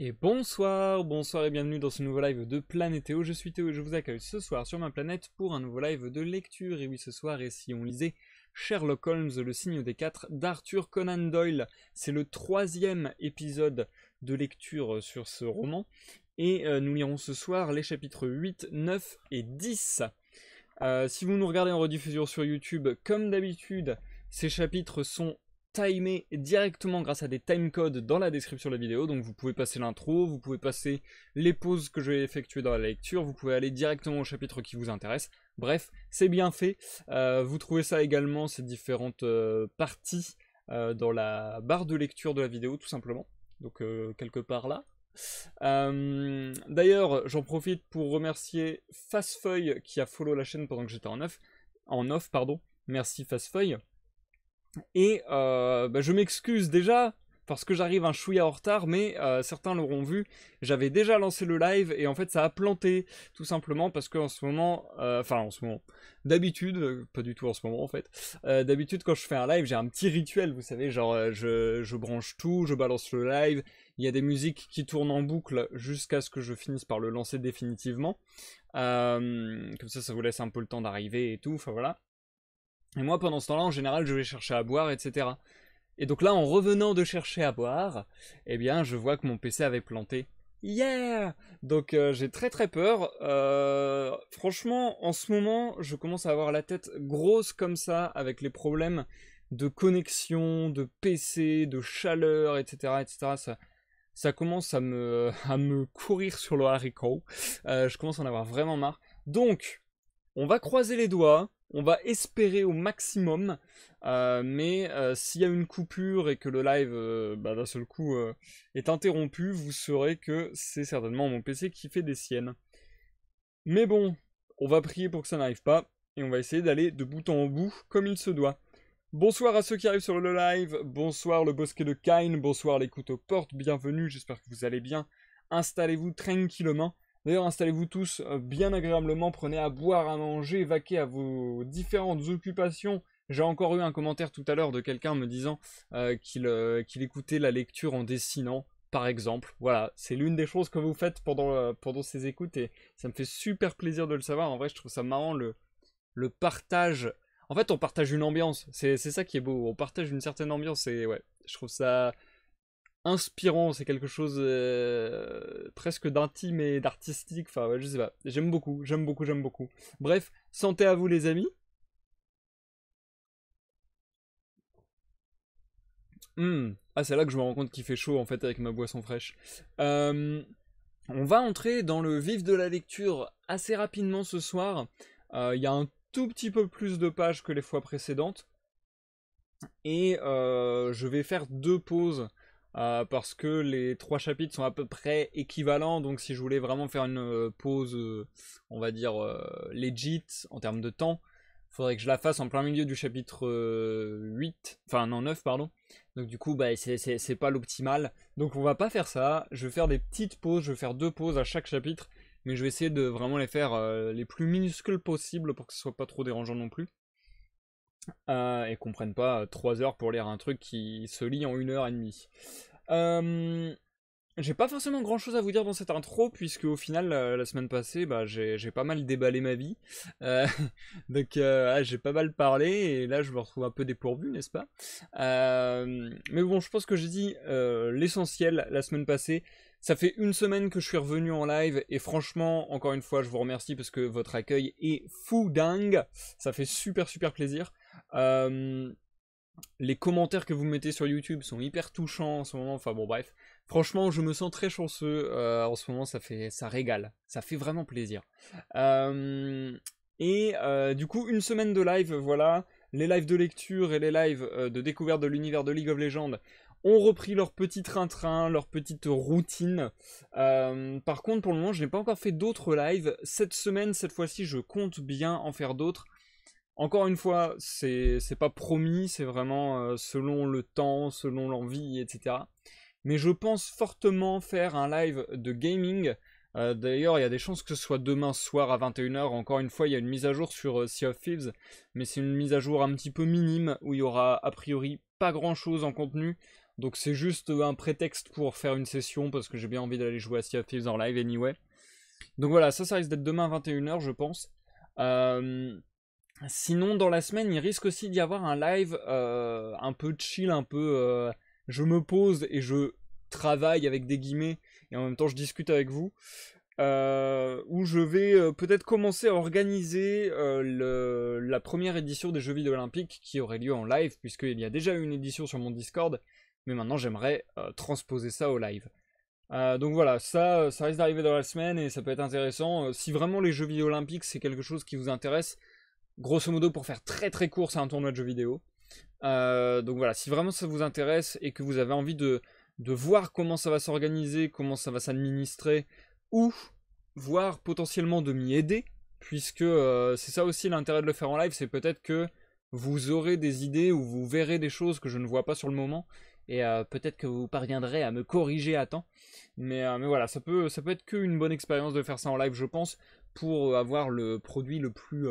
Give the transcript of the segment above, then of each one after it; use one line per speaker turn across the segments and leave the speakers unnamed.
Et bonsoir, bonsoir et bienvenue dans ce nouveau live de Planétéo. Je suis Théo et je vous accueille ce soir sur ma planète pour un nouveau live de lecture. Et oui, ce soir, et si on lisait Sherlock Holmes, le signe des quatre d'Arthur Conan Doyle, c'est le troisième épisode de lecture euh, sur ce roman. Et euh, nous lirons ce soir les chapitres 8, 9 et 10. Euh, si vous nous regardez en rediffusion sur YouTube, comme d'habitude, ces chapitres sont timer directement grâce à des timecodes dans la description de la vidéo. Donc vous pouvez passer l'intro, vous pouvez passer les pauses que je vais effectuer dans la lecture, vous pouvez aller directement au chapitre qui vous intéresse. Bref, c'est bien fait. Euh, vous trouvez ça également, ces différentes euh, parties, euh, dans la barre de lecture de la vidéo tout simplement. Donc quelque part là. D'ailleurs, j'en profite pour remercier Fastfeuille qui a follow la chaîne pendant que j'étais en off. En off, pardon. Merci Fastfeuille. Et euh, bah, je m'excuse déjà parce que j'arrive un chouïa en retard, mais euh, certains l'auront vu, j'avais déjà lancé le live et en fait ça a planté, tout simplement parce qu'en ce moment, euh, enfin en ce moment, d'habitude, pas du tout en ce moment en fait, d'habitude quand je fais un live j'ai un petit rituel, vous savez, genre je, je, branche tout, je balance le live, il y a des musiques qui tournent en boucle jusqu'à ce que je finisse par le lancer définitivement, comme ça ça vous laisse un peu le temps d'arriver et tout, enfin voilà. Et moi, pendant ce temps-là, en général, je vais chercher à boire, etc. Et donc là, en revenant de chercher à boire, eh bien, je vois que mon PC avait planté. Yeah Donc euh, j'ai très très peur. Euh, franchement, en ce moment, je commence à avoir la tête grosse comme ça avec les problèmes de connexion, de PC, de chaleur, etc. etc. Ça, ça commence à me, à me courir sur le haricot. Euh, je commence à en avoir vraiment marre. Donc, on va croiser les doigts on va espérer au maximum, euh, mais euh, s'il y a une coupure et que le live euh, bah, d'un seul coup est interrompu, vous saurez que c'est certainement mon PC qui fait des siennes. Mais bon, on va prier pour que ça n'arrive pas, et on va essayer d'aller de bout en bout comme il se doit. Bonsoir à ceux qui arrivent sur le live, bonsoir le bosquet de Kain, bonsoir les couteaux portes, bienvenue, j'espère que vous allez bien. Installez-vous tranquillement. D'ailleurs, installez-vous tous euh, bien agréablement, prenez à boire, à manger, vaquez à vos différentes occupations. J'ai encore eu un commentaire tout à l'heure de quelqu'un me disant euh, euh, qu'il écoutait la lecture en dessinant, par exemple. Voilà, c'est l'une des choses que vous faites pendant, pendant ces écoutes et ça me fait super plaisir de le savoir. En vrai, je trouve ça marrant le, le partage. En fait, on partage une ambiance, c'est ça qui est beau. On partage une certaine ambiance et ouais, je trouve ça, inspirant, c'est quelque chose euh, presque d'intime et d'artistique. Enfin, je sais pas. J'aime beaucoup, j'aime beaucoup, j'aime beaucoup. Bref, santé à vous les amis. Hmm. Ah, c'est là que je me rends compte qu'il fait chaud en fait avec ma boisson fraîche. Euh, on va entrer dans le vif de la lecture assez rapidement ce soir. Euh, il y a un tout petit peu plus de pages que les fois précédentes. Et je vais faire deux pauses euh, parce que les trois chapitres sont à peu près équivalents. Donc si je voulais vraiment faire une euh, pause, euh, on va dire legit en termes de temps, faudrait que je la fasse en plein milieu du chapitre 8, enfin non 9 pardon. Donc du coup bah, c'est pas l'optimal. Donc on va pas faire ça. Je vais faire des petites pauses, je vais faire deux pauses à chaque chapitre, mais je vais essayer de vraiment les faire les plus minuscules possibles pour que ce soit pas trop dérangeant non plus. Euh, et qu'on prenne pas 3 euh, heures pour lire un truc qui se lit en 1 heure et demie. Euh, j'ai pas forcément grand chose à vous dire dans cette intro, puisque au final, la semaine passée, bah, j'ai pas mal déballé ma vie. Euh, donc ah, j'ai pas mal parlé, et là je me retrouve un peu dépourvu, n'est-ce pas Mais bon, je pense que j'ai dit l'essentiel la semaine passée. Ça fait une semaine que je suis revenu en live et franchement, encore une fois, je vous remercie parce que votre accueil est fou dingue. Ça fait super super plaisir. Euh, les commentaires que vous mettez sur YouTube sont hyper touchants en ce moment. Enfin bon, bref. Franchement, je me sens très chanceux euh, en ce moment. Ça fait, ça régale. Ça fait vraiment plaisir. Euh, et du coup, une semaine de live, voilà. Les lives de lecture et les lives de découverte de l'univers de League of Legends ont repris leur petit train-train, leur petite routine. par contre, pour le moment, je n'ai pas encore fait d'autres lives. Cette semaine, cette fois-ci, je compte bien en faire d'autres. Encore une fois, c'est pas promis, c'est vraiment euh, selon le temps, selon l'envie, etc. Mais je pense fortement faire un live de gaming. Euh, d'ailleurs, il y a des chances que ce soit demain soir à 21h. Encore une fois, il y a une mise à jour sur euh, Sea of Thieves, mais c'est une mise à jour un petit peu minime où il y aura a priori pas grand chose en contenu. Donc c'est juste un prétexte pour faire une session parce que j'ai bien envie d'aller jouer à Sea of Thieves en live anyway. Donc voilà, ça, ça risque d'être demain à 21h, je pense. Euh, Sinon, dans la semaine, il risque aussi d'y avoir un live euh, un peu chill, un peu. Euh, je me pose et je travaille avec des guillemets, et en même temps, je discute avec vous. Euh, où je vais peut-être commencer à organiser la première édition des Jeux vidéo olympiques qui aurait lieu en live, puisqu'il y a déjà eu une édition sur mon Discord, mais maintenant j'aimerais transposer ça au live. donc voilà, ça, ça risque d'arriver dans la semaine et ça peut être intéressant. si vraiment les Jeux vidéo olympiques c'est quelque chose qui vous intéresse, Grosso modo, pour faire très très court, c'est un tournoi de jeux vidéo. Euh, donc voilà, si vraiment ça vous intéresse et que vous avez envie de, voir comment ça va s'organiser, comment ça va s'administrer, ou voir potentiellement de m'y aider, puisque euh, c'est ça aussi l'intérêt de le faire en live, c'est peut-être que vous aurez des idées ou vous verrez des choses que je ne vois pas sur le moment, et euh, peut-être que vous parviendrez à me corriger à temps. Mais, voilà, ça peut, ça peut être qu'une bonne expérience de faire ça en live, je pense, pour avoir le produit le plus,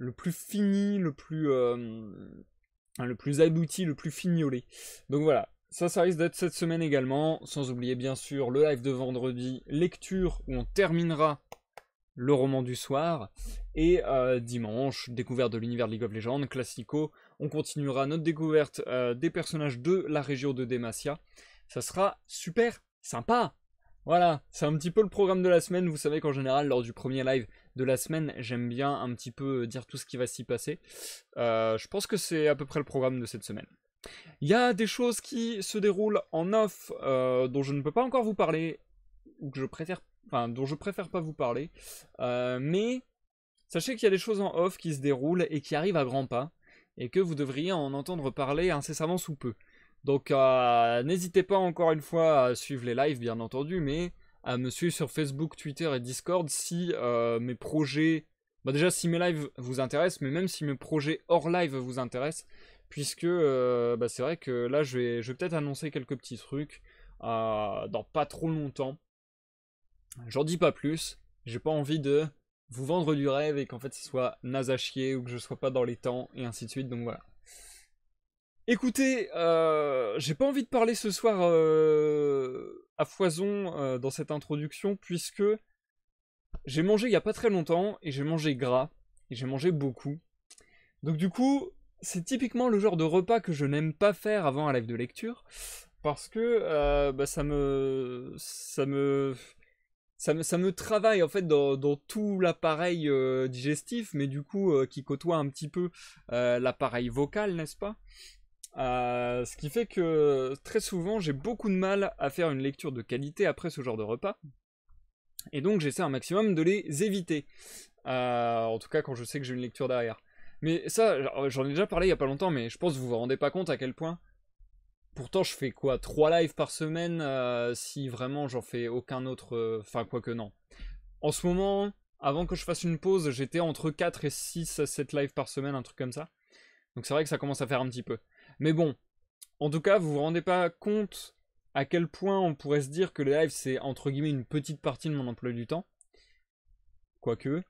le plus fini, le plus, euh, le plus abouti, le plus fignolé. Donc voilà, ça, ça risque d'être cette semaine également. Sans oublier bien sûr le live de vendredi, lecture où on terminera le roman du soir. Et euh, dimanche, découverte de l'univers de League of Legends, classico. On continuera notre découverte euh, des personnages de la région de Demacia. Ça sera super sympa. Voilà, c'est un petit peu le programme de la semaine. Vous savez qu'en général, lors du premier live, de la semaine, j'aime bien un petit peu euh, dire tout ce qui va s'y passer. Euh, je pense que c'est à peu près le programme de cette semaine. Il y a des choses qui se déroulent en off euh, dont je ne peux pas encore vous parler, ou que je préfère, enfin, dont je préfère pas vous parler, mais sachez qu'il y a des choses en off qui se déroulent et qui arrivent à grands pas, et que vous devriez en entendre parler incessamment sous peu. Donc n'hésitez pas encore une fois à suivre les lives, bien entendu, mais à me suivre sur Facebook, Twitter et Discord si euh, mes projets... Bah déjà si mes lives vous intéressent, mais même si mes projets hors live vous intéressent, puisque euh, bah c'est vrai que là je vais, je vais peut-être annoncer quelques petits trucs euh, dans pas trop longtemps. J'en dis pas plus, j'ai pas envie de vous vendre du rêve et qu'en fait ce soit naze ou que je sois pas dans les temps et ainsi de suite, donc voilà. Écoutez, j'ai pas envie de parler ce soir à foison euh, dans cette introduction puisque j'ai mangé il n'y a pas très longtemps et j'ai mangé gras et j'ai mangé beaucoup. Donc du coup, c'est typiquement le genre de repas que je n'aime pas faire avant un live de lecture parce que euh, bah, ça me ça me ça me, me travaille en fait dans, tout l'appareil euh, digestif, mais du coup qui côtoie un petit peu l'appareil vocal, n'est-ce pas euh, ce qui fait que très souvent j'ai beaucoup de mal à faire une lecture de qualité après ce genre de repas. Et donc j'essaie un maximum de les éviter. Euh, en tout cas quand je sais que j'ai une lecture derrière. Mais ça, j'en ai déjà parlé il y a pas longtemps, mais je pense que vous vous rendez pas compte à quel point. Pourtant je fais quoi 3 lives par semaine euh, si vraiment j'en fais aucun autre. Enfin quoi que non. En ce moment, avant que je fasse une pause, j'étais entre 4 et 6 à 7 lives par semaine, un truc comme ça. Donc c'est vrai que ça commence à faire un petit peu. Mais bon, en tout cas, vous vous rendez pas compte à quel point on pourrait se dire que les lives, c'est entre guillemets une petite partie de mon emploi du temps. Quoique.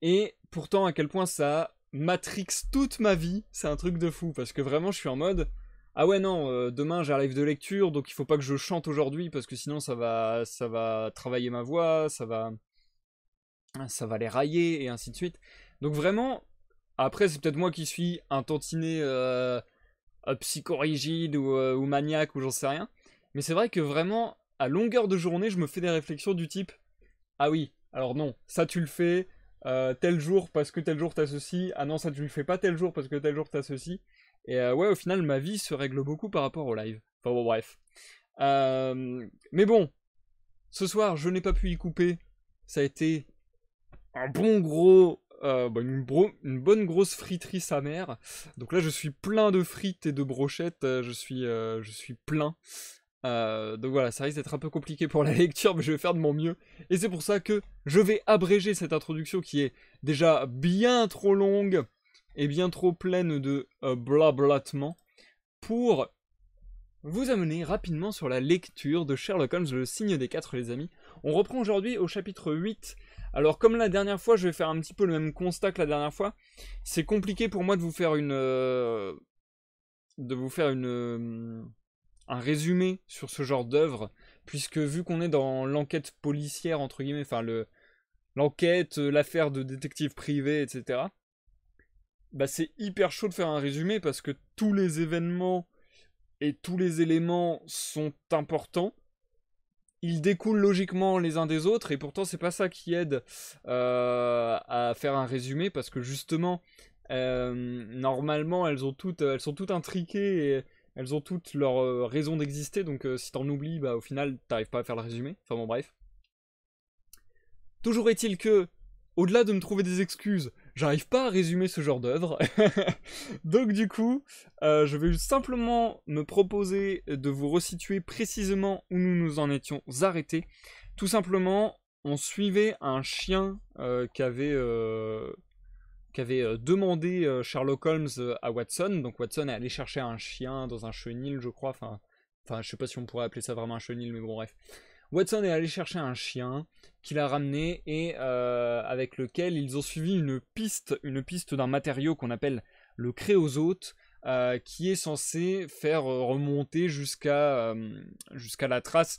Et pourtant, à quel point ça matrix toute ma vie, c'est un truc de fou. Parce que vraiment, je suis en mode. Ah ouais non, euh, demain j'ai un live de lecture, donc il faut pas que je chante aujourd'hui parce que sinon ça va, ça va travailler ma voix, ça va, ça va les railler et ainsi de suite. Donc vraiment, après c'est peut-être moi qui suis un tantinet euh, euh, psychorigide ou, euh, ou maniaque ou j'en sais rien. Mais c'est vrai que vraiment, à longueur de journée, je me fais des réflexions du type Ah oui, alors non, ça tu le fais euh, tel jour parce que tel jour t'as ceci, ah non, ça tu le fais pas tel jour parce que tel jour t'as ceci. Et ouais, au final, ma vie se règle beaucoup par rapport au live. Enfin bref. mais bon, ce soir, je n'ai pas pu y couper. Ça a été un bon gros euh, bah, une, bonne grosse friterie sa mère. Donc là, je suis plein de frites et de brochettes. Euh, je suis, euh, je suis plein. donc voilà, ça risque d'être un peu compliqué pour la lecture, mais je vais faire de mon mieux. Et c'est pour ça que je vais abréger cette introduction qui est déjà bien trop longue et bien trop pleine de blablatements pour vous amener rapidement sur la lecture de Sherlock Holmes, le signe des quatre, les amis. On reprend aujourd'hui au chapitre 8 alors comme la dernière fois, je vais faire un petit peu le même constat que la dernière fois. C'est compliqué pour moi de vous faire une... Euh, de vous faire une... Euh, un résumé sur ce genre d'œuvre, puisque vu qu'on est dans l'enquête policière, entre guillemets, enfin le, l'enquête, euh, l'affaire de détective privé, etc. Bah c'est hyper chaud de faire un résumé parce que tous les événements et tous les éléments sont importants ils découlent logiquement les uns des autres, et pourtant c'est pas ça qui aide euh, à faire un résumé, parce que justement, euh, normalement elles, ont toutes, elles sont toutes intriquées, et elles ont toutes leurs euh, raisons d'exister, donc si t'en oublies, bah, au final t'arrives pas à faire le résumé, enfin bon bref. Toujours est-il que, au-delà de me trouver des excuses, J'arrive pas à résumer ce genre d'œuvre. Donc du coup, euh, je vais simplement me proposer de vous resituer précisément où nous nous en étions arrêtés. Tout simplement, on suivait un chien euh, qu'avait euh, demandé Sherlock Holmes à Watson. Donc Watson est allé chercher un chien dans un chenil, je crois. Enfin, enfin, je sais pas si on pourrait appeler ça vraiment un chenil, mais bon, bref. Watson est allé chercher un chien qu'il a ramené et euh, avec lequel ils ont suivi une piste, une piste d'un matériau qu'on appelle le créosote, euh, qui est censé faire euh, remonter jusqu'à la trace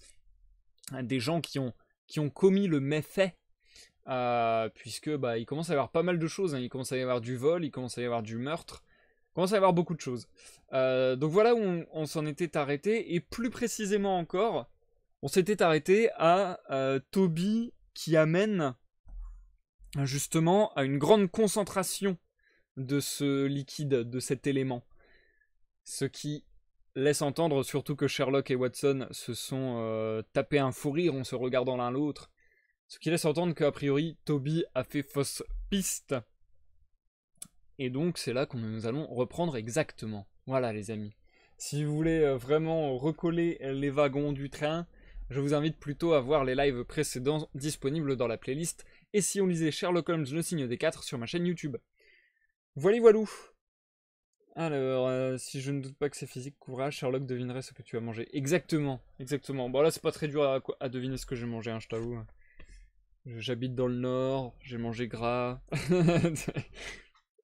des gens qui ont, qui ont commis le méfait. puisque bah, il commence à y avoir pas mal de choses, hein. il commence à y avoir du vol, il commence à y avoir du meurtre, il commence à y avoir beaucoup de choses. donc voilà où on s'en était arrêté, et plus précisément encore, on s'était arrêté à euh, Toby qui amène euh, justement à une grande concentration de ce liquide, de cet élément. Ce qui laisse entendre surtout que Sherlock et Watson se sont euh, tapés un fou rire en se regardant l'un l'autre. Ce qui laisse entendre qu'a priori Toby a fait fausse piste. Et donc c'est là que nous allons reprendre exactement. Voilà les amis. Si vous voulez vraiment recoller les wagons du train, je vous invite plutôt à voir les lives précédents disponibles dans la playlist et si on lisait Sherlock Holmes le signe des quatre sur ma chaîne YouTube. Voilà voilou Alors, euh, si je ne doute pas que c'est physique, courage, Sherlock devinerait ce que tu as mangé. Exactement, exactement. Bon là c'est pas très dur à, deviner ce que j'ai mangé, hein, je t'avoue. J'habite dans le nord, j'ai mangé gras.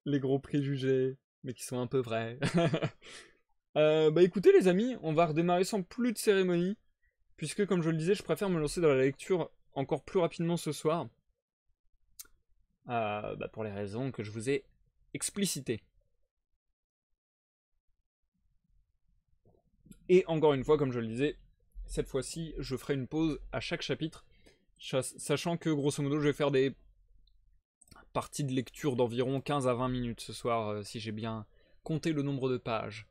les gros préjugés, mais qui sont un peu vrais. Euh, bah écoutez les amis, on va redémarrer sans plus de cérémonie puisque comme je le disais, je préfère me lancer dans la lecture encore plus rapidement ce soir, euh, bah, pour les raisons que je vous ai explicitées. Et encore une fois, comme je le disais, cette fois-ci, je ferai une pause à chaque chapitre, sachant que grosso modo, je vais faire des parties de lecture d'environ 15 à 20 minutes ce soir, euh, si j'ai bien compté le nombre de pages.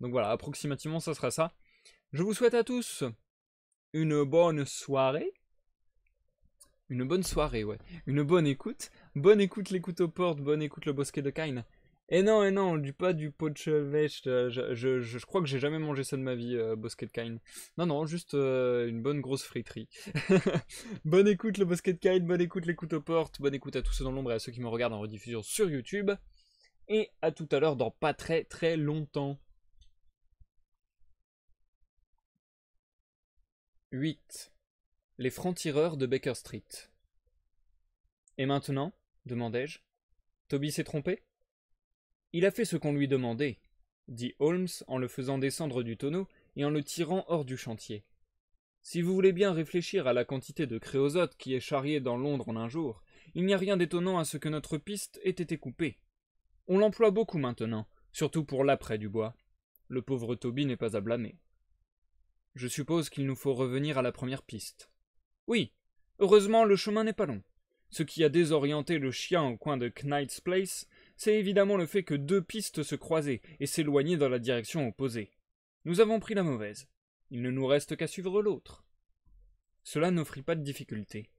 Donc voilà, approximativement, ça sera ça. Je vous souhaite à tous une bonne soirée. Une bonne soirée, ouais. Une bonne écoute. Bonne écoute l'écoute aux portes, bonne écoute le bosquet de Kine. Et eh non, et eh non, du pas du pot de chevet. Je, crois que j'ai jamais mangé ça de ma vie, euh, bosquet de Kain, Non, non, juste euh, une bonne grosse friterie. bonne écoute le bosquet de Kain, bonne écoute l'écoute aux portes, bonne écoute à tous ceux dans l'ombre et à ceux qui me regardent en rediffusion sur YouTube. Et à tout à l'heure dans pas très très longtemps. 8. Les francs-tireurs de Baker Street. Et maintenant demandai-je. Toby s'est trompé Il a fait ce qu'on lui demandait, dit Holmes en le faisant descendre du tonneau et en le tirant hors du chantier. Si vous voulez bien réfléchir à la quantité de créosote qui est charriée dans Londres en un jour, il n'y a rien d'étonnant à ce que notre piste ait été coupée. On l'emploie beaucoup maintenant, surtout pour l'après du bois. Le pauvre Toby n'est pas à blâmer. Je suppose qu'il nous faut revenir à la première piste. Oui. Heureusement le chemin n'est pas long. Ce qui a désorienté le chien au coin de Knight's Place, c'est évidemment le fait que deux pistes se croisaient et s'éloignaient dans la direction opposée. Nous avons pris la mauvaise. Il ne nous reste qu'à suivre l'autre. Cela n'offrit pas de difficulté.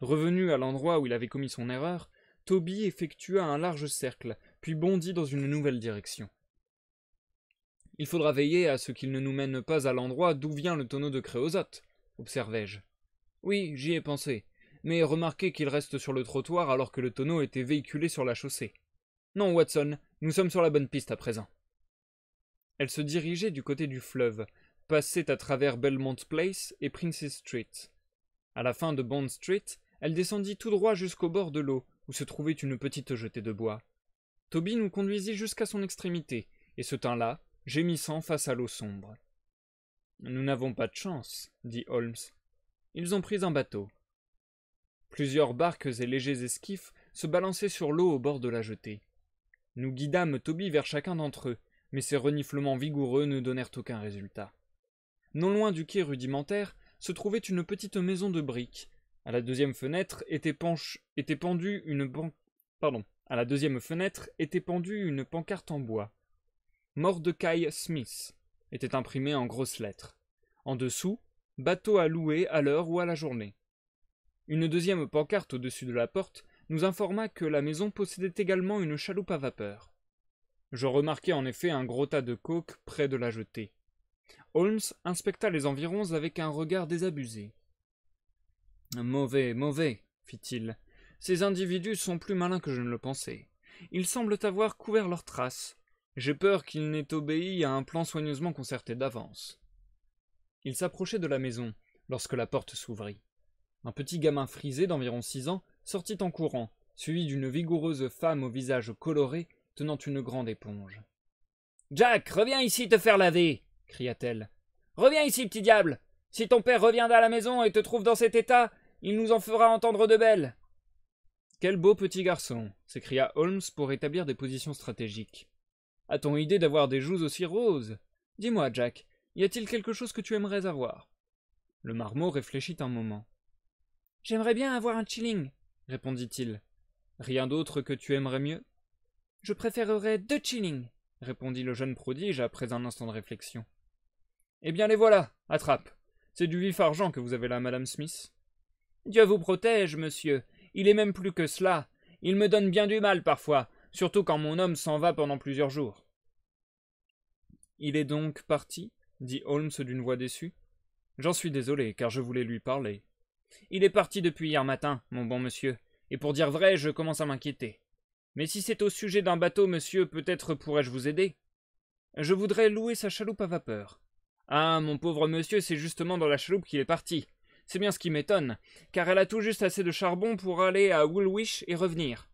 Revenu à l'endroit où il avait commis son erreur, Toby effectua un large cercle, puis bondit dans une nouvelle direction. Il faudra veiller à ce qu'il ne nous mène pas à l'endroit d'où vient le tonneau de Créosote, observai-je. Oui, j'y ai pensé, mais remarquez qu'il reste sur le trottoir alors que le tonneau était véhiculé sur la chaussée. Non, Watson, nous sommes sur la bonne piste à présent. Elle se dirigeait du côté du fleuve, passait à travers Belmont Place et Princess Street. À la fin de Bond Street, elle descendit tout droit jusqu'au bord de l'eau, où se trouvait une petite jetée de bois. Toby nous conduisit jusqu'à son extrémité, et se tint là, gémissant face à l'eau sombre. Nous n'avons pas de chance, dit Holmes. Ils ont pris un bateau. Plusieurs barques et légers esquifs se balançaient sur l'eau au bord de la jetée. Nous guidâmes Toby vers chacun d'entre eux, mais ses reniflements vigoureux ne donnèrent aucun résultat. Non loin du quai rudimentaire se trouvait une petite maison de briques. À la deuxième fenêtre était, penche... était une À la deuxième fenêtre était pendue une pancarte en bois. Mordecai Smith était imprimé en grosses lettres. En dessous, bateau à louer à l'heure ou à la journée. Une deuxième pancarte au-dessus de la porte nous informa que la maison possédait également une chaloupe à vapeur. Je remarquai en effet un gros tas de coke près de la jetée. Holmes inspecta les environs avec un regard désabusé. Mauvais, mauvais, fit-il. Ces individus sont plus malins que je ne le pensais. Ils semblent avoir couvert leurs traces, j'ai peur qu'il n'ait obéi à un plan soigneusement concerté d'avance. Il s'approchait de la maison lorsque la porte s'ouvrit. Un petit gamin frisé d'environ six ans sortit en courant, suivi d'une vigoureuse femme au visage coloré tenant une grande éponge. Jack, reviens ici te faire laver cria-t-elle. Reviens ici, petit diable Si ton père revient à la maison et te trouve dans cet état, il nous en fera entendre de belles Quel beau petit garçon s'écria Holmes pour établir des positions stratégiques. A-t-on idée d'avoir des joues aussi roses Dis-moi, Jack, y a-t-il quelque chose que tu aimerais avoir Le marmot réfléchit un moment. J'aimerais bien avoir un chilling, répondit-il. Rien d'autre que tu aimerais mieux Je préférerais deux chillings, répondit le jeune prodige après un instant de réflexion. Eh bien les voilà, attrape. C'est du vif argent que vous avez là, madame Smith. Dieu vous protège, monsieur. Il est même plus que cela. Il me donne bien du mal parfois, surtout quand mon homme s'en va pendant plusieurs jours. Il est donc parti dit Holmes d'une voix déçue. J'en suis désolé, car je voulais lui parler. Il est parti depuis hier matin, mon bon monsieur, et pour dire vrai, je commence à m'inquiéter. Mais si c'est au sujet d'un bateau, monsieur, peut-être pourrais-je vous aider Je voudrais louer sa chaloupe à vapeur. Ah, mon pauvre monsieur, c'est justement dans la chaloupe qu'il est parti. C'est bien ce qui m'étonne, car elle a tout juste assez de charbon pour aller à Woolwich et revenir.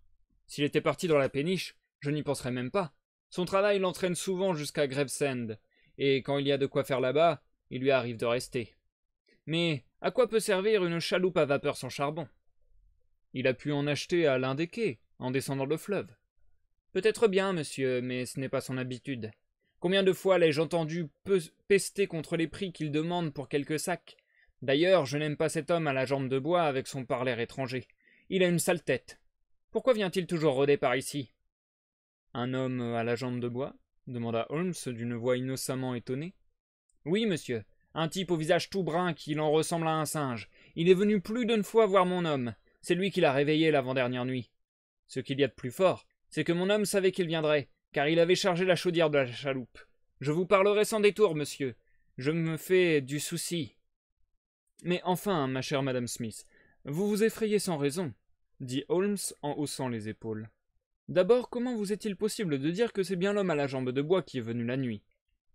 S'il était parti dans la péniche, je n'y penserais même pas. Son travail l'entraîne souvent jusqu'à Gravesend, et quand il y a de quoi faire là-bas, il lui arrive de rester. Mais à quoi peut servir une chaloupe à vapeur sans charbon Il a pu en acheter à l'un des quais, en descendant le fleuve. Peut-être bien, monsieur, mais ce n'est pas son habitude. Combien de fois l'ai-je entendu pester contre les prix qu'il demande pour quelques sacs D'ailleurs, je n'aime pas cet homme à la jambe de bois avec son parler étranger. Il a une sale tête, pourquoi vient-il toujours rôder par ici Un homme à la jambe de bois demanda Holmes d'une voix innocemment étonnée. Oui, monsieur, un type au visage tout brun qui l'en ressemble à un singe. Il est venu plus d'une fois voir mon homme. C'est lui qui l'a réveillé l'avant-dernière nuit. Ce qu'il y a de plus fort, c'est que mon homme savait qu'il viendrait, car il avait chargé la chaudière de la chaloupe. Je vous parlerai sans détour, monsieur. Je me fais du souci. Mais enfin, ma chère madame Smith, vous vous effrayez sans raison dit Holmes en haussant les épaules. D'abord, comment vous est-il possible de dire que c'est bien l'homme à la jambe de bois qui est venu la nuit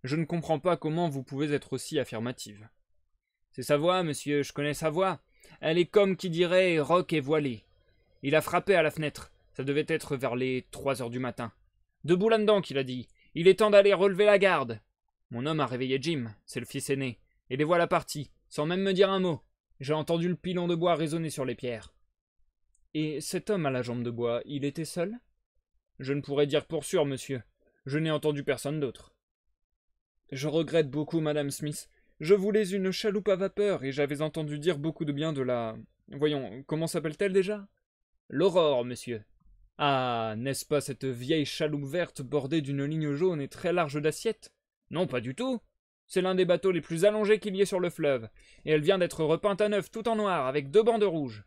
Je ne comprends pas comment vous pouvez être aussi affirmative. C'est sa voix, monsieur, je connais sa voix. Elle est comme qui dirait roc et voilé ». Il a frappé à la fenêtre. Ça devait être vers les trois heures du matin. Debout là-dedans, qu'il a dit. Il est temps d'aller relever la garde. Mon homme a réveillé Jim, c'est le fils aîné, et les voilà partis, sans même me dire un mot. J'ai entendu le pilon de bois résonner sur les pierres. Et cet homme à la jambe de bois, il était seul Je ne pourrais dire pour sûr, monsieur. Je n'ai entendu personne d'autre. Je regrette beaucoup, madame Smith. Je voulais une chaloupe à vapeur et j'avais entendu dire beaucoup de bien de la. Voyons, comment s'appelle-t-elle déjà L'Aurore, monsieur. Ah, n'est-ce pas cette vieille chaloupe verte bordée d'une ligne jaune et très large d'assiette Non, pas du tout. C'est l'un des bateaux les plus allongés qu'il y ait sur le fleuve, et elle vient d'être repeinte à neuf tout en noir avec deux bandes rouges.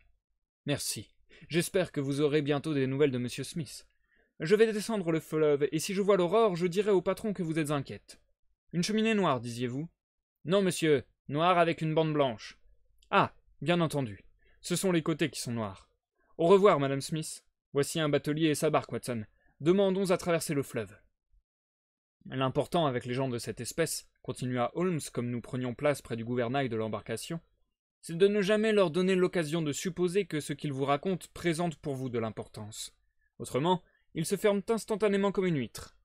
Merci. J'espère que vous aurez bientôt des nouvelles de M. Smith. Je vais descendre le fleuve, et si je vois l'aurore, je dirai au patron que vous êtes inquiète. Une cheminée noire, disiez-vous Non, monsieur, noire avec une bande blanche. Ah, bien entendu. Ce sont les côtés qui sont noirs. Au revoir, madame Smith. Voici un batelier et sa barque, Watson. Demandons à traverser le fleuve. L'important avec les gens de cette espèce, continua Holmes comme nous prenions place près du gouvernail de l'embarcation, c'est de ne jamais leur donner l'occasion de supposer que ce qu'ils vous racontent présente pour vous de l'importance. Autrement, ils se ferment instantanément comme une huître.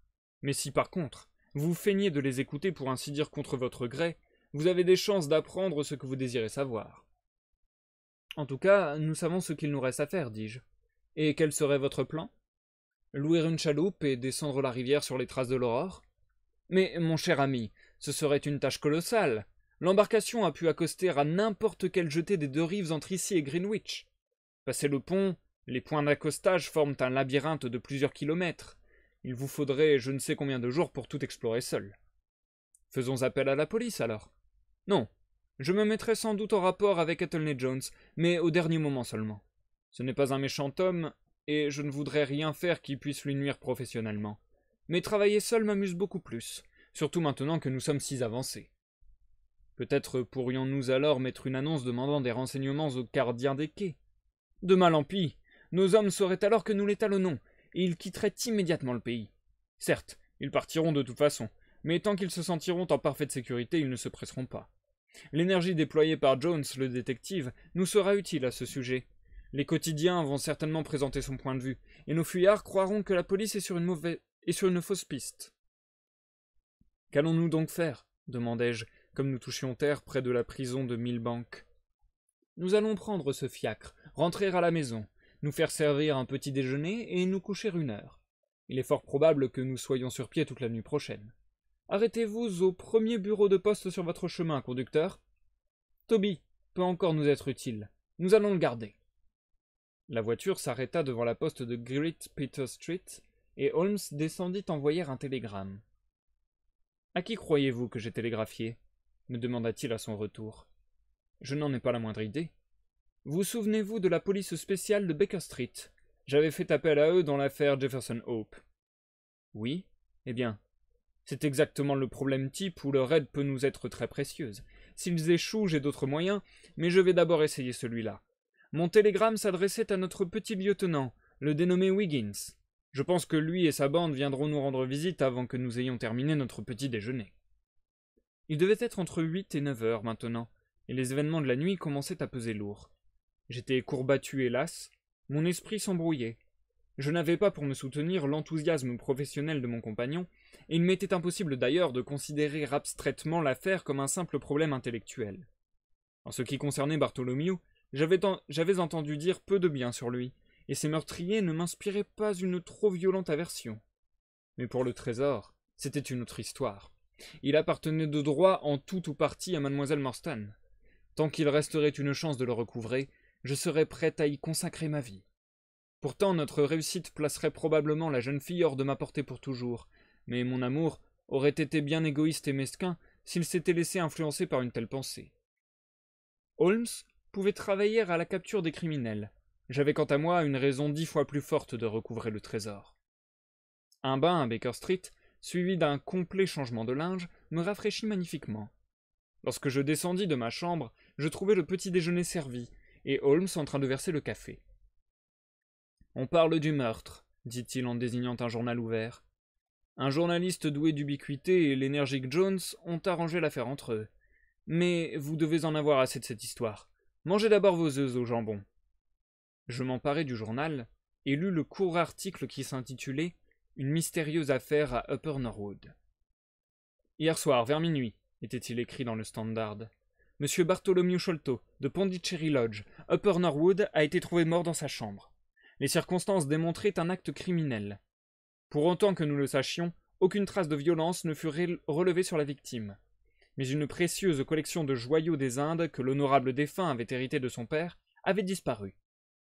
Mais si par contre, vous feignez de les écouter pour ainsi dire contre votre gré, vous avez des chances d'apprendre ce que vous désirez savoir. En tout cas, nous savons ce qu'il nous reste à faire, dis-je. Et quel serait votre plan Louer une chaloupe et descendre la rivière sur les traces de l'aurore Mais, mon cher ami, ce serait une tâche colossale. L'embarcation a pu accoster à n'importe quelle jetée des deux rives entre ici et Greenwich. Passez le pont, les points d'accostage forment un labyrinthe de plusieurs kilomètres. Il vous faudrait je ne sais combien de jours pour tout explorer seul. Faisons appel à la police alors. Non, je me mettrai sans doute en rapport avec Ethelney Jones, mais au dernier moment seulement. Ce n'est pas un méchant homme, et je ne voudrais rien faire qui puisse lui nuire professionnellement. Mais travailler seul m'amuse beaucoup plus, surtout maintenant que nous sommes si avancés. Peut-être pourrions-nous alors mettre une annonce demandant des renseignements aux gardiens des quais. De mal en pis, nos hommes sauraient alors que nous l'étalonnons, et ils quitteraient immédiatement le pays. Certes, ils partiront de toute façon, mais tant qu'ils se sentiront en parfaite sécurité, ils ne se presseront pas. L'énergie déployée par Jones, le détective, nous sera utile à ce sujet. Les quotidiens vont certainement présenter son point de vue, et nos fuyards croiront que la police est sur une mauvaise et sur une fausse piste. Qu'allons nous donc faire? demandai je, comme nous touchions terre près de la prison de Milbank. Nous allons prendre ce fiacre, rentrer à la maison, nous faire servir un petit déjeuner et nous coucher une heure. Il est fort probable que nous soyons sur pied toute la nuit prochaine. Arrêtez-vous au premier bureau de poste sur votre chemin, conducteur. Toby peut encore nous être utile. Nous allons le garder. La voiture s'arrêta devant la poste de Great Peter Street et Holmes descendit envoyer un télégramme. À qui croyez-vous que j'ai télégraphié me demanda-t-il à son retour. Je n'en ai pas la moindre idée. Vous souvenez-vous de la police spéciale de Baker Street J'avais fait appel à eux dans l'affaire Jefferson Hope. Oui Eh bien, c'est exactement le problème type où leur aide peut nous être très précieuse. S'ils échouent, j'ai d'autres moyens, mais je vais d'abord essayer celui-là. Mon télégramme s'adressait à notre petit lieutenant, le dénommé Wiggins. Je pense que lui et sa bande viendront nous rendre visite avant que nous ayons terminé notre petit déjeuner. Il devait être entre huit et neuf heures maintenant, et les événements de la nuit commençaient à peser lourd. J'étais courbattu hélas, mon esprit s'embrouillait. Je n'avais pas pour me soutenir l'enthousiasme professionnel de mon compagnon, et il m'était impossible d'ailleurs de considérer abstraitement l'affaire comme un simple problème intellectuel. En ce qui concernait Bartholomew, j'avais entendu dire peu de bien sur lui, et ses meurtriers ne m'inspiraient pas une trop violente aversion. Mais pour le trésor, c'était une autre histoire. Il appartenait de droit en tout ou partie à mademoiselle Morstan. Tant qu'il resterait une chance de le recouvrer, je serais prête à y consacrer ma vie. Pourtant notre réussite placerait probablement la jeune fille hors de ma portée pour toujours, mais mon amour aurait été bien égoïste et mesquin s'il s'était laissé influencer par une telle pensée. Holmes pouvait travailler à la capture des criminels. J'avais quant à moi une raison dix fois plus forte de recouvrer le trésor. Un bain à Baker Street suivi d'un complet changement de linge, me rafraîchit magnifiquement. Lorsque je descendis de ma chambre, je trouvai le petit déjeuner servi, et Holmes en train de verser le café. On parle du meurtre, dit-il en désignant un journal ouvert. Un journaliste doué d'ubiquité et l'énergique Jones ont arrangé l'affaire entre eux. Mais vous devez en avoir assez de cette histoire. Mangez d'abord vos œufs au jambon. Je m'emparai du journal et lus le court article qui s'intitulait une mystérieuse affaire à Upper Norwood. Hier soir, vers minuit, était-il écrit dans le Standard. Monsieur Bartholomew Sholto, de Pondicherry Lodge, Upper Norwood, a été trouvé mort dans sa chambre. Les circonstances démontraient un acte criminel. Pour autant que nous le sachions, aucune trace de violence ne fut relevée sur la victime. Mais une précieuse collection de joyaux des Indes que l'honorable défunt avait hérité de son père avait disparu.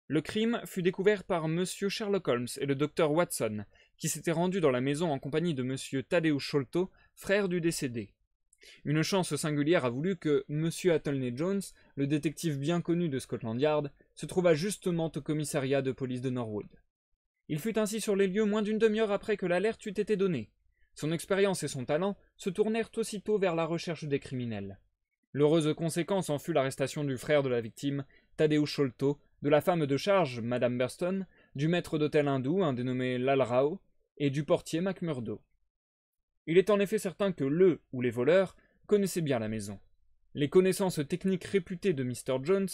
Le crime fut découvert par M. Sherlock Holmes et le docteur Watson, qui s'était rendu dans la maison en compagnie de M. Tadeo Sholto, frère du décédé. Une chance singulière a voulu que M. Athelney Jones, le détective bien connu de Scotland Yard, se trouvât justement au commissariat de police de Norwood. Il fut ainsi sur les lieux moins d'une demi-heure après que l'alerte eût été donnée. Son expérience et son talent se tournèrent aussitôt vers la recherche des criminels. L'heureuse conséquence en fut l'arrestation du frère de la victime, Tadeu Sholto, de la femme de charge, Madame Burston, du maître d'hôtel hindou, un dénommé Lal Rao, et du portier MacMurdo. Il est en effet certain que le ou les voleurs connaissaient bien la maison. Les connaissances techniques réputées de Mr. Jones,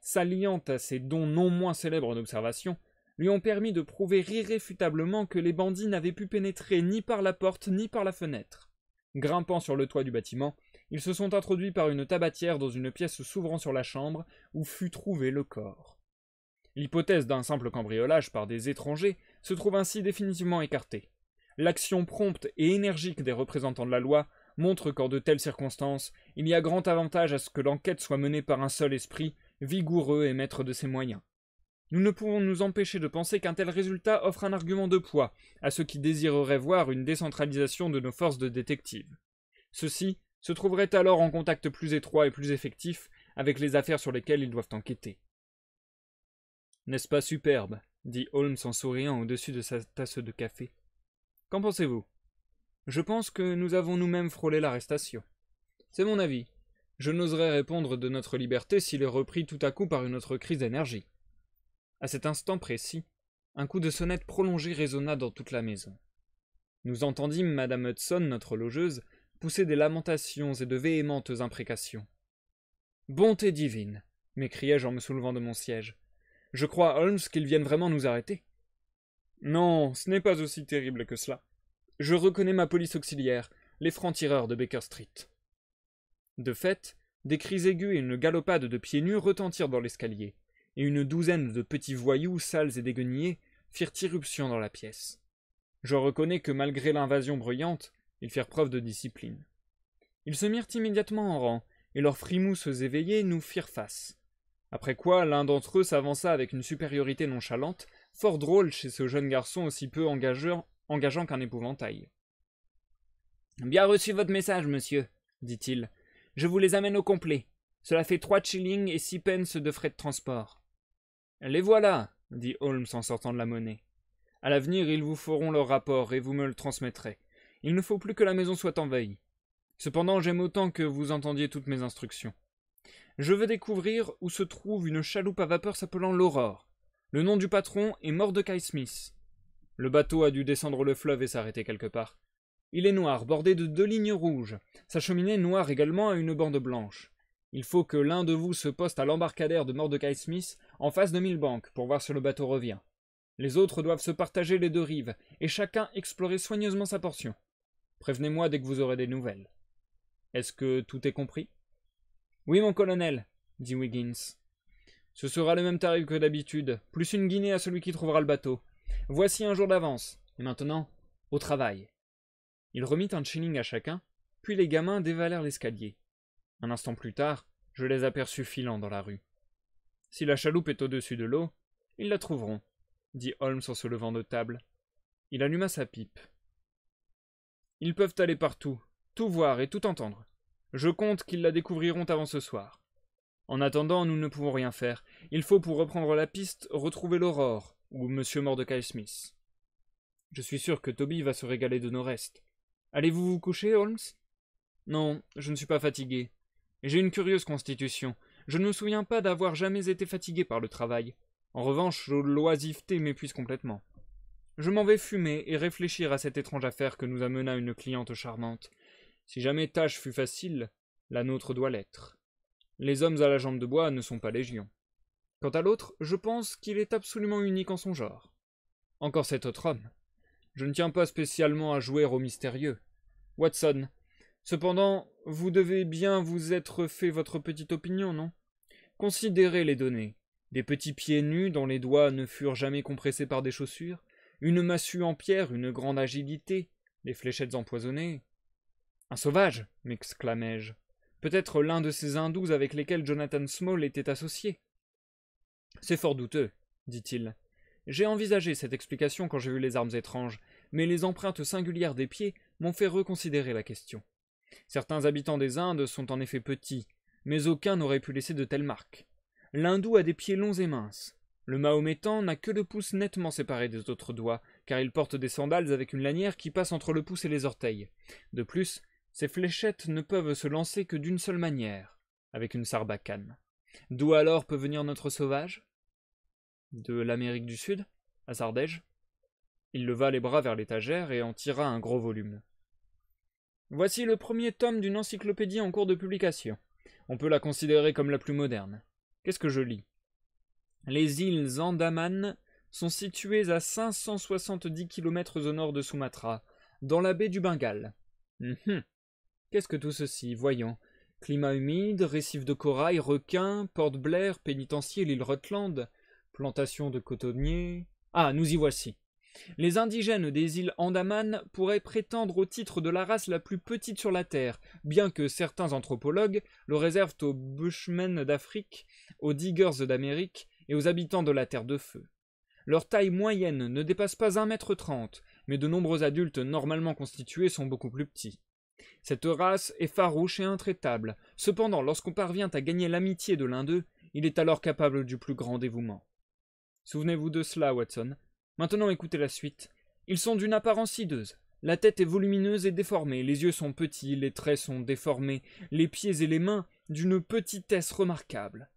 s'alliant à ses dons non moins célèbres d'observation, lui ont permis de prouver irréfutablement que les bandits n'avaient pu pénétrer ni par la porte ni par la fenêtre. Grimpant sur le toit du bâtiment, ils se sont introduits par une tabatière dans une pièce s'ouvrant sur la chambre où fut trouvé le corps. L'hypothèse d'un simple cambriolage par des étrangers se trouve ainsi définitivement écarté. L'action prompte et énergique des représentants de la loi montre qu'en de telles circonstances, il y a grand avantage à ce que l'enquête soit menée par un seul esprit, vigoureux et maître de ses moyens. Nous ne pouvons nous empêcher de penser qu'un tel résultat offre un argument de poids à ceux qui désireraient voir une décentralisation de nos forces de détective. Ceux-ci se trouveraient alors en contact plus étroit et plus effectif avec les affaires sur lesquelles ils doivent enquêter. N'est-ce pas superbe dit Holmes en souriant au-dessus de sa tasse de café. Qu'en pensez-vous Je pense que nous avons nous-mêmes frôlé l'arrestation. C'est mon avis. Je n'oserais répondre de notre liberté s'il est repris tout à coup par une autre crise d'énergie. À cet instant précis, un coup de sonnette prolongé résonna dans toute la maison. Nous entendîmes Madame Hudson, notre logeuse, pousser des lamentations et de véhémentes imprécations. Bonté divine m'écriai-je en me soulevant de mon siège. Je crois, Holmes, qu'ils viennent vraiment nous arrêter. Non, ce n'est pas aussi terrible que cela. Je reconnais ma police auxiliaire, les francs-tireurs de Baker Street. De fait, des cris aigus et une galopade de pieds nus retentirent dans l'escalier, et une douzaine de petits voyous sales et déguenillés firent irruption dans la pièce. Je reconnais que malgré l'invasion bruyante, ils firent preuve de discipline. Ils se mirent immédiatement en rang, et leurs frimousses éveillées nous firent face. Après quoi, l'un d'entre eux s'avança avec une supériorité nonchalante, fort drôle chez ce jeune garçon aussi peu engageant qu'un épouvantail. Bien reçu votre message, monsieur, dit-il. Je vous les amène au complet. Cela fait trois shillings et six pence de frais de transport. Les voilà, dit Holmes en sortant de la monnaie. À l'avenir, ils vous feront leur rapport et vous me le transmettrez. Il ne faut plus que la maison soit envahie. Cependant, j'aime autant que vous entendiez toutes mes instructions. Je veux découvrir où se trouve une chaloupe à vapeur s'appelant l'Aurore. Le nom du patron est Mordecai Smith. Le bateau a dû descendre le fleuve et s'arrêter quelque part. Il est noir, bordé de deux lignes rouges. Sa cheminée noire également a une bande blanche. Il faut que l'un de vous se poste à l'embarcadère de Mordecai Smith en face de Milbank pour voir si le bateau revient. Les autres doivent se partager les deux rives et chacun explorer soigneusement sa portion. Prévenez-moi dès que vous aurez des nouvelles. Est-ce que tout est compris oui, mon colonel, dit Wiggins. Ce sera le même tarif que d'habitude, plus une guinée à celui qui trouvera le bateau. Voici un jour d'avance. Et maintenant, au travail. Il remit un shilling à chacun, puis les gamins dévalèrent l'escalier. Un instant plus tard, je les aperçus filant dans la rue. Si la chaloupe est au-dessus de l'eau, ils la trouveront, dit Holmes en se levant de table. Il alluma sa pipe. Ils peuvent aller partout, tout voir et tout entendre. Je compte qu'ils la découvriront avant ce soir. En attendant, nous ne pouvons rien faire. Il faut, pour reprendre la piste, retrouver l'aurore, ou Monsieur Mordecai Smith. Je suis sûr que Toby va se régaler de nos restes. Allez-vous vous coucher, Holmes Non, je ne suis pas fatigué. J'ai une curieuse constitution. Je ne me souviens pas d'avoir jamais été fatigué par le travail. En revanche, l'oisiveté m'épuise complètement. Je m'en vais fumer et réfléchir à cette étrange affaire que nous amena une cliente charmante. Si jamais tâche fut facile, la nôtre doit l'être. Les hommes à la jambe de bois ne sont pas légions. »« Quant à l'autre, je pense qu'il est absolument unique en son genre. Encore cet autre homme. Je ne tiens pas spécialement à jouer au mystérieux. Watson, cependant, vous devez bien vous être fait votre petite opinion, non Considérez les données. Des petits pieds nus dont les doigts ne furent jamais compressés par des chaussures, une massue en pierre, une grande agilité, des fléchettes empoisonnées, un sauvage m'exclamai-je. Peut-être l'un de ces hindous avec lesquels Jonathan Small était associé. C'est fort douteux, dit-il. J'ai envisagé cette explication quand j'ai vu les armes étranges, mais les empreintes singulières des pieds m'ont fait reconsidérer la question. Certains habitants des Indes sont en effet petits, mais aucun n'aurait pu laisser de telles marques. L'hindou a des pieds longs et minces. Le mahométan n'a que le pouce nettement séparé des autres doigts, car il porte des sandales avec une lanière qui passe entre le pouce et les orteils. De plus, ces fléchettes ne peuvent se lancer que d'une seule manière, avec une sarbacane. D'où alors peut venir notre sauvage De l'Amérique du Sud, à Sardège Il leva les bras vers l'étagère et en tira un gros volume. Voici le premier tome d'une encyclopédie en cours de publication. On peut la considérer comme la plus moderne. Qu'est-ce que je lis Les îles Andaman sont situées à 570 km au nord de Sumatra, dans la baie du Bengale. Hum, hum. Qu'est-ce que tout ceci Voyons. Climat humide, récifs de corail, requins, porte Blair, pénitencier, l'île Rutland, plantation de cotonniers. Ah, nous y voici. Les indigènes des îles Andaman pourraient prétendre au titre de la race la plus petite sur la Terre, bien que certains anthropologues le réservent aux Bushmen d'Afrique, aux Diggers d'Amérique et aux habitants de la Terre de Feu. Leur taille moyenne ne dépasse pas un mètre trente, mais de nombreux adultes normalement constitués sont beaucoup plus petits. Cette race est farouche et intraitable, cependant lorsqu'on parvient à gagner l'amitié de l'un d'eux, il est alors capable du plus grand dévouement. Souvenez-vous de cela, Watson. Maintenant écoutez la suite. Ils sont d'une apparence hideuse. La tête est volumineuse et déformée, les yeux sont petits, les traits sont déformés, les pieds et les mains d'une petitesse remarquable.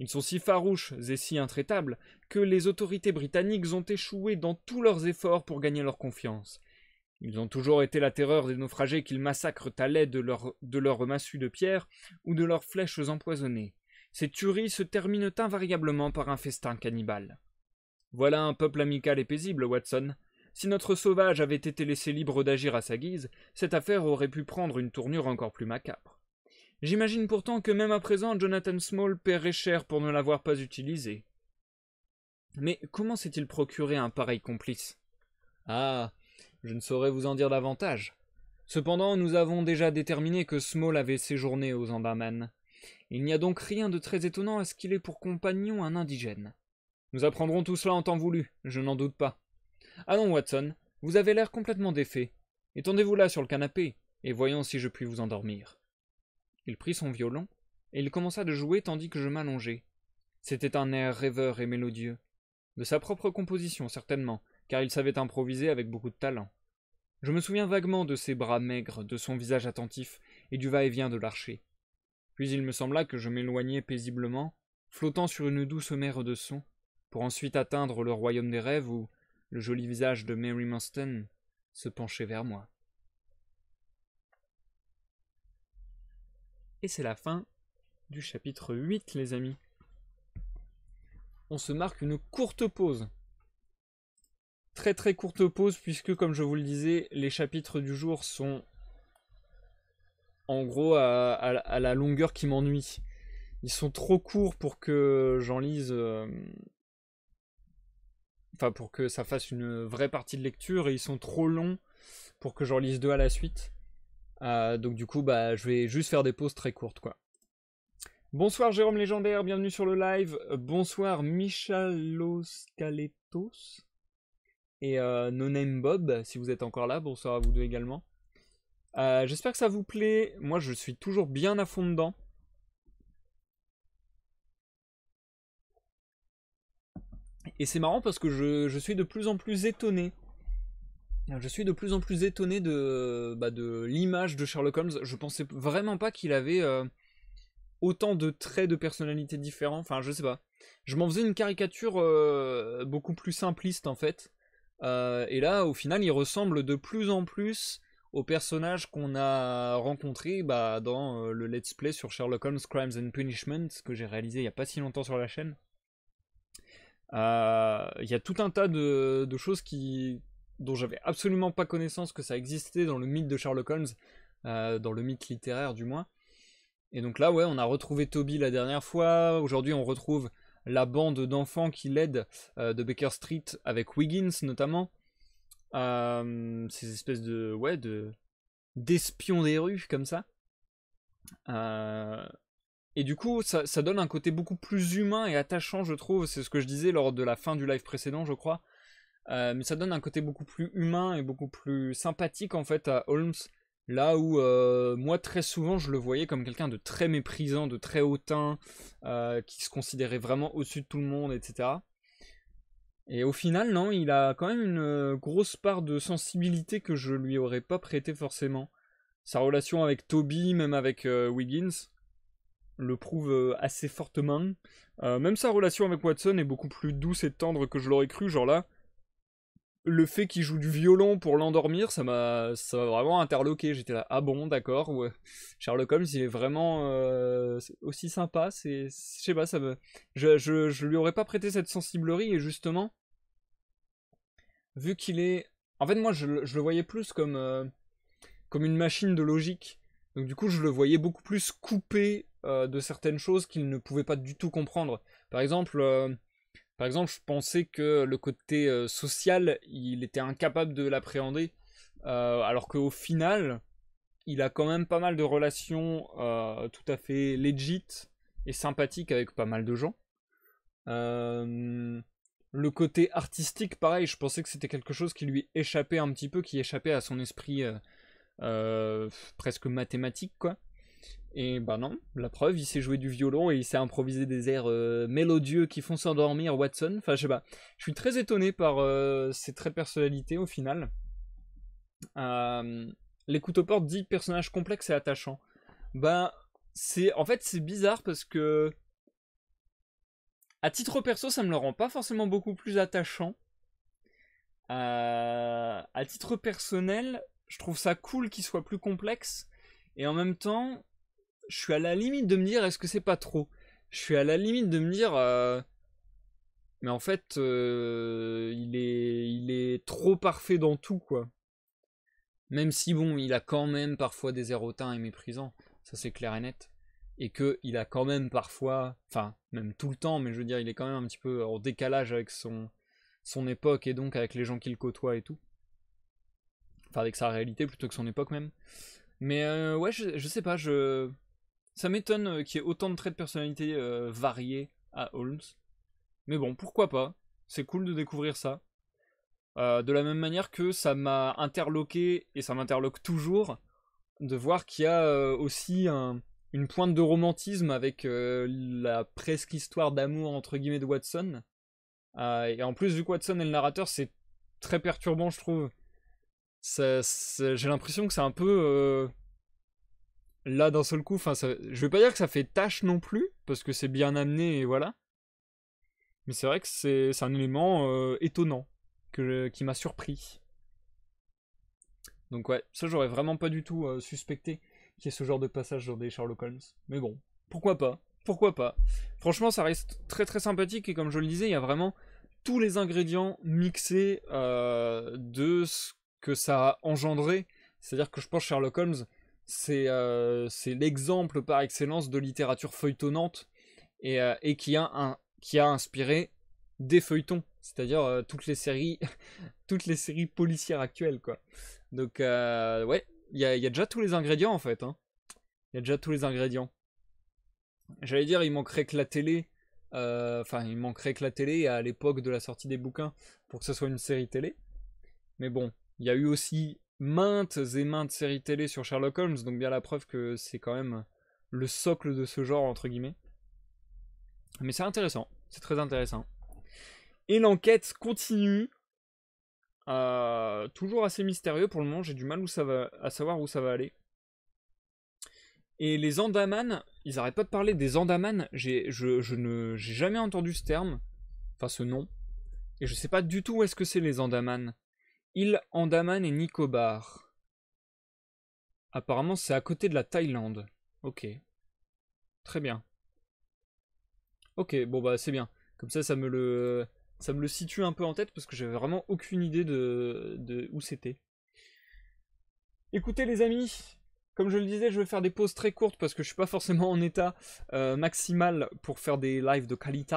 Ils sont si farouches et si intraitables que les autorités britanniques ont échoué dans tous leurs efforts pour gagner leur confiance, ils ont toujours été la terreur des naufragés qu'ils massacrent à l'aide de leurs de massues de pierre ou de leurs flèches empoisonnées. Ces tueries se terminent invariablement par un festin cannibale. Voilà un peuple amical et paisible, Watson. Si notre sauvage avait été laissé libre d'agir à sa guise, cette affaire aurait pu prendre une tournure encore plus macabre. J'imagine pourtant que même à présent Jonathan Small paierait cher pour ne l'avoir pas utilisé. Mais comment s'est-il procuré un pareil complice Ah, je ne saurais vous en dire davantage. Cependant, nous avons déjà déterminé que Small avait séjourné aux Andaman. Il n'y a donc rien de très étonnant à ce qu'il ait pour compagnon un indigène. Nous apprendrons tout cela en temps voulu, je n'en doute pas. Allons, Watson, vous avez l'air complètement défait. Étendez-vous là sur le canapé, et voyons si je puis vous endormir. Il prit son violon, et il commença de jouer tandis que je m'allongeais. C'était un air rêveur et mélodieux. De sa propre composition, certainement, car il savait improviser avec beaucoup de talent. Je me souviens vaguement de ses bras maigres, de son visage attentif et du va-et-vient de l'archer. Puis il me sembla que je m'éloignais paisiblement, flottant sur une douce mer de son, pour ensuite atteindre le royaume des rêves où le joli visage de Mary Manston se penchait vers moi. Et c'est la fin du chapitre 8, les amis. On se marque une courte pause Très très courte pause puisque comme je vous le disais, les chapitres du jour sont en gros à, la longueur qui m'ennuie. Ils sont trop courts pour que j'en lise... Euh, enfin pour que ça fasse une vraie partie de lecture et ils sont trop longs pour que j'en lise deux à la suite. Euh, donc du coup bah je vais juste faire des pauses très courtes quoi. Bonsoir Jérôme Légendaire, bienvenue sur le live. Bonsoir Michalos Caletos et euh, No Bob, si vous êtes encore là, bonsoir à vous deux également. Euh, j'espère que ça vous plaît, moi je suis toujours bien à fond dedans. Et c'est marrant parce que je, suis de plus en plus étonné. Je suis de plus en plus étonné de, bah, de l'image de Sherlock Holmes. Je pensais vraiment pas qu'il avait euh, autant de traits de personnalité différents. Enfin, je sais pas. Je m'en faisais une caricature euh, beaucoup plus simpliste en fait. Euh, et là, au final, il ressemble de plus en plus au personnage qu'on a rencontré bah, dans euh, le let's play sur Sherlock Holmes Crimes and Punishment que j'ai réalisé il n'y a pas si longtemps sur la chaîne. Euh, il y a tout un tas de, choses qui, dont j'avais absolument pas connaissance que ça existait dans le mythe de Sherlock Holmes, dans le mythe littéraire du moins. Et donc là, ouais, on a retrouvé Toby la dernière fois. Aujourd'hui, on retrouve la bande d'enfants qui l'aident euh, de Baker Street avec Wiggins notamment. Euh, ces espèces de ouais de d'espions des rues comme ça. Euh, et du coup, ça, donne un côté beaucoup plus humain et attachant, je trouve. C'est ce que je disais lors de la fin du live précédent, je crois. mais ça donne un côté beaucoup plus humain et beaucoup plus sympathique, en fait, à Holmes Là où euh, moi très souvent je le voyais comme quelqu'un de très méprisant, de très hautain, euh, qui se considérait vraiment au-dessus de tout le monde, etc. Et au final, non, il a quand même une euh, grosse part de sensibilité que je lui aurais pas prêté forcément. Sa relation avec Toby, même avec Wiggins, le prouve assez fortement. même sa relation avec Watson est beaucoup plus douce et tendre que je l'aurais cru, genre là, le fait qu'il joue du violon pour l'endormir, ça m'a vraiment interloqué. J'étais là, ah bon, d'accord, Sherlock Holmes, il est vraiment euh, aussi sympa. C'est, je sais pas, ça me, je, je, je, lui aurais pas prêté cette sensiblerie et justement, vu qu'il est, en fait, moi, je, le voyais plus comme euh, comme une machine de logique. Donc du coup, je le voyais beaucoup plus coupé euh, de certaines choses qu'il ne pouvait pas du tout comprendre. Par exemple par exemple, je pensais que le côté euh, social, il était incapable de l'appréhender, euh, alors qu'au final, il a quand même pas mal de relations euh, tout à fait légites et sympathiques avec pas mal de gens. le côté artistique, pareil, je pensais que c'était quelque chose qui lui échappait un petit peu, qui échappait à son esprit presque mathématique, quoi. Et bah non, la preuve, il s'est joué du violon et il s'est improvisé des airs euh, mélodieux qui font s'endormir Watson. Enfin, je sais pas. Je suis très étonné par euh, ses traits de personnalité au final. Euh, L'écoute portes dit personnage complexe et attachant. Bah, ben, c'est. En fait, c'est bizarre parce que. À titre perso, ça me le rend pas forcément beaucoup plus attachant. Euh, à titre personnel, je trouve ça cool qu'il soit plus complexe. Et en même temps, je suis à la limite de me dire est-ce que c'est pas trop Je suis à la limite de me dire euh, mais en fait euh, il est il est trop parfait dans tout quoi. Même si bon, il a quand même parfois des airs et méprisants, ça c'est clair et net et que il a quand même parfois, enfin même tout le temps, mais je veux dire, il est quand même un petit peu en décalage avec son son époque et donc avec les gens qu'il côtoie et tout. Enfin avec sa réalité plutôt que son époque même. Mais euh, ouais, je, sais pas, je ça m'étonne euh, qu'il y ait autant de traits de personnalité euh, variés à Holmes. Mais bon, pourquoi pas C'est cool de découvrir ça. Euh, de la même manière que ça m'a interloqué, et ça m'interloque toujours, de voir qu'il y a aussi une pointe de romantisme avec la presque histoire d'amour entre guillemets de Watson. et en plus, vu que Watson est le narrateur, c'est très perturbant, je trouve. J'ai l'impression que c'est un peu là d'un seul coup, enfin, je vais pas dire que ça fait tâche non plus, parce que c'est bien amené et voilà. Mais c'est vrai que c'est un élément euh, étonnant qui m'a surpris. Donc ouais, ça j'aurais vraiment pas du tout euh, suspecté qu'il y ait ce genre de passage dans des Sherlock Holmes. Mais bon, pourquoi pas Pourquoi pas Franchement, ça reste très très sympathique et comme je le disais, il y a vraiment tous les ingrédients mixés euh, de ce que ça a engendré. C'est-à-dire que je pense Sherlock Holmes, euh, c'est l'exemple par excellence de littérature feuilletonnante euh, et, qui, a un, qui, a inspiré des feuilletons, c'est-à-dire euh, toutes les séries, toutes les séries policières actuelles, Donc ouais, il y a, déjà tous les ingrédients en fait. Hein. Il y a déjà tous les ingrédients. J'allais dire, il manquerait que la télé. Enfin, il manquerait que la télé à l'époque de la sortie des bouquins pour que ce soit une série télé. Mais bon, il y a eu aussi maintes et maintes séries télé sur Sherlock Holmes, donc bien la preuve que c'est quand même le socle de ce genre, entre guillemets. Mais c'est intéressant, c'est très intéressant. Et l'enquête continue, euh, toujours assez mystérieux pour le moment, j'ai du mal où ça va, à savoir où ça va aller. Et les Andaman, ils n'arrêtent pas de parler des Andaman, je, je ne j'ai jamais entendu ce terme, enfin ce nom, et je sais pas du tout où est-ce que c'est les Andaman. Il, Andaman et Nicobar. Apparemment, c'est à côté de la Thaïlande. Ok. Très bien. Ok, bon bah c'est bien. Comme ça, ça me le, ça me le situe un peu en tête parce que j'avais vraiment aucune idée de, de où c'était. Écoutez les amis, comme je le disais, je vais faire des pauses très courtes parce que je ne suis pas forcément en état euh, maximal pour faire des lives de qualité.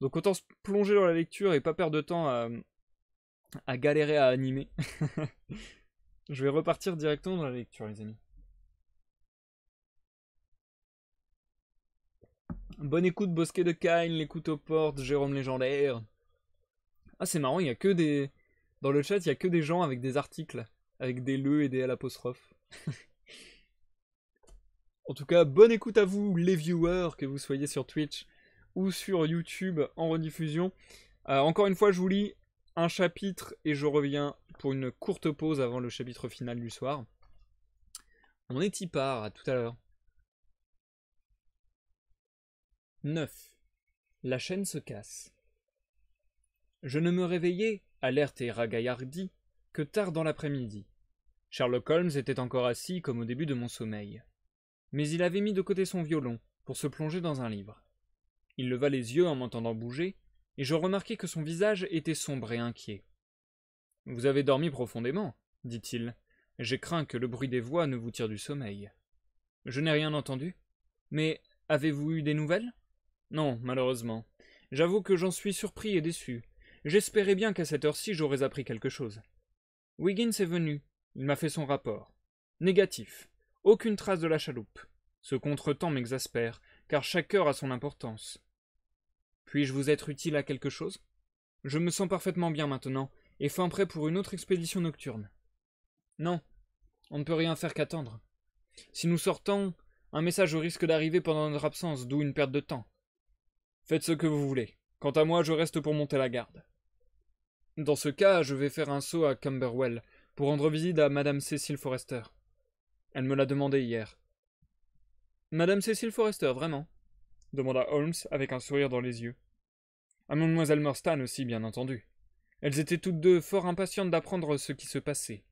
Donc autant se plonger dans la lecture et pas perdre de temps à, à galérer à animer. je vais repartir directement dans la lecture, les amis. Bonne écoute, Bosquet de Kain. l'écoute aux portes, Jérôme légendaire. Ah, c'est marrant, il n'y a que des. Dans le chat, il y a que des gens avec des articles, avec des le et des l apostrophe. en tout cas, bonne écoute à vous, les viewers, que vous soyez sur Twitch ou sur YouTube en rediffusion. Euh, encore une fois, je vous lis un chapitre et je reviens pour une courte pause avant le chapitre final du soir. On est y part, à tout à l'heure. 9. La chaîne se casse. Je ne me réveillai, alerte et ragaillardie, que tard dans l'après-midi. Sherlock Holmes était encore assis comme au début de mon sommeil. Mais il avait mis de côté son violon pour se plonger dans un livre. Il leva les yeux en m'entendant bouger et je remarquai que son visage était sombre et inquiet. Vous avez dormi profondément, dit-il. J'ai craint que le bruit des voix ne vous tire du sommeil. Je n'ai rien entendu. Mais avez-vous eu des nouvelles Non, malheureusement. J'avoue que j'en suis surpris et déçu. J'espérais bien qu'à cette heure-ci j'aurais appris quelque chose. Wiggins est venu. Il m'a fait son rapport. Négatif. Aucune trace de la chaloupe. Ce contretemps m'exaspère, car chaque heure a son importance. Puis-je vous être utile à quelque chose Je me sens parfaitement bien maintenant, et fin prêt pour une autre expédition nocturne. Non, on ne peut rien faire qu'attendre. Si nous sortons, un message risque d'arriver pendant notre absence, d'où une perte de temps. Faites ce que vous voulez. Quant à moi, je reste pour monter la garde. Dans ce cas, je vais faire un saut à Camberwell pour rendre visite à Madame Cécile Forrester. Elle me l'a demandé hier. Madame Cécile Forrester, vraiment demanda Holmes avec un sourire dans les yeux. À mademoiselle Morstan aussi, bien entendu. Elles étaient toutes deux fort impatientes d'apprendre ce qui se passait.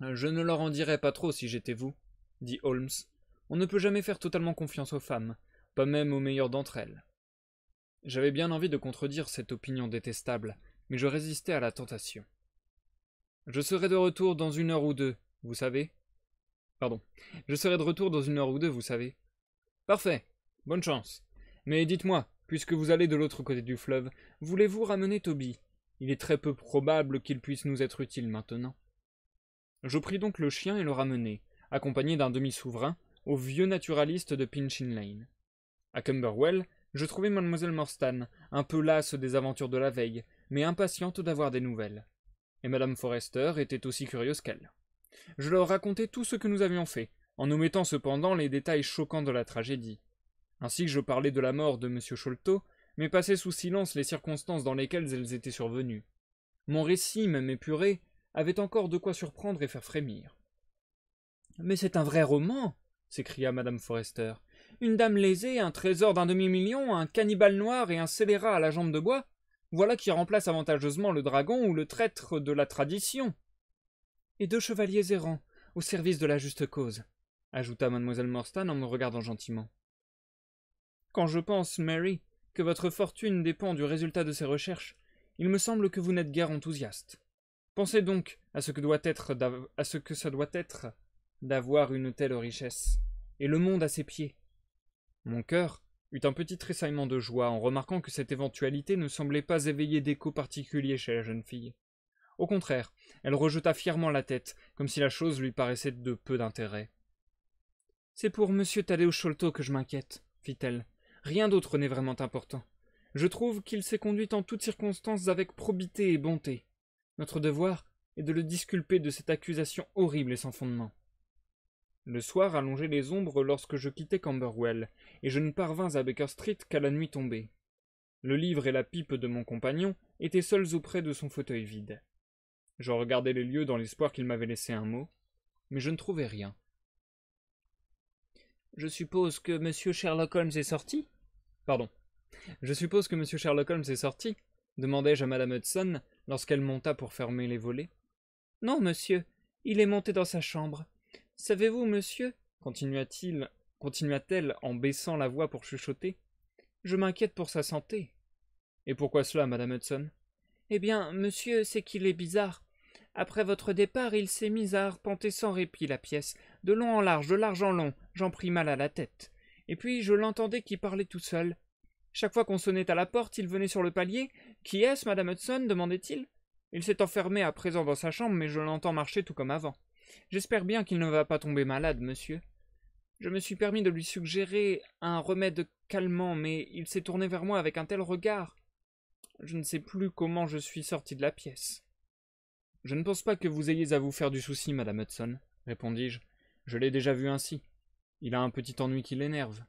Je ne leur en dirais pas trop si j'étais vous, dit Holmes. On ne peut jamais faire totalement confiance aux femmes, pas même aux meilleures d'entre elles. J'avais bien envie de contredire cette opinion détestable, mais je résistais à la tentation. Je serai de retour dans une heure ou deux, vous savez. Pardon. Je serai de retour dans une heure ou deux, vous savez. Parfait, Bonne chance. Mais dites-moi, puisque vous allez de l'autre côté du fleuve, voulez-vous ramener Toby Il est très peu probable qu'il puisse nous être utile maintenant. Je pris donc le chien et le ramenai, accompagné d'un demi-souverain, au vieux naturaliste de Pinchin Lane. À Cumberwell, je trouvai mademoiselle Morstan, un peu lasse des aventures de la veille, mais impatiente d'avoir des nouvelles. Et madame Forrester était aussi curieuse qu'elle. Je leur racontai tout ce que nous avions fait, en omettant cependant les détails choquants de la tragédie. Ainsi que je parlais de la mort de M. Cholteau, mais passais sous silence les circonstances dans lesquelles elles étaient survenues. Mon récit, même épuré, avait encore de quoi surprendre et faire frémir. Mais c'est un vrai roman s'écria Madame Forrester. Une dame lésée, un trésor d'un demi-million, un cannibale noir et un scélérat à la jambe de bois Voilà qui remplace avantageusement le dragon ou le traître de la tradition. Et deux chevaliers errants, au service de la juste cause, ajouta Mademoiselle Morstan en me regardant gentiment. Quand je pense, Mary, que votre fortune dépend du résultat de ces recherches, il me semble que vous n'êtes guère enthousiaste. Pensez donc à ce que, doit être à ce que ça doit être d'avoir une telle richesse, et le monde à ses pieds. Mon cœur eut un petit tressaillement de joie en remarquant que cette éventualité ne semblait pas éveiller d'écho particulier chez la jeune fille. Au contraire, elle rejeta fièrement la tête, comme si la chose lui paraissait de peu d'intérêt. C'est pour monsieur Tadeo Sholto que je m'inquiète, fit-elle. Rien d'autre n'est vraiment important. Je trouve qu'il s'est conduit en toutes circonstances avec probité et bonté. Notre devoir est de le disculper de cette accusation horrible et sans fondement. Le soir allongeait les ombres lorsque je quittais Camberwell, et je ne parvins à Baker Street qu'à la nuit tombée. Le livre et la pipe de mon compagnon étaient seuls auprès de son fauteuil vide. Je regardais les lieux dans l'espoir qu'il m'avait laissé un mot, mais je ne trouvais rien je suppose que Monsieur Sherlock Holmes est sorti Pardon. Je suppose que Monsieur Sherlock Holmes est sorti demandai-je à Madame Hudson lorsqu'elle monta pour fermer les volets. Non, monsieur, il est monté dans sa chambre. Savez-vous, monsieur continua-t-il, continua-t-elle en baissant la voix pour chuchoter, je m'inquiète pour sa santé. Et pourquoi cela, Madame Hudson Eh bien, monsieur, c'est qu'il est bizarre. Après votre départ, il s'est mis à arpenter sans répit la pièce, de long en large, de large en long, j'en pris mal à la tête. Et puis je l'entendais qui parlait tout seul. Chaque fois qu'on sonnait à la porte, il venait sur le palier. Qui est-ce, madame Hudson demandait-il. Il, s'est enfermé à présent dans sa chambre, mais je l'entends marcher tout comme avant. J'espère bien qu'il ne va pas tomber malade, monsieur. Je me suis permis de lui suggérer un remède calmant, mais il s'est tourné vers moi avec un tel regard. Je ne sais plus comment je suis sorti de la pièce. Je ne pense pas que vous ayez à vous faire du souci, madame Hudson, répondis-je. Je l'ai déjà vu ainsi. Il a un petit ennui qui l'énerve.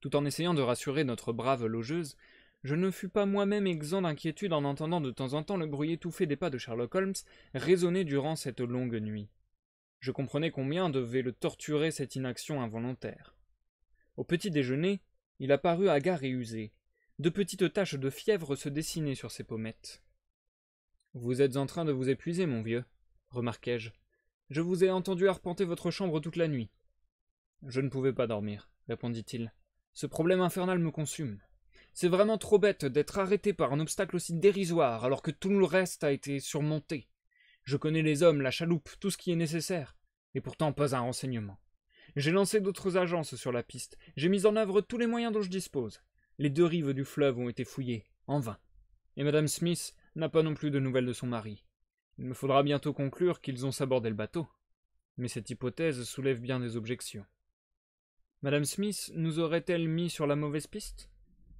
Tout en essayant de rassurer notre brave logeuse, je ne fus pas moi-même exempt d'inquiétude en entendant de temps en temps le bruit étouffé des pas de Sherlock Holmes résonner durant cette longue nuit. Je comprenais combien devait le torturer cette inaction involontaire. Au petit déjeuner, il apparut hagard et usé. De petites taches de fièvre se dessinaient sur ses pommettes. Vous êtes en train de vous épuiser, mon vieux, remarquai-je. Je vous ai entendu arpenter votre chambre toute la nuit. Je ne pouvais pas dormir, répondit-il. Ce problème infernal me consume. C'est vraiment trop bête d'être arrêté par un obstacle aussi dérisoire alors que tout le reste a été surmonté. Je connais les hommes, la chaloupe, tout ce qui est nécessaire, et pourtant pas un renseignement. J'ai lancé d'autres agences sur la piste, j'ai mis en œuvre tous les moyens dont je dispose. Les deux rives du fleuve ont été fouillées, en vain. Et Madame Smith n'a pas non plus de nouvelles de son mari. Il me faudra bientôt conclure qu'ils ont sabordé le bateau, mais cette hypothèse soulève bien des objections. Madame Smith nous aurait-elle mis sur la mauvaise piste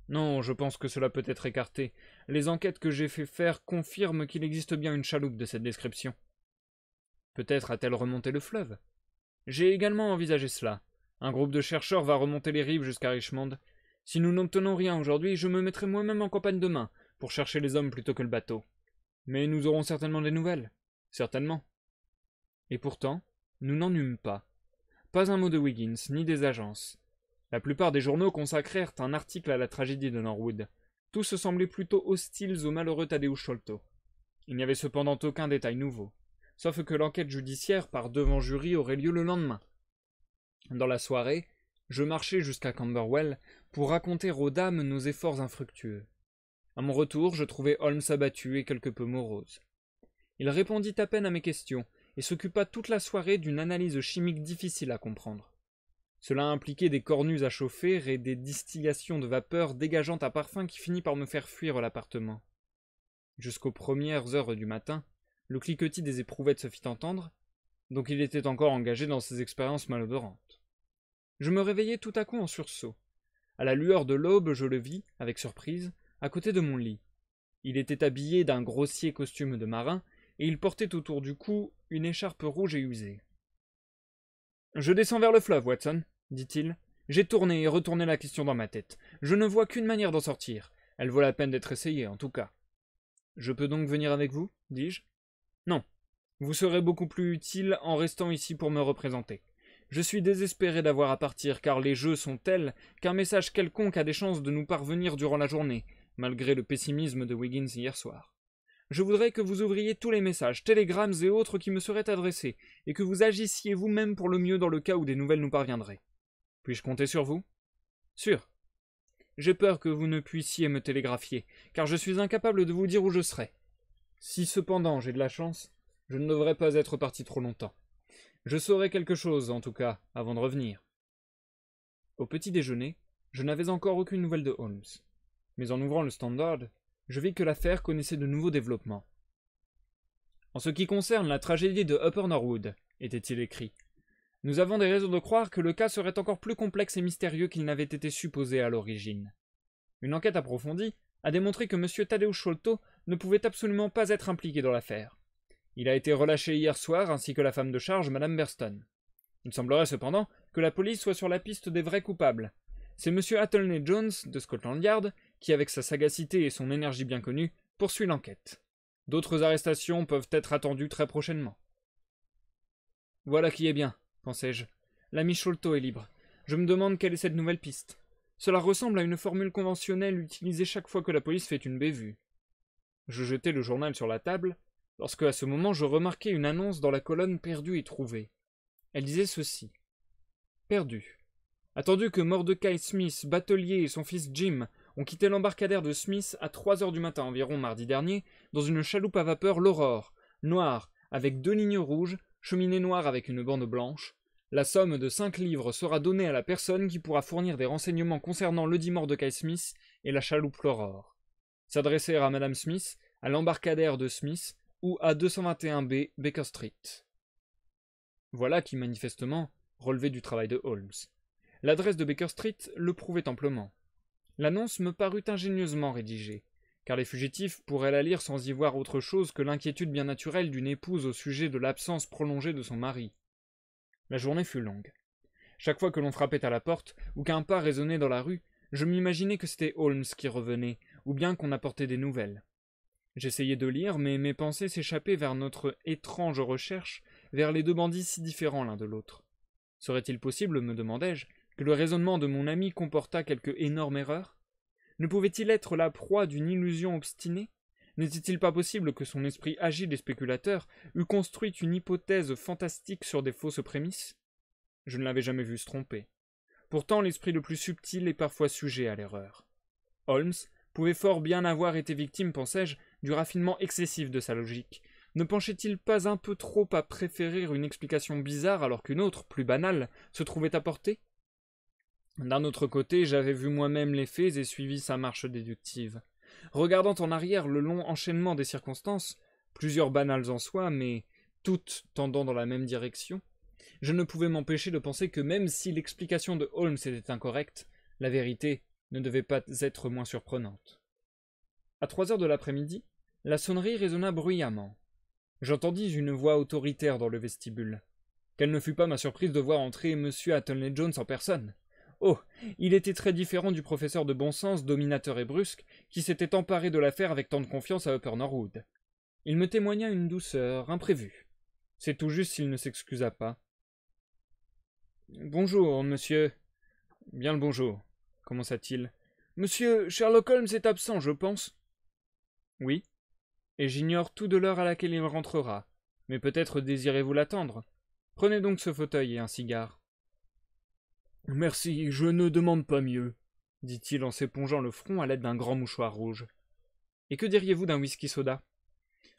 Non, je pense que cela peut être écarté. Les enquêtes que j'ai fait faire confirment qu'il existe bien une chaloupe de cette description. Peut-être a-t-elle remonté le fleuve J'ai également envisagé cela. Un groupe de chercheurs va remonter les rives jusqu'à Richmond. Si nous n'obtenons rien aujourd'hui, je me mettrai moi-même en campagne demain, pour chercher les hommes plutôt que le bateau. Mais nous aurons certainement des nouvelles. Certainement. Et pourtant, nous n'en eûmes pas. Pas un mot de Wiggins, ni des agences. La plupart des journaux consacrèrent un article à la tragédie de Norwood. Tous semblaient plutôt hostiles au malheureux Tadeusz Sholto. Il n'y avait cependant aucun détail nouveau, sauf que l'enquête judiciaire par devant jury aurait lieu le lendemain. Dans la soirée, je marchais jusqu'à Camberwell pour raconter aux dames nos efforts infructueux. À mon retour, je trouvai Holmes abattu et quelque peu morose. Il répondit à peine à mes questions et s'occupa toute la soirée d'une analyse chimique difficile à comprendre. Cela impliquait des cornues à chauffer et des distillations de vapeur dégageant un parfum qui finit par me faire fuir l'appartement. Jusqu'aux premières heures du matin, le cliquetis des éprouvettes se fit entendre, donc il était encore engagé dans ses expériences malodorantes. Je me réveillai tout à coup en sursaut. À la lueur de l'aube, je le vis, avec surprise, à côté de mon lit. Il était habillé d'un grossier costume de marin, et il portait autour du cou une écharpe rouge et usée. Je descends vers le fleuve, Watson, dit-il. J'ai tourné et retourné la question dans ma tête. Je ne vois qu'une manière d'en sortir. Elle vaut la peine d'être essayée, en tout cas. Je peux donc venir avec vous dis-je. Non. Vous serez beaucoup plus utile en restant ici pour me représenter. Je suis désespéré d'avoir à partir car les jeux sont tels qu'un message quelconque a des chances de nous parvenir durant la journée, malgré le pessimisme de Wiggins hier soir. Je voudrais que vous ouvriez tous les messages, télégrammes et autres qui me seraient adressés, et que vous agissiez vous-même pour le mieux dans le cas où des nouvelles nous parviendraient. Puis-je compter sur vous Sûr. J'ai peur que vous ne puissiez me télégraphier, car je suis incapable de vous dire où je serai. Si cependant j'ai de la chance, je ne devrais pas être parti trop longtemps. Je saurai quelque chose, en tout cas, avant de revenir. Au petit déjeuner, je n'avais encore aucune nouvelle de Holmes mais en ouvrant le Standard, je vis que l'affaire connaissait de nouveaux développements. En ce qui concerne la tragédie de Upper Norwood, était-il écrit, nous avons des raisons de croire que le cas serait encore plus complexe et mystérieux qu'il n'avait été supposé à l'origine. Une enquête approfondie a démontré que M. Tadeusz Sholto ne pouvait absolument pas être impliqué dans l'affaire. Il a été relâché hier soir ainsi que la femme de charge, Mme Burston. Il semblerait cependant que la police soit sur la piste des vrais coupables. C'est M. Athelney Jones, de Scotland Yard, qui, avec sa sagacité et son énergie bien connue, poursuit l'enquête. D'autres arrestations peuvent être attendues très prochainement. Voilà qui est bien, pensai-je. L'ami Sholto est libre. Je me demande quelle est cette nouvelle piste. Cela ressemble à une formule conventionnelle utilisée chaque fois que la police fait une bévue. Je jetai le journal sur la table, lorsque à ce moment je remarquai une annonce dans la colonne Perdu et trouvé. Elle disait ceci. Perdu. Attendu que Mordecai Smith, batelier, et son fils Jim ont quitté l'embarcadère de Smith à 3 heures du matin environ mardi dernier, dans une chaloupe à vapeur l'Aurore, noire, avec deux lignes rouges, cheminée noire avec une bande blanche. La somme de 5 livres sera donnée à la personne qui pourra fournir des renseignements concernant le dimor de Kyle Smith et la chaloupe l'Aurore. S'adresser à Madame Smith, à l'embarcadère de Smith ou à 221B Baker Street. Voilà qui, manifestement, relevait du travail de Holmes. L'adresse de Baker Street le prouvait amplement. L'annonce me parut ingénieusement rédigée, car les fugitifs pourraient la lire sans y voir autre chose que l'inquiétude bien naturelle d'une épouse au sujet de l'absence prolongée de son mari. La journée fut longue. Chaque fois que l'on frappait à la porte, ou qu'un pas résonnait dans la rue, je m'imaginais que c'était Holmes qui revenait, ou bien qu'on apportait des nouvelles. J'essayais de lire, mais mes pensées s'échappaient vers notre étrange recherche, vers les deux bandits si différents l'un de l'autre. Serait-il possible, me demandai je que le raisonnement de mon ami comporta quelque énorme erreur Ne pouvait-il être la proie d'une illusion obstinée N'était-il pas possible que son esprit agile et spéculateur eût construit une hypothèse fantastique sur des fausses prémices Je ne l'avais jamais vu se tromper. Pourtant, l'esprit le plus subtil est parfois sujet à l'erreur. Holmes pouvait fort bien avoir été victime, pensais-je, du raffinement excessif de sa logique. Ne penchait-il pas un peu trop à préférer une explication bizarre alors qu'une autre, plus banale, se trouvait à portée d'un autre côté, j'avais vu moi-même les faits et suivi sa marche déductive. Regardant en arrière le long enchaînement des circonstances, plusieurs banales en soi, mais toutes tendant dans la même direction, je ne pouvais m'empêcher de penser que même si l'explication de Holmes était incorrecte, la vérité ne devait pas être moins surprenante. À trois heures de l'après-midi, la sonnerie résonna bruyamment. J'entendis une voix autoritaire dans le vestibule. Quelle ne fut pas ma surprise de voir entrer M. Athelney Jones en personne. Oh Il était très différent du professeur de bon sens, dominateur et brusque, qui s'était emparé de l'affaire avec tant de confiance à Upper Norwood. Il me témoigna une douceur imprévue. C'est tout juste s'il ne s'excusa pas. Bonjour, monsieur. Bien le bonjour, commença-t-il. Monsieur Sherlock Holmes est absent, je pense. Oui. Et j'ignore tout de l'heure à laquelle il rentrera. Mais peut-être désirez-vous l'attendre. Prenez donc ce fauteuil et un cigare. Merci, je ne demande pas mieux, dit-il en s'épongeant le front à l'aide d'un grand mouchoir rouge. Et que diriez-vous d'un whisky soda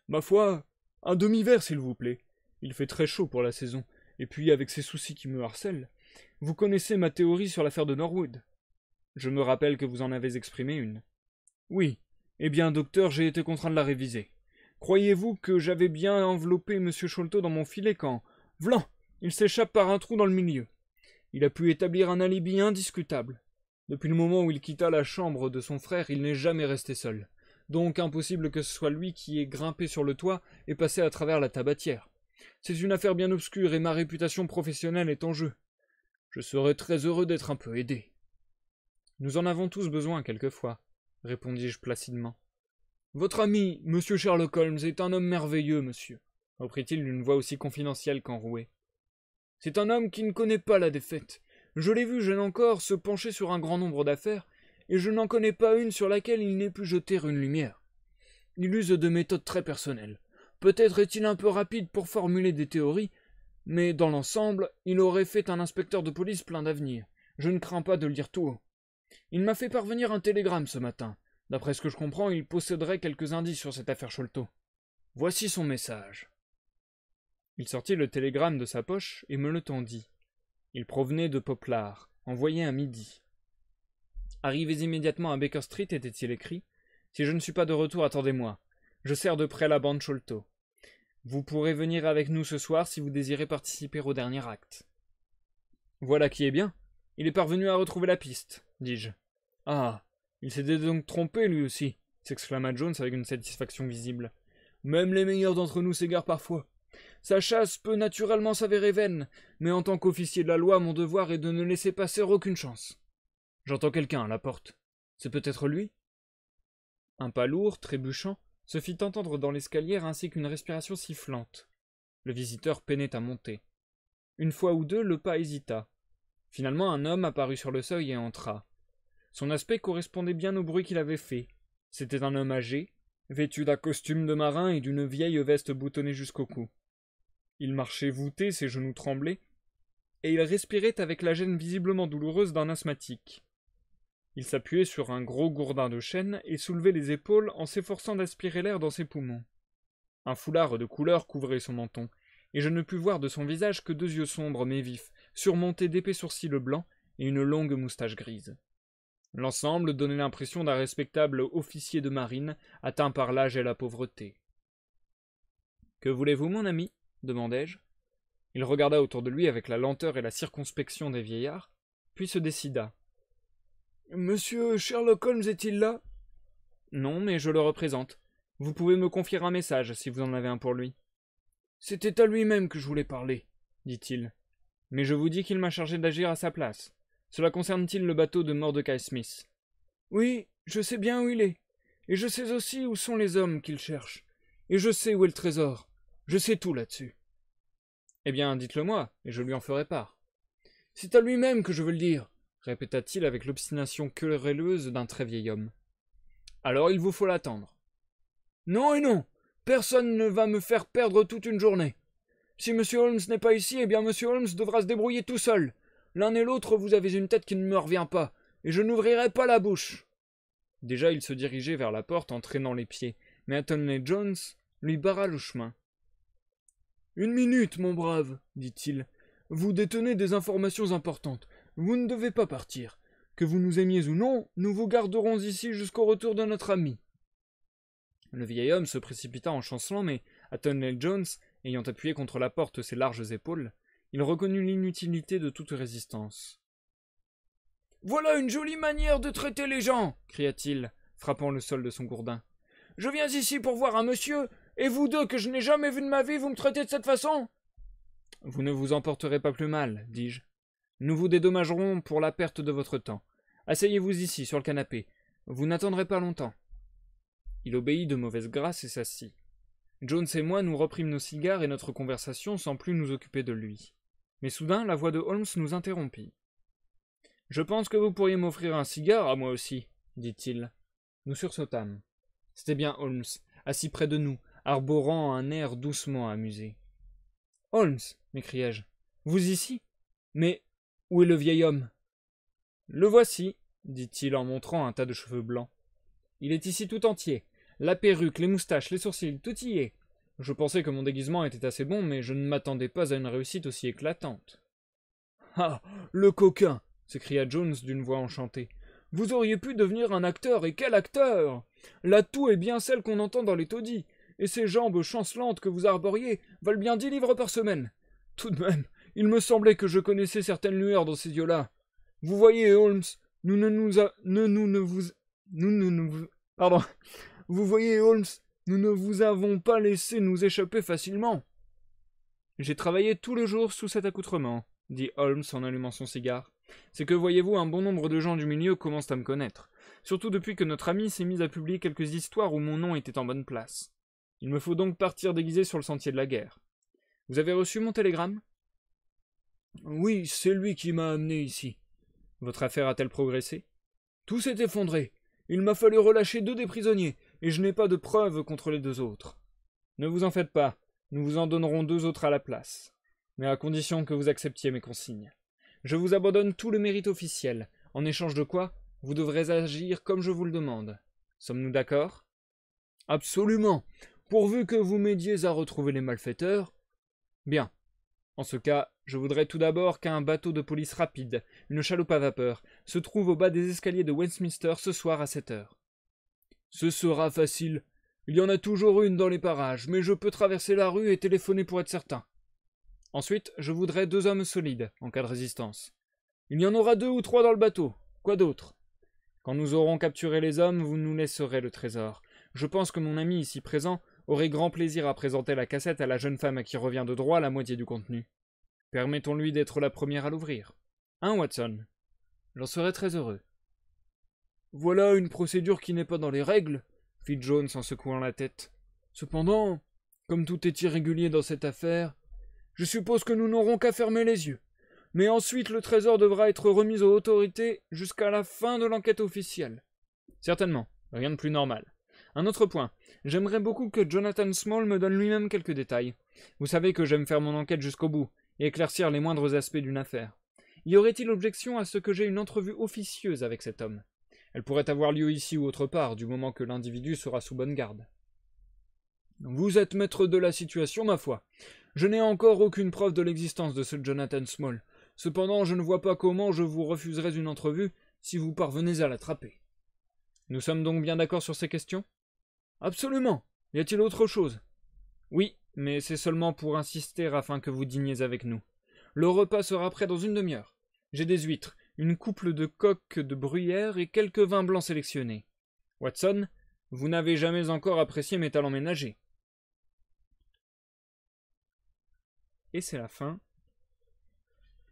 Ma foi, un demi-verre, s'il vous plaît. Il fait très chaud pour la saison, et puis avec ces soucis qui me harcèlent. Vous connaissez ma théorie sur l'affaire de Norwood Je me rappelle que vous en avez exprimé une. Oui. Eh bien, docteur, j'ai été contraint de la réviser. Croyez-vous que j'avais bien enveloppé M. Sholto dans mon filet quand. Vlan Il s'échappe par un trou dans le milieu il a pu établir un alibi indiscutable. Depuis le moment où il quitta la chambre de son frère, il n'est jamais resté seul. Donc impossible que ce soit lui qui ait grimpé sur le toit et passé à travers la tabatière. C'est une affaire bien obscure et ma réputation professionnelle est en jeu. Je serais très heureux d'être un peu aidé. Nous en avons tous besoin quelquefois, répondis-je placidement. Votre ami, monsieur Sherlock Holmes, est un homme merveilleux, monsieur, reprit-il d'une voix aussi confidentielle qu'enrouée. C'est un homme qui ne connaît pas la défaite. Je l'ai vu jeune encore se pencher sur un grand nombre d'affaires, et je n'en connais pas une sur laquelle il n'ait pu jeter une lumière. Il use de méthodes très personnelles. Peut-être est-il un peu rapide pour formuler des théories, mais dans l'ensemble, il aurait fait un inspecteur de police plein d'avenir. Je ne crains pas de le dire tout haut. Il m'a fait parvenir un télégramme ce matin. D'après ce que je comprends, il posséderait quelques indices sur cette affaire Cholto. Voici son message. Il sortit le télégramme de sa poche et me le tendit. Il provenait de Poplar, envoyé à midi. Arrivez immédiatement à Baker Street, était-il écrit. Si je ne suis pas de retour, attendez-moi. Je sers de près la bande Cholto. Vous pourrez venir avec nous ce soir si vous désirez participer au dernier acte. Voilà qui est bien. Il est parvenu à retrouver la piste, dis-je. Ah, il s'était donc trompé lui aussi, s'exclama Jones avec une satisfaction visible. Même les meilleurs d'entre nous s'égarent parfois. Sa chasse peut naturellement s'avérer vaine, mais en tant qu'officier de la loi, mon devoir est de ne laisser passer aucune chance. J'entends quelqu'un à la porte. C'est peut-être lui Un pas lourd, trébuchant, se fit entendre dans l'escalier ainsi qu'une respiration sifflante. Le visiteur peinait à monter. Une fois ou deux, le pas hésita. Finalement, un homme apparut sur le seuil et entra. Son aspect correspondait bien au bruit qu'il avait fait. C'était un homme âgé, vêtu d'un costume de marin et d'une vieille veste boutonnée jusqu'au cou. Il marchait voûté, ses genoux tremblaient, et il respirait avec la gêne visiblement douloureuse d'un asthmatique. Il s'appuyait sur un gros gourdin de chêne et soulevait les épaules en s'efforçant d'aspirer l'air dans ses poumons. Un foulard de couleur couvrait son menton, et je ne pus voir de son visage que deux yeux sombres mais vifs, surmontés d'épais sourcils blancs et une longue moustache grise. L'ensemble donnait l'impression d'un respectable officier de marine atteint par l'âge et la pauvreté. Que voulez-vous, mon ami demandai-je. Il regarda autour de lui avec la lenteur et la circonspection des vieillards, puis se décida. Monsieur Sherlock Holmes est-il là Non, mais je le représente. Vous pouvez me confier un message si vous en avez un pour lui. C'était à lui-même que je voulais parler, dit-il. Mais je vous dis qu'il m'a chargé d'agir à sa place. Cela concerne-t-il le bateau de Mordecai Smith Oui, je sais bien où il est. Et je sais aussi où sont les hommes qu'il cherche. Et je sais où est le trésor. Je sais tout là-dessus. Eh bien, dites-le moi, et je lui en ferai part. C'est à lui-même que je veux le dire, répéta-t-il avec l'obstination querelleuse d'un très vieil homme. Alors il vous faut l'attendre. Non et non Personne ne va me faire perdre toute une journée. Si M. Holmes n'est pas ici, eh bien M. Holmes devra se débrouiller tout seul. L'un et l'autre, vous avez une tête qui ne me revient pas, et je n'ouvrirai pas la bouche. Déjà, il se dirigeait vers la porte en traînant les pieds, mais Anthony Jones lui barra le chemin. Une minute, mon brave, dit-il. Vous détenez des informations importantes. Vous ne devez pas partir. Que vous nous aimiez ou non, nous vous garderons ici jusqu'au retour de notre ami. Le vieil homme se précipita en chancelant, mais Tunnel Jones, ayant appuyé contre la porte ses larges épaules, il reconnut l'inutilité de toute résistance. Voilà une jolie manière de traiter les gens cria-t-il, frappant le sol de son gourdin. Je viens ici pour voir un monsieur et vous deux, que je n'ai jamais vu de ma vie, vous me traitez de cette façon Vous ne vous emporterez pas plus mal, dis-je. Nous vous dédommagerons pour la perte de votre temps. Asseyez-vous ici, sur le canapé. Vous n'attendrez pas longtemps. Il obéit de mauvaise grâce et s'assit. Jones et moi nous reprîmes nos cigares et notre conversation sans plus nous occuper de lui. Mais soudain, la voix de Holmes nous interrompit. Je pense que vous pourriez m'offrir un cigare à moi aussi, dit-il. Nous sursautâmes. C'était bien Holmes, assis près de nous, arborant un air doucement amusé. Holmes, m'écriai-je, vous ici Mais où est le vieil homme Le voici, dit-il en montrant un tas de cheveux blancs. Il est ici tout entier. La perruque, les moustaches, les sourcils, tout y est. Je pensais que mon déguisement était assez bon, mais je ne m'attendais pas à une réussite aussi éclatante. Ah le coquin s'écria Jones d'une voix enchantée. Vous auriez pu devenir un acteur, et quel acteur La toux est bien celle qu'on entend dans les taudis et ces jambes chancelantes que vous arboriez valent bien dix livres par semaine. Tout de même, il me semblait que je connaissais certaines lueurs dans ces yeux-là. Vous voyez, Holmes, nous ne nous ne nous ne vous... nous nous... pardon. Vous voyez, Holmes, nous ne vous avons pas laissé nous échapper facilement. J'ai travaillé tout le jour sous cet accoutrement, dit Holmes en allumant son cigare. C'est que, voyez-vous, un bon nombre de gens du milieu commencent à me connaître, surtout depuis que notre ami s'est mis à publier quelques histoires où mon nom était en bonne place. Il me faut donc partir déguisé sur le sentier de la guerre. Vous avez reçu mon télégramme Oui, c'est lui qui m'a amené ici. Votre affaire a-t-elle progressé Tout s'est effondré. Il m'a fallu relâcher deux des prisonniers, et je n'ai pas de preuves contre les deux autres. Ne vous en faites pas, nous vous en donnerons deux autres à la place, mais à condition que vous acceptiez mes consignes. Je vous abandonne tout le mérite officiel, en échange de quoi vous devrez agir comme je vous le demande. Sommes-nous d'accord Absolument. Pourvu que vous m'aidiez à retrouver les malfaiteurs. Bien. En ce cas, je voudrais tout d'abord qu'un bateau de police rapide, une chaloupe à vapeur, se trouve au bas des escaliers de Westminster ce soir à sept heures. Ce sera facile. Il y en a toujours une dans les parages, mais je peux traverser la rue et téléphoner pour être certain. Ensuite, je voudrais deux hommes solides, en cas de résistance. Il y en aura deux ou trois dans le bateau. Quoi d'autre Quand nous aurons capturé les hommes, vous nous laisserez le trésor. Je pense que mon ami ici présent aurait grand plaisir à présenter la cassette à la jeune femme à qui revient de droit la moitié du contenu. Permettons-lui d'être la première à l'ouvrir. Hein, Watson J'en serais très heureux. Voilà une procédure qui n'est pas dans les règles, fit Jones en secouant la tête. Cependant, comme tout est irrégulier dans cette affaire, je suppose que nous n'aurons qu'à fermer les yeux. Mais ensuite le trésor devra être remis aux autorités jusqu'à la fin de l'enquête officielle. Certainement, rien de plus normal. Un autre point. J'aimerais beaucoup que Jonathan Small me donne lui-même quelques détails. Vous savez que j'aime faire mon enquête jusqu'au bout, et éclaircir les moindres aspects d'une affaire. Y aurait-il objection à ce que j'aie une entrevue officieuse avec cet homme Elle pourrait avoir lieu ici ou autre part, du moment que l'individu sera sous bonne garde. Vous êtes maître de la situation, ma foi. Je n'ai encore aucune preuve de l'existence de ce Jonathan Small. Cependant, je ne vois pas comment je vous refuserais une entrevue si vous parvenez à l'attraper. Nous sommes donc bien d'accord sur ces questions Absolument. Y a-t-il autre chose Oui, mais c'est seulement pour insister afin que vous dîniez avec nous. Le repas sera prêt dans une demi-heure. J'ai des huîtres, une couple de coques de bruyère et quelques vins blancs sélectionnés. Watson, vous n'avez jamais encore apprécié mes talents ménagers. Et c'est la fin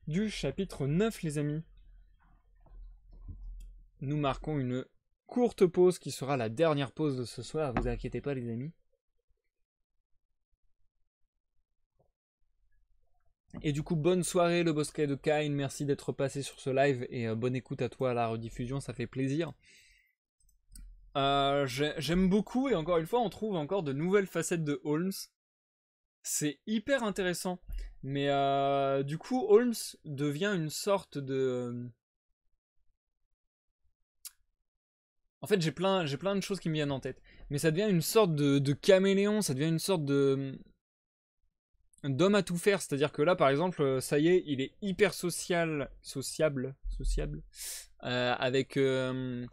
du chapitre 9, les amis. Nous marquons une courte pause qui sera la dernière pause de ce soir, vous inquiétez pas les amis. Et du coup, bonne soirée le bosquet de Kain. merci d'être passé sur ce live et euh, bonne écoute à toi à la rediffusion, ça fait plaisir. Euh, j'aime beaucoup et encore une fois, on trouve encore de nouvelles facettes de Holmes. C'est hyper intéressant. Mais euh, du coup, Holmes devient une sorte de En fait, j'ai plein, j'ai plein de choses qui me viennent en tête. Mais ça devient une sorte de, caméléon, ça devient une sorte de d'homme à tout faire. C'est-à-dire que là, par exemple, euh, ça y est, il est hyper social, sociable, sociable, euh, avec euh,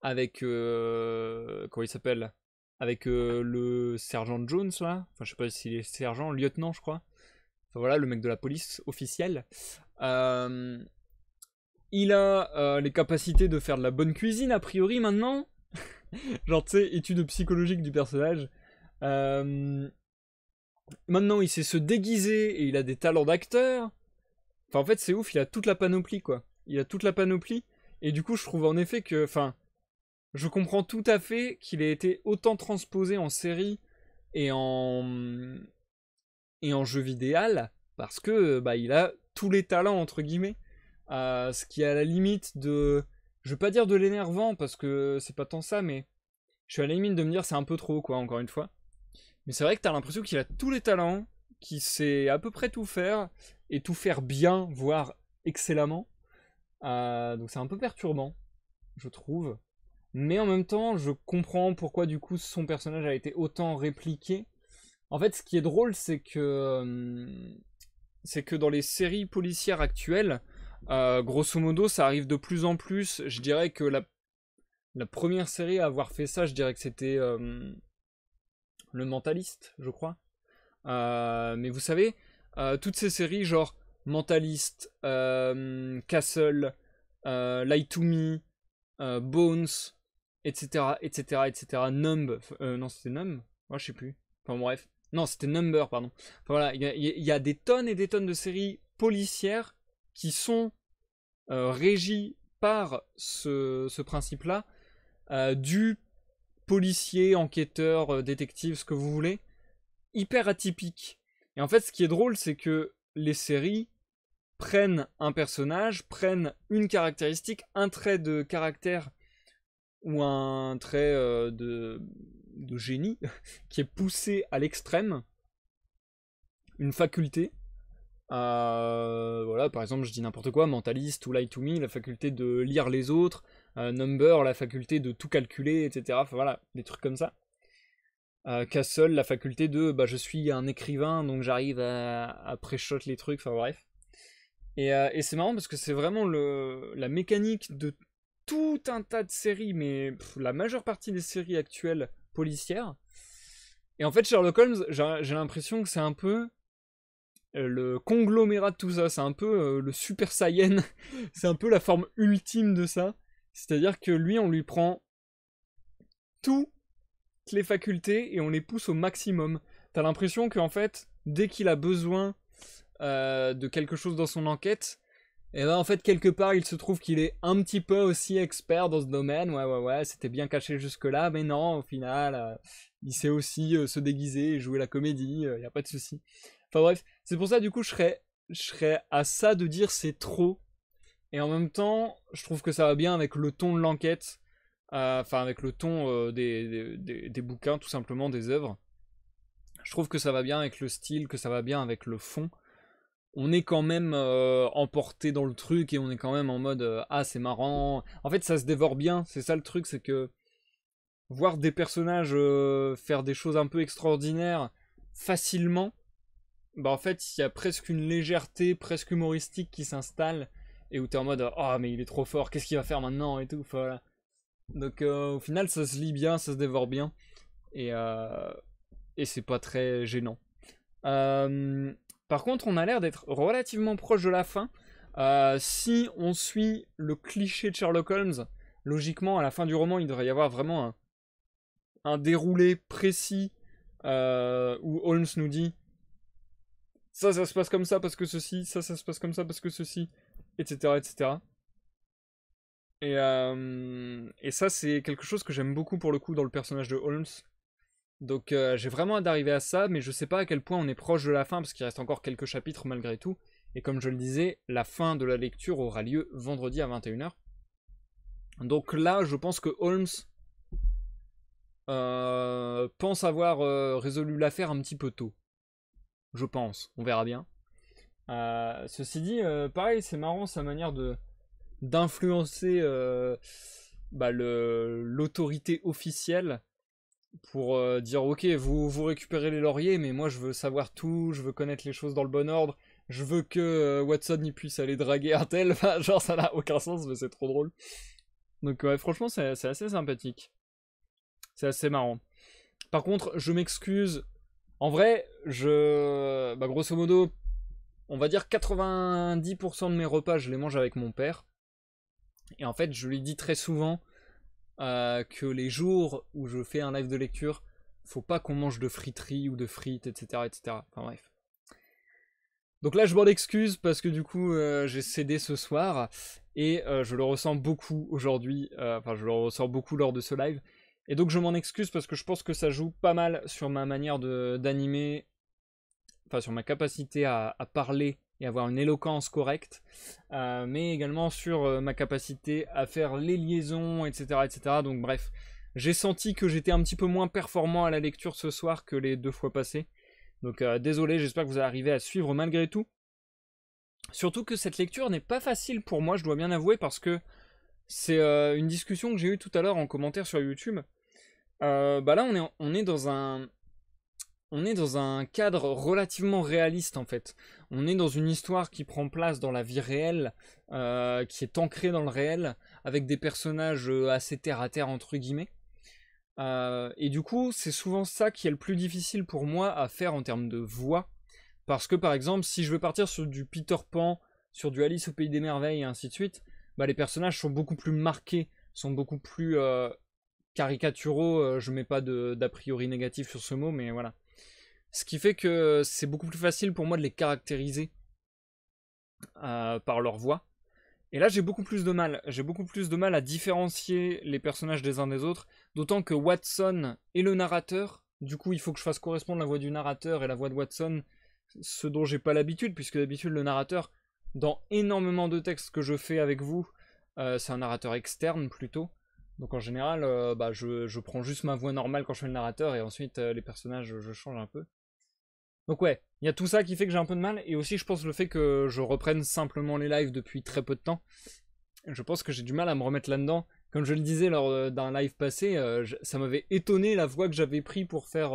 avec comment il s'appelle, avec le sergent Jones là. Enfin, je sais pas s'il est sergent, lieutenant, je crois. Enfin voilà, le mec de la police officielle. Il a euh, les capacités de faire de la bonne cuisine, a priori, maintenant. Genre, tu sais, étude psychologique du personnage. Euh, maintenant, il sait se déguiser et il a des talents d'acteur. Enfin, en fait, c'est ouf, il a toute la panoplie, quoi. Il a toute la panoplie. Et du coup, je trouve en effet que. Enfin, je comprends tout à fait qu'il ait été autant transposé en série et en. et en jeu vidéo. Parce que, bah, il a tous les talents, entre guillemets à ce qui est à la limite de. Je veux pas dire de l'énervant parce que c'est pas tant ça, mais je suis à la limite de me dire c'est un peu trop, quoi, encore une fois. Mais c'est vrai que as l'impression qu'il a tous les talents, qu'il sait à peu près tout faire, et tout faire bien, voire excellemment. Euh, donc c'est un peu perturbant, je trouve. Mais en même temps, je comprends pourquoi du coup son personnage a été autant répliqué. En fait, ce qui est drôle, c'est que euh, c'est que dans les séries policières actuelles, euh, grosso modo, ça arrive de plus en plus. Je dirais que la, première série à avoir fait ça, je dirais que c'était euh, Le Mentaliste, je crois. Euh, mais vous savez, toutes ces séries, genre Mentaliste, Castle, Lie to Me, Bones, etc., etc., etc., Numb. non, c'était Numb Moi, je sais plus. Enfin, bref. Non, c'était Number, pardon. voilà, il y, y, a des tonnes et des tonnes de séries policières qui sont euh, régi régie par ce, principe-là euh, du policier, enquêteur, euh, détective, ce que vous voulez, hyper atypique. Et en fait, ce qui est drôle, c'est que les séries prennent un personnage, prennent une caractéristique, un trait de caractère ou un trait de génie qui est poussé à l'extrême, une faculté, voilà, par exemple, je dis n'importe quoi, mentaliste, to lie to me, la faculté de lire les autres, euh, number, la faculté de tout calculer, etc. Enfin voilà, des trucs comme ça. Euh, Castle, la faculté de bah, je suis un écrivain, donc j'arrive à, à pré-shot les trucs, enfin bref. Et, euh, et c'est marrant parce que c'est vraiment le, la mécanique de tout un tas de séries, mais la majeure partie des séries actuelles policières. Et en fait, Sherlock Holmes, j'ai l'impression que c'est un peu le conglomérat de tout ça. C'est un peu euh, le Super Saiyan. c'est un peu la forme ultime de ça. C'est-à-dire que lui, on lui prend toutes les facultés et on les pousse au maximum. T'as l'impression qu'en fait, dès qu'il a besoin euh, de quelque chose dans son enquête, et eh ben en fait, quelque part, il se trouve qu'il est un petit peu aussi expert dans ce domaine. Ouais, ouais, ouais, c'était bien caché jusque-là, mais non, au final, euh, il sait aussi se déguiser et jouer la comédie, il n'y a pas de souci. Enfin bref, c'est pour ça, du coup, je serais, à ça de dire c'est trop. Et en même temps, je trouve que ça va bien avec le ton de l'enquête, euh, enfin avec le ton euh, des, bouquins, tout simplement, des œuvres. Je trouve que ça va bien avec le style, que ça va bien avec le fond. On est quand même euh, emporté dans le truc et on est quand même en mode ah c'est marrant. En fait, ça se dévore bien. C'est ça le truc, c'est que voir des personnages faire des choses un peu extraordinaires facilement, bah en fait, il y a presque une légèreté, presque humoristique qui s'installe, et où t'es en mode oh mais il est trop fort, qu'est-ce qu'il va faire maintenant et tout, voilà. Donc euh, au final, ça se lit bien, ça se dévore bien, et euh, et c'est pas très gênant. Euh, par contre, on a l'air d'être relativement proche de la fin. si on suit le cliché de Sherlock Holmes, logiquement, à la fin du roman, il devrait y avoir vraiment un, un déroulé précis où Holmes nous dit ça, ça se passe comme ça parce que ceci. Ça, ça se passe comme ça parce que ceci. Etc. etc. Et, euh, et ça, c'est quelque chose que j'aime beaucoup pour le coup dans le personnage de Holmes. Donc euh, j'ai vraiment hâte d'arriver à ça, mais je sais pas à quel point on est proche de la fin, parce qu'il reste encore quelques chapitres malgré tout. Et comme je le disais, la fin de la lecture aura lieu vendredi à 21h. Donc là, je pense que Holmes euh, pense avoir résolu l'affaire un petit peu tôt je pense. On verra bien. Euh, ceci dit, euh, pareil, c'est marrant sa manière de d'influencer euh, bah, l'autorité officielle pour dire ok vous vous récupérez les lauriers mais moi je veux savoir tout je veux connaître les choses dans le bon ordre je veux que Watson y puisse aller draguer un tel genre ça n'a aucun sens mais c'est trop drôle donc franchement c'est assez sympathique c'est assez marrant par contre je m'excuse en vrai, je. Bah, grosso modo, on va dire 90% de mes repas, je les mange avec mon père. Et en fait, je lui dis très souvent euh, que les jours où je fais un live de lecture, faut pas qu'on mange de friterie ou de frites, etc. etc. Enfin bref. Donc là, je m'en excuse parce que du coup, euh, j'ai cédé ce soir et euh, je le ressens beaucoup aujourd'hui. enfin, je le ressens beaucoup lors de ce live. Et donc je m'en excuse parce que je pense que ça joue pas mal sur ma manière d'animer, enfin sur ma capacité à, parler et avoir une éloquence correcte, euh, mais également sur euh, ma capacité à faire les liaisons, etc. etc. Donc bref, j'ai senti que j'étais un petit peu moins performant à la lecture ce soir que les deux fois passées. Donc euh, désolé, j'espère que vous arrivez à suivre malgré tout. Surtout que cette lecture n'est pas facile pour moi, je dois bien avouer, parce que c'est une discussion que j'ai eue tout à l'heure en commentaire sur YouTube. Euh, bah là, on est, on est dans un... On est dans un cadre relativement réaliste en fait. On est dans une histoire qui prend place dans la vie réelle, euh, qui est ancrée dans le réel, avec des personnages euh, assez terre à terre entre guillemets. et du coup, c'est souvent ça qui est le plus difficile pour moi à faire en termes de voix. Parce que par exemple, si je veux partir sur du Peter Pan, sur du Alice au Pays des Merveilles et ainsi de suite, bah, les personnages sont beaucoup plus marqués, sont beaucoup plus caricaturaux, euh, je mets pas d'a priori négatif sur ce mot, mais voilà. Ce qui fait que c'est beaucoup plus facile pour moi de les caractériser euh, par leur voix. Et là, j'ai beaucoup plus de mal. J'ai beaucoup plus de mal à différencier les personnages des uns des autres. D'autant que Watson est le narrateur. Du coup, il faut que je fasse correspondre la voix du narrateur et la voix de Watson, ce dont j'ai pas l'habitude, puisque d'habitude, le narrateur, dans énormément de textes que je fais avec vous, euh, c'est un narrateur externe plutôt. Donc en général, euh, bah, je, je, prends juste ma voix normale quand je fais le narrateur et ensuite euh, les personnages, je, change un peu. Donc ouais, il y a tout ça qui fait que j'ai un peu de mal et aussi je pense le fait que je reprenne simplement les lives depuis très peu de temps. Je pense que j'ai du mal à me remettre là-dedans. Comme je le disais lors euh, d'un live passé, ça m'avait étonné la voix que j'avais pris pour faire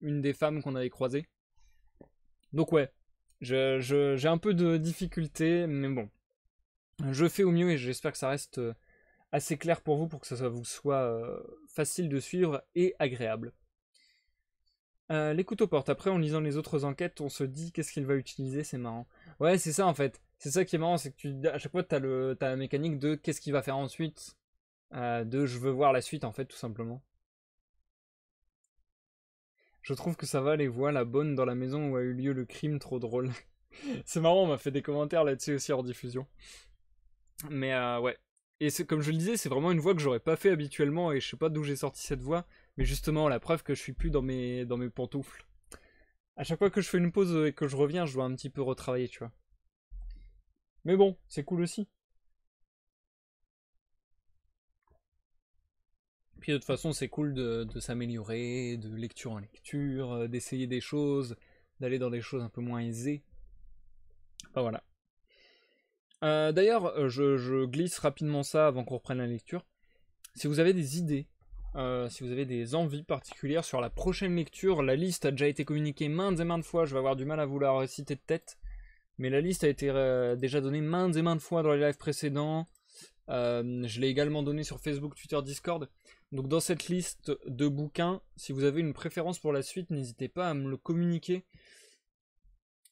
une des femmes qu'on avait croisées. Donc ouais, j'ai un peu de difficulté, mais bon. Je fais au mieux et j'espère que ça reste assez clair pour vous pour que ça vous soit euh, facile de suivre et agréable. Euh, les couteaux portes. Après, en lisant les autres enquêtes, on se dit qu'est-ce qu'il va utiliser, c'est marrant. Ouais, c'est ça en fait. C'est ça qui est marrant, c'est que tu, à chaque fois, t'as, le, as la mécanique de qu'est-ce qu'il va faire ensuite, euh, de je veux voir la suite en fait, tout simplement. Je trouve que ça va les voix la bonne dans la maison où a eu lieu le crime, trop drôle. c'est marrant, on m'a fait des commentaires là-dessus aussi hors diffusion. Mais ouais, et c'est comme je le disais, c'est vraiment une voix que j'aurais pas fait habituellement et je sais pas d'où j'ai sorti cette voix, mais justement la preuve que je suis plus dans mes dans mes pantoufles. À chaque fois que je fais une pause et que je reviens, je dois un petit peu retravailler, tu vois. Mais bon, c'est cool aussi. Puis de toute façon, c'est cool de, de s'améliorer, de lecture en lecture, euh, d'essayer des choses, d'aller dans des choses un peu moins aisées. Enfin voilà. Euh, d'ailleurs, euh, je, glisse rapidement ça avant qu'on reprenne la lecture. Si vous avez des idées, euh, si vous avez des envies particulières sur la prochaine lecture, la liste a déjà été communiquée maintes et maintes fois, je vais avoir du mal à vous la reciter de tête, mais la liste a été déjà donnée maintes et maintes fois dans les lives précédents. je l'ai également donnée sur Facebook, Twitter, Discord. Donc dans cette liste de bouquins, si vous avez une préférence pour la suite, n'hésitez pas à me le communiquer.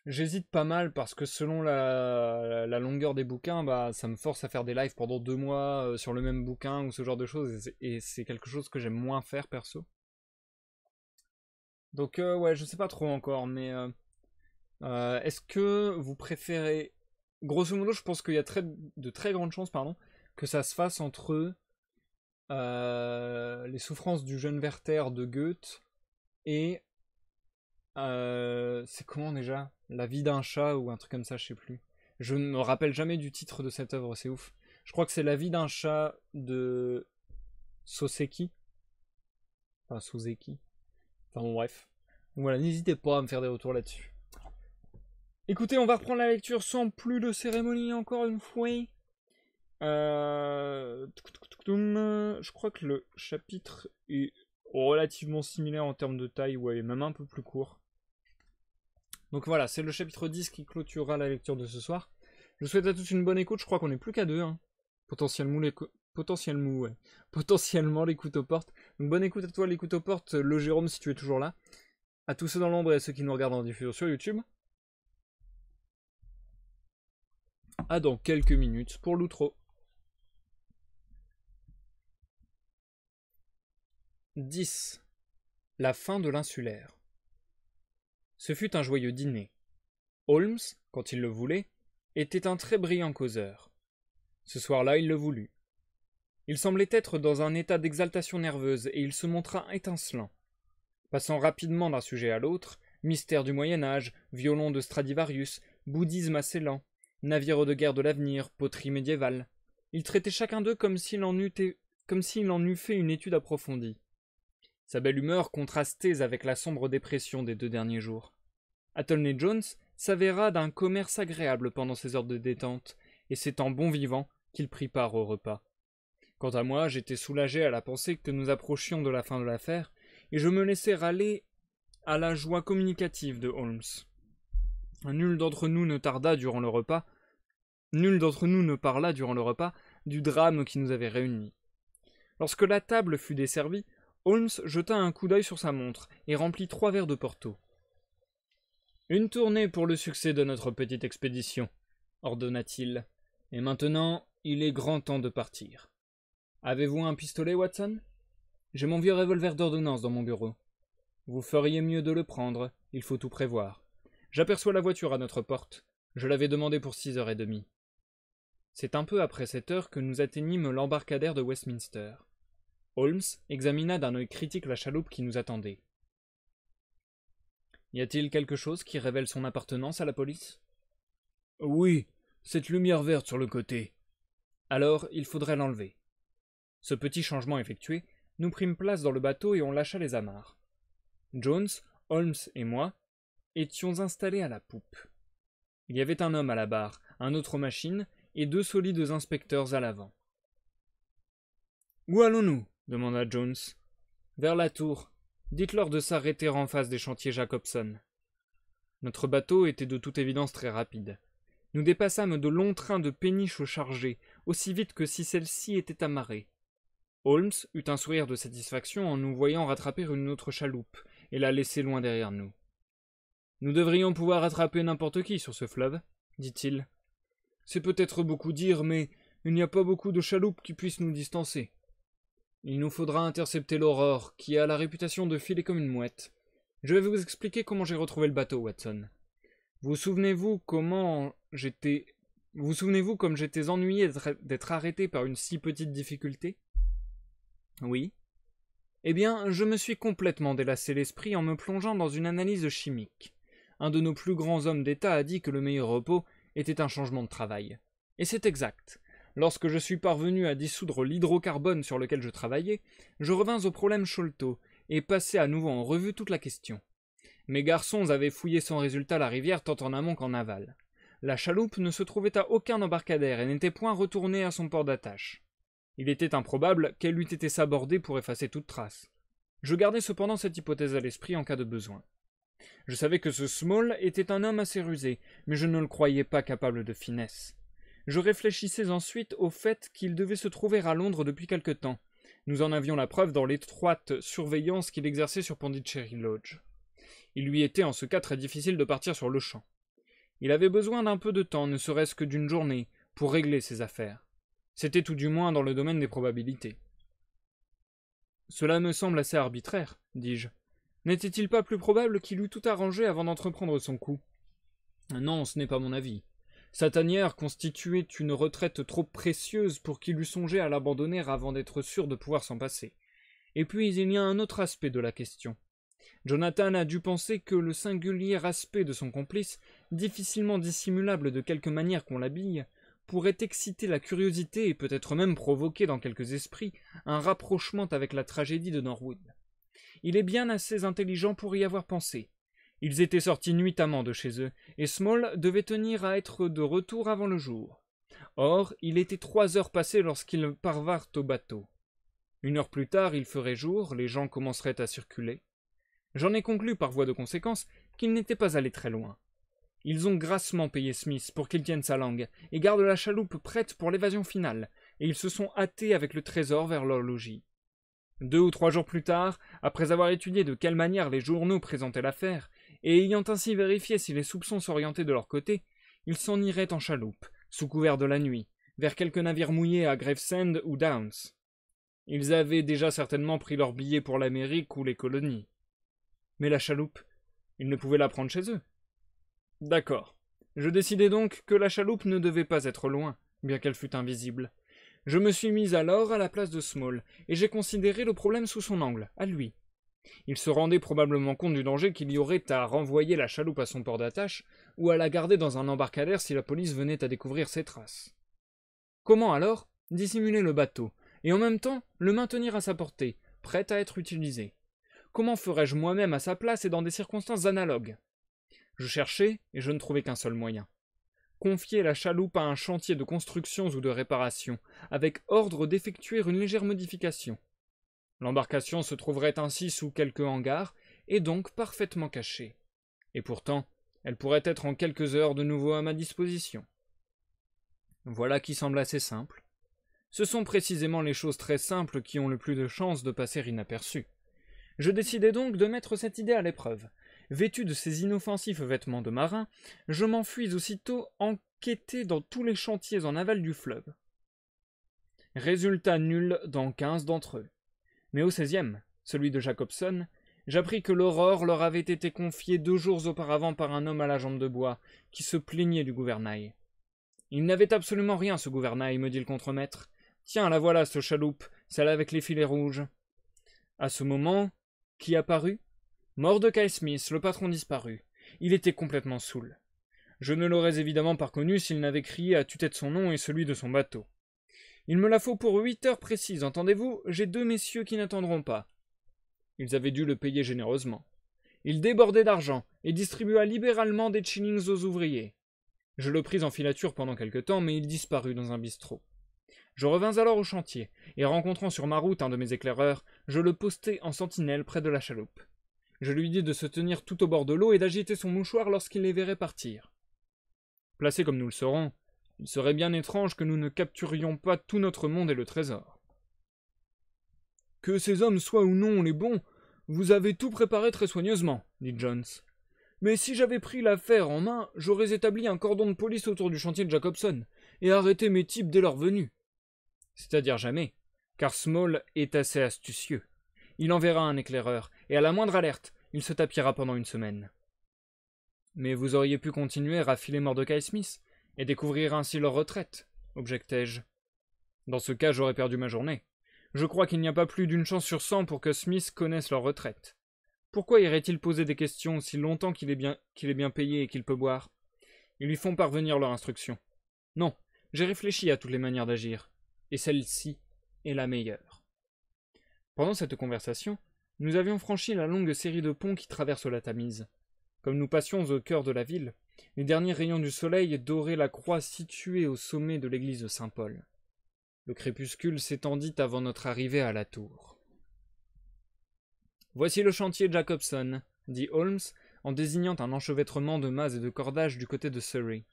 J'hésite pas mal parce que selon la, longueur des bouquins, bah, ça me force à faire des lives pendant deux mois euh, sur le même bouquin ou ce genre de choses, et c'est quelque chose que j'aime moins faire perso. Donc euh, ouais, je sais pas trop encore, mais euh, est-ce que vous préférez... Grosso modo, je pense qu'il y a de très grandes chances pardon, que ça se fasse entre les souffrances du jeune Werther de Goethe et euh, c'est comment déjà La vie d'un chat ou un truc comme ça, je sais plus. Je ne me rappelle jamais du titre de cette œuvre, c'est ouf. Je crois que c'est La vie d'un chat de Soseki. Enfin, Soseki. Enfin, bon, bref. voilà, n'hésitez pas à me faire des retours là-dessus. Écoutez, on va reprendre la lecture sans plus de cérémonie encore une fois. Euh, je crois que le chapitre est relativement similaire en termes de taille, ouais, même un peu plus court. Donc voilà, c'est le chapitre 10 qui clôturera la lecture de ce soir. Je souhaite à tous une bonne écoute, je crois qu'on n'est plus qu'à deux. Hein. Potentiellement, les potentiellement, potentiellement l'écoute aux portes. bonne écoute à toi l'écoute aux portes, le Jérôme si tu es toujours là. À tous ceux dans l'ombre et à ceux qui nous regardent en diffusion sur YouTube. À dans quelques minutes pour l'outro. 10. La fin de l'insulaire. Ce fut un joyeux dîner. Holmes, quand il le voulait, était un très brillant causeur. Ce soir-là, il le voulut. Il semblait être dans un état d'exaltation nerveuse et il se montra étincelant. Passant rapidement d'un sujet à l'autre, mystère du Moyen-Âge, violon de Stradivarius, bouddhisme assez lent, navire de guerre de l'avenir, poterie médiévale. Il traitait chacun d'eux comme s'il en, eût comme s'il en eût fait une étude approfondie. Sa belle humeur contrastait avec la sombre dépression des deux derniers jours. Atolney Jones s'avéra d'un commerce agréable pendant ses heures de détente, et c'est en bon vivant qu'il prit part au repas. Quant à moi, j'étais soulagé à la pensée que nous approchions de la fin de l'affaire, et je me laissai râler à la joie communicative de Holmes. Nul d'entre nous ne tarda durant le repas, nul d'entre nous ne parla durant le repas du drame qui nous avait réunis. Lorsque la table fut desservie, Holmes jeta un coup d'œil sur sa montre et remplit trois verres de Porto. Une tournée pour le succès de notre petite expédition, ordonna-t-il. Et maintenant, il est grand temps de partir. Avez-vous un pistolet, Watson J'ai mon vieux revolver d'ordonnance dans mon bureau. Vous feriez mieux de le prendre, il faut tout prévoir. J'aperçois la voiture à notre porte. Je l'avais demandé pour six heures et demie. C'est un peu après cette heure que nous atteignîmes l'embarcadère de Westminster. Holmes examina d'un œil critique la chaloupe qui nous attendait. Y a-t-il quelque chose qui révèle son appartenance à la police Oui, cette lumière verte sur le côté. Alors, il faudrait l'enlever. Ce petit changement effectué, nous prîmes place dans le bateau et on lâcha les amarres. Jones, Holmes et moi étions installés à la poupe. Il y avait un homme à la barre, un autre aux machines et deux solides inspecteurs à l'avant. Où allons-nous demanda Jones. Vers la tour, Dites-leur de s'arrêter en face des chantiers Jacobson. Notre bateau était de toute évidence très rapide. Nous dépassâmes de longs trains de péniches chargées, aussi vite que si celle-ci était amarrées. Holmes eut un sourire de satisfaction en nous voyant rattraper une autre chaloupe et la laisser loin derrière nous. Nous devrions pouvoir attraper n'importe qui sur ce fleuve, dit-il. C'est peut-être beaucoup dire, mais il n'y a pas beaucoup de chaloupes qui puissent nous distancer. Il nous faudra intercepter l'aurore, qui a la réputation de filer comme une mouette. Je vais vous expliquer comment j'ai retrouvé le bateau, Watson. Vous souvenez-vous comment j'étais... Vous souvenez-vous comme j'étais ennuyé d'être arrêté par une si petite difficulté Oui. Eh bien, je me suis complètement délassé l'esprit en me plongeant dans une analyse chimique. Un de nos plus grands hommes d'État a dit que le meilleur repos était un changement de travail. Et c'est exact. Lorsque je suis parvenu à dissoudre l'hydrocarbone sur lequel je travaillais, je revins au problème Cholto et passai à nouveau en revue toute la question. Mes garçons avaient fouillé sans résultat la rivière tant en amont qu'en aval. La chaloupe ne se trouvait à aucun embarcadère et n'était point retournée à son port d'attache. Il était improbable qu'elle eût été sabordée pour effacer toute trace. Je gardais cependant cette hypothèse à l'esprit en cas de besoin. Je savais que ce Small était un homme assez rusé, mais je ne le croyais pas capable de finesse. Je réfléchissais ensuite au fait qu'il devait se trouver à Londres depuis quelque temps. Nous en avions la preuve dans l'étroite surveillance qu'il exerçait sur Pondicherry Lodge. Il lui était en ce cas très difficile de partir sur le champ. Il avait besoin d'un peu de temps, ne serait-ce que d'une journée, pour régler ses affaires. C'était tout du moins dans le domaine des probabilités. Cela me semble assez arbitraire, dis-je. N'était-il pas plus probable qu'il eût tout arrangé avant d'entreprendre son coup Non, ce n'est pas mon avis. Sa tanière constituait une retraite trop précieuse pour qu'il eût songé à l'abandonner avant d'être sûr de pouvoir s'en passer. Et puis il y a un autre aspect de la question. Jonathan a dû penser que le singulier aspect de son complice, difficilement dissimulable de quelque manière qu'on l'habille, pourrait exciter la curiosité et peut-être même provoquer dans quelques esprits un rapprochement avec la tragédie de Norwood. Il est bien assez intelligent pour y avoir pensé, ils étaient sortis nuitamment de chez eux, et Small devait tenir à être de retour avant le jour. Or, il était trois heures passées lorsqu'ils parvinrent au bateau. Une heure plus tard, il ferait jour, les gens commenceraient à circuler. J'en ai conclu par voie de conséquence qu'ils n'étaient pas allés très loin. Ils ont grassement payé Smith pour qu'il tienne sa langue, et gardent la chaloupe prête pour l'évasion finale, et ils se sont hâtés avec le trésor vers leur logis. Deux ou trois jours plus tard, après avoir étudié de quelle manière les journaux présentaient l'affaire, et ayant ainsi vérifié si les soupçons s'orientaient de leur côté, ils s'en iraient en chaloupe, sous couvert de la nuit, vers quelques navires mouillés à Gravesend ou Downs. Ils avaient déjà certainement pris leurs billet pour l'Amérique ou les colonies. Mais la chaloupe, ils ne pouvaient la prendre chez eux. D'accord. Je décidai donc que la chaloupe ne devait pas être loin, bien qu'elle fût invisible. Je me suis mis alors à la place de Small, et j'ai considéré le problème sous son angle, à lui, il se rendait probablement compte du danger qu'il y aurait à renvoyer la chaloupe à son port d'attache ou à la garder dans un embarcadère si la police venait à découvrir ses traces. Comment alors dissimuler le bateau et en même temps le maintenir à sa portée, prêt à être utilisé Comment ferais-je moi-même à sa place et dans des circonstances analogues Je cherchais et je ne trouvais qu'un seul moyen confier la chaloupe à un chantier de constructions ou de réparations, avec ordre d'effectuer une légère modification. L'embarcation se trouverait ainsi sous quelque hangar, et donc parfaitement cachée. Et pourtant, elle pourrait être en quelques heures de nouveau à ma disposition. Voilà qui semble assez simple. Ce sont précisément les choses très simples qui ont le plus de chances de passer inaperçues. Je décidai donc de mettre cette idée à l'épreuve. Vêtu de ces inoffensifs vêtements de marin, je m'enfuis aussitôt enquêté dans tous les chantiers en aval du fleuve. Résultat nul dans quinze d'entre eux. Mais au seizième, celui de Jacobson, j'appris que l'aurore leur avait été confiée deux jours auparavant par un homme à la jambe de bois, qui se plaignait du gouvernail. Il n'avait absolument rien, ce gouvernail, me dit le contremaître. Tiens, la voilà, ce chaloupe, celle avec les filets rouges. À ce moment, qui apparut Mort de Smith, le patron disparu. Il était complètement saoul. Je ne l'aurais évidemment pas connu s'il n'avait crié à tue-tête son nom et celui de son bateau. Il me la faut pour huit heures précises, entendez-vous J'ai deux messieurs qui n'attendront pas. Ils avaient dû le payer généreusement. Il débordait d'argent et distribua libéralement des chillings aux ouvriers. Je le pris en filature pendant quelque temps, mais il disparut dans un bistrot. Je revins alors au chantier, et rencontrant sur ma route un de mes éclaireurs, je le postai en sentinelle près de la chaloupe. Je lui dis de se tenir tout au bord de l'eau et d'agiter son mouchoir lorsqu'il les verrait partir. Placé comme nous le saurons. Il serait bien étrange que nous ne capturions pas tout notre monde et le trésor. Que ces hommes soient ou non les bons, vous avez tout préparé très soigneusement, dit Jones. Mais si j'avais pris l'affaire en main, j'aurais établi un cordon de police autour du chantier de Jacobson, et arrêté mes types dès leur venue. C'est-à-dire jamais, car Small est assez astucieux. Il enverra un éclaireur, et à la moindre alerte, il se tapira pendant une semaine. Mais vous auriez pu continuer à filer Mordecai Smith, et découvrir ainsi leur retraite, objectai-je. Dans ce cas, j'aurais perdu ma journée. Je crois qu'il n'y a pas plus d'une chance sur cent pour que Smith connaisse leur retraite. Pourquoi irait-il poser des questions si longtemps qu'il est, bien, qu'il est bien payé et qu'il peut boire Ils lui font parvenir leur instruction. Non, j'ai réfléchi à toutes les manières d'agir, et celle-ci est la meilleure. Pendant cette conversation, nous avions franchi la longue série de ponts qui traversent la Tamise. Comme nous passions au cœur de la ville, les derniers rayons du soleil doraient la croix située au sommet de l'église de Saint-Paul. Le crépuscule s'étendit avant notre arrivée à la tour. Voici le chantier Jacobson, dit Holmes, en désignant un enchevêtrement de mâts et de cordages du côté de Surrey.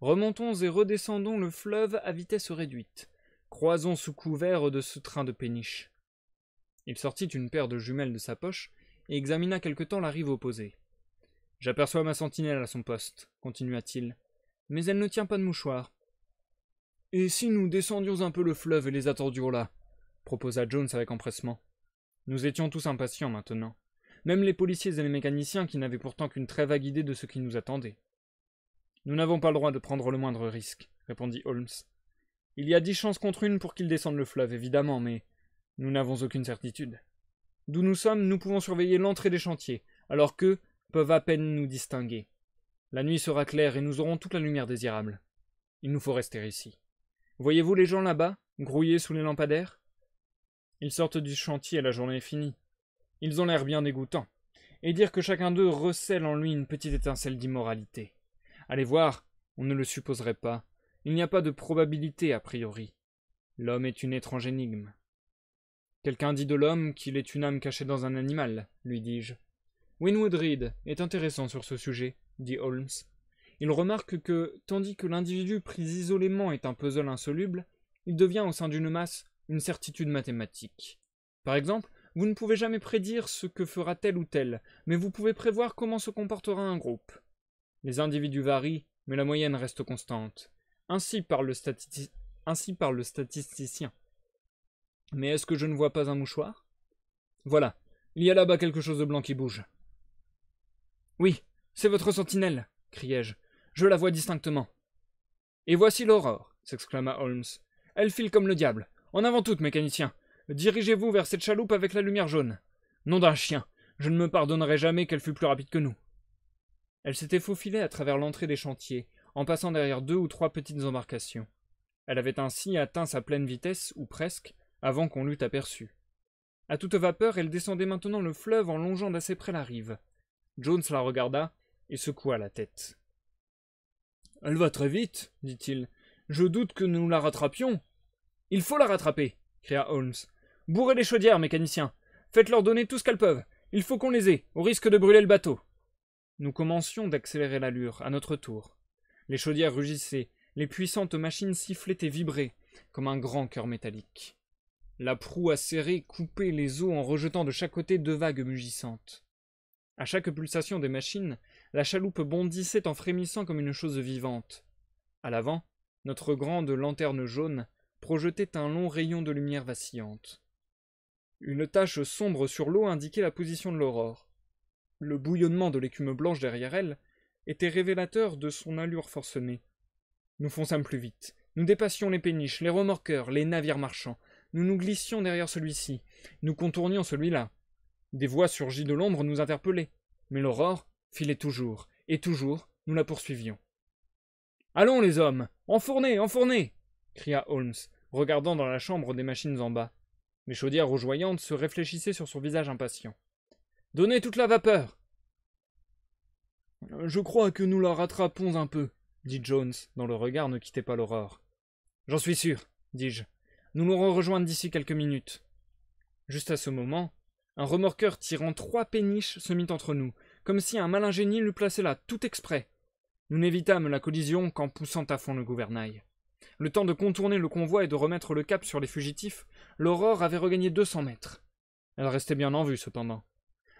Remontons et redescendons le fleuve à vitesse réduite. Croisons sous couvert de ce train de péniche. Il sortit une paire de jumelles de sa poche et examina quelque temps la rive opposée. J'aperçois ma sentinelle à son poste, continua-t-il, mais elle ne tient pas de mouchoir. Et si nous descendions un peu le fleuve et les attendions là proposa Jones avec empressement. Nous étions tous impatients maintenant, même les policiers et les mécaniciens qui n'avaient pourtant qu'une très vague idée de ce qui nous attendait. Nous n'avons pas le droit de prendre le moindre risque, répondit Holmes. Il y a dix chances contre une pour qu'ils descendent le fleuve, évidemment, mais nous n'avons aucune certitude. D'où nous sommes, nous pouvons surveiller l'entrée des chantiers, alors que, peuvent à peine nous distinguer. La nuit sera claire et nous aurons toute la lumière désirable. Il nous faut rester ici. Voyez-vous les gens là-bas, grouillés sous les lampadaires Ils sortent du chantier et la journée est finie. Ils ont l'air bien dégoûtants. Et dire que chacun d'eux recèle en lui une petite étincelle d'immoralité. Allez voir, on ne le supposerait pas. Il n'y a pas de probabilité a priori. L'homme est une étrange énigme. Quelqu'un dit de l'homme qu'il est une âme cachée dans un animal, lui dis-je. Winwood Reed est intéressant sur ce sujet, dit Holmes. Il remarque que, tandis que l'individu pris isolément est un puzzle insoluble, il devient au sein d'une masse une certitude mathématique. Par exemple, vous ne pouvez jamais prédire ce que fera tel ou tel, mais vous pouvez prévoir comment se comportera un groupe. Les individus varient, mais la moyenne reste constante. Ainsi ainsi parle le statisticien. Mais est-ce que je ne vois pas un mouchoir Voilà, il y a là-bas quelque chose de blanc qui bouge. Oui, c'est votre sentinelle, criai-je. Je la vois distinctement. Et voici l'aurore, s'exclama Holmes. Elle file comme le diable. En avant toute, mécanicien. Dirigez-vous vers cette chaloupe avec la lumière jaune. Nom d'un chien. Je ne me pardonnerai jamais qu'elle fût plus rapide que nous. Elle s'était faufilée à travers l'entrée des chantiers, en passant derrière deux ou trois petites embarcations. Elle avait ainsi atteint sa pleine vitesse, ou presque, avant qu'on l'eût aperçue. À toute vapeur, elle descendait maintenant le fleuve en longeant d'assez près la rive. Jones la regarda et secoua la tête. Elle va très vite, dit-il. Je doute que nous la rattrapions. Il faut la rattraper, cria Holmes. Bourrez les chaudières, mécaniciens. Faites-leur donner tout ce qu'elles peuvent. Il faut qu'on les ait, au risque de brûler le bateau. Nous commencions d'accélérer l'allure, à notre tour. Les chaudières rugissaient, les puissantes machines sifflaient et vibraient, comme un grand cœur métallique. La proue acérée coupait les eaux en rejetant de chaque côté deux vagues mugissantes. À chaque pulsation des machines, la chaloupe bondissait en frémissant comme une chose vivante. À l'avant, notre grande lanterne jaune projetait un long rayon de lumière vacillante. Une tache sombre sur l'eau indiquait la position de l'aurore. Le bouillonnement de l'écume blanche derrière elle était révélateur de son allure forcenée. Nous fonçâmes plus vite. Nous dépassions les péniches, les remorqueurs, les navires marchands. Nous nous glissions derrière celui-ci. Nous contournions celui-là. Des voix surgies de l'ombre nous interpellaient, mais l'aurore filait toujours, et toujours nous la poursuivions. Allons, les hommes Enfournez Enfournez cria Holmes, regardant dans la chambre des machines en bas. Les chaudières rougeoyantes se réfléchissaient sur son visage impatient. Donnez toute la vapeur Je crois que nous la rattrapons un peu, dit Jones, dont le regard ne quittait pas l'aurore. J'en suis sûr, dis-je. Nous l'aurons rejointe d'ici quelques minutes. Juste à ce moment, un remorqueur tirant trois péniches se mit entre nous, comme si un malin génie l'eût placé là, tout exprès. Nous n'évitâmes la collision qu'en poussant à fond le gouvernail. Le temps de contourner le convoi et de remettre le cap sur les fugitifs, l'aurore avait regagné deux cents mètres. Elle restait bien en vue, cependant.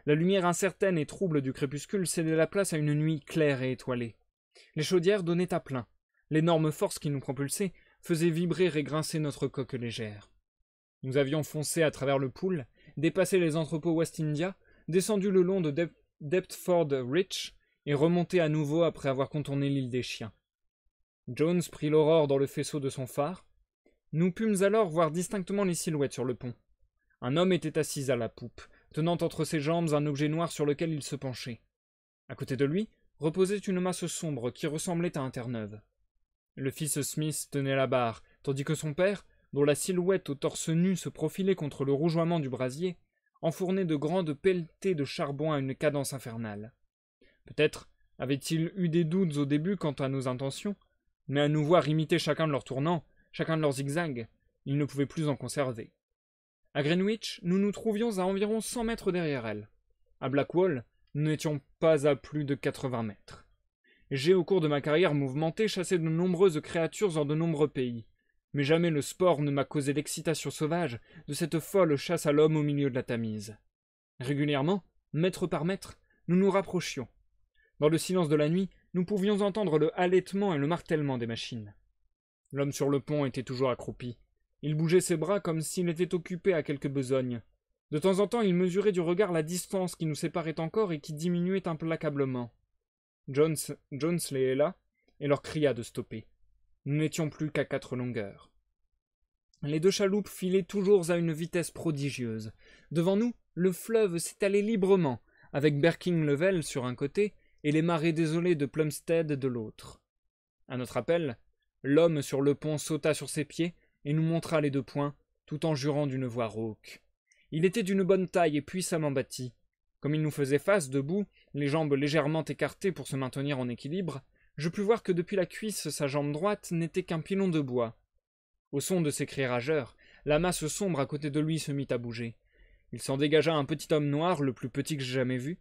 La lumière incertaine et trouble du crépuscule cédait la place à une nuit claire et étoilée. Les chaudières donnaient à plein. L'énorme force qui nous propulsait faisait vibrer et grincer notre coque légère. Nous avions foncé à travers le pool, dépassé les entrepôts West India, descendu le long de Deptford Ridge et remonté à nouveau après avoir contourné l'île des chiens. Jones prit l'aurore dans le faisceau de son phare. Nous pûmes alors voir distinctement les silhouettes sur le pont. Un homme était assis à la poupe, tenant entre ses jambes un objet noir sur lequel il se penchait. À côté de lui reposait une masse sombre qui ressemblait à un terre-neuve. Le fils Smith tenait la barre, tandis que son père, dont la silhouette au torse nu se profilait contre le rougeoiement du brasier, enfournait de grandes pelletées de charbon à une cadence infernale. Peut-être avait-il eu des doutes au début quant à nos intentions, mais à nous voir imiter chacun de leurs tournants, chacun de leurs zigzags, il ne pouvait plus en conserver. À Greenwich, nous nous trouvions à environ cent mètres derrière elle. À Blackwall, nous n'étions pas à plus de quatre-vingts mètres. J'ai, au cours de ma carrière mouvementée, chassé de nombreuses créatures dans de nombreux pays, mais jamais le sport ne m'a causé l'excitation sauvage de cette folle chasse à l'homme au milieu de la Tamise. Régulièrement, mètre par mètre, nous nous rapprochions. Dans le silence de la nuit, nous pouvions entendre le halètement et le martèlement des machines. L'homme sur le pont était toujours accroupi. Il bougeait ses bras comme s'il était occupé à quelque besogne. De temps en temps, il mesurait du regard la distance qui nous séparait encore et qui diminuait implacablement. Jones, Jones les héla et leur cria de stopper. Nous n'étions plus qu'à quatre longueurs. Les deux chaloupes filaient toujours à une vitesse prodigieuse. Devant nous, le fleuve s'étalait librement, avec Berking Level sur un côté et les marées désolées de Plumstead de l'autre. À notre appel, l'homme sur le pont sauta sur ses pieds et nous montra les deux poings, tout en jurant d'une voix rauque. Il était d'une bonne taille et puissamment bâti. Comme il nous faisait face, debout, les jambes légèrement écartées pour se maintenir en équilibre, je pus voir que depuis la cuisse sa jambe droite n'était qu'un pilon de bois. Au son de ses cris rageurs, la masse sombre à côté de lui se mit à bouger. Il s'en dégagea un petit homme noir, le plus petit que j'ai jamais vu.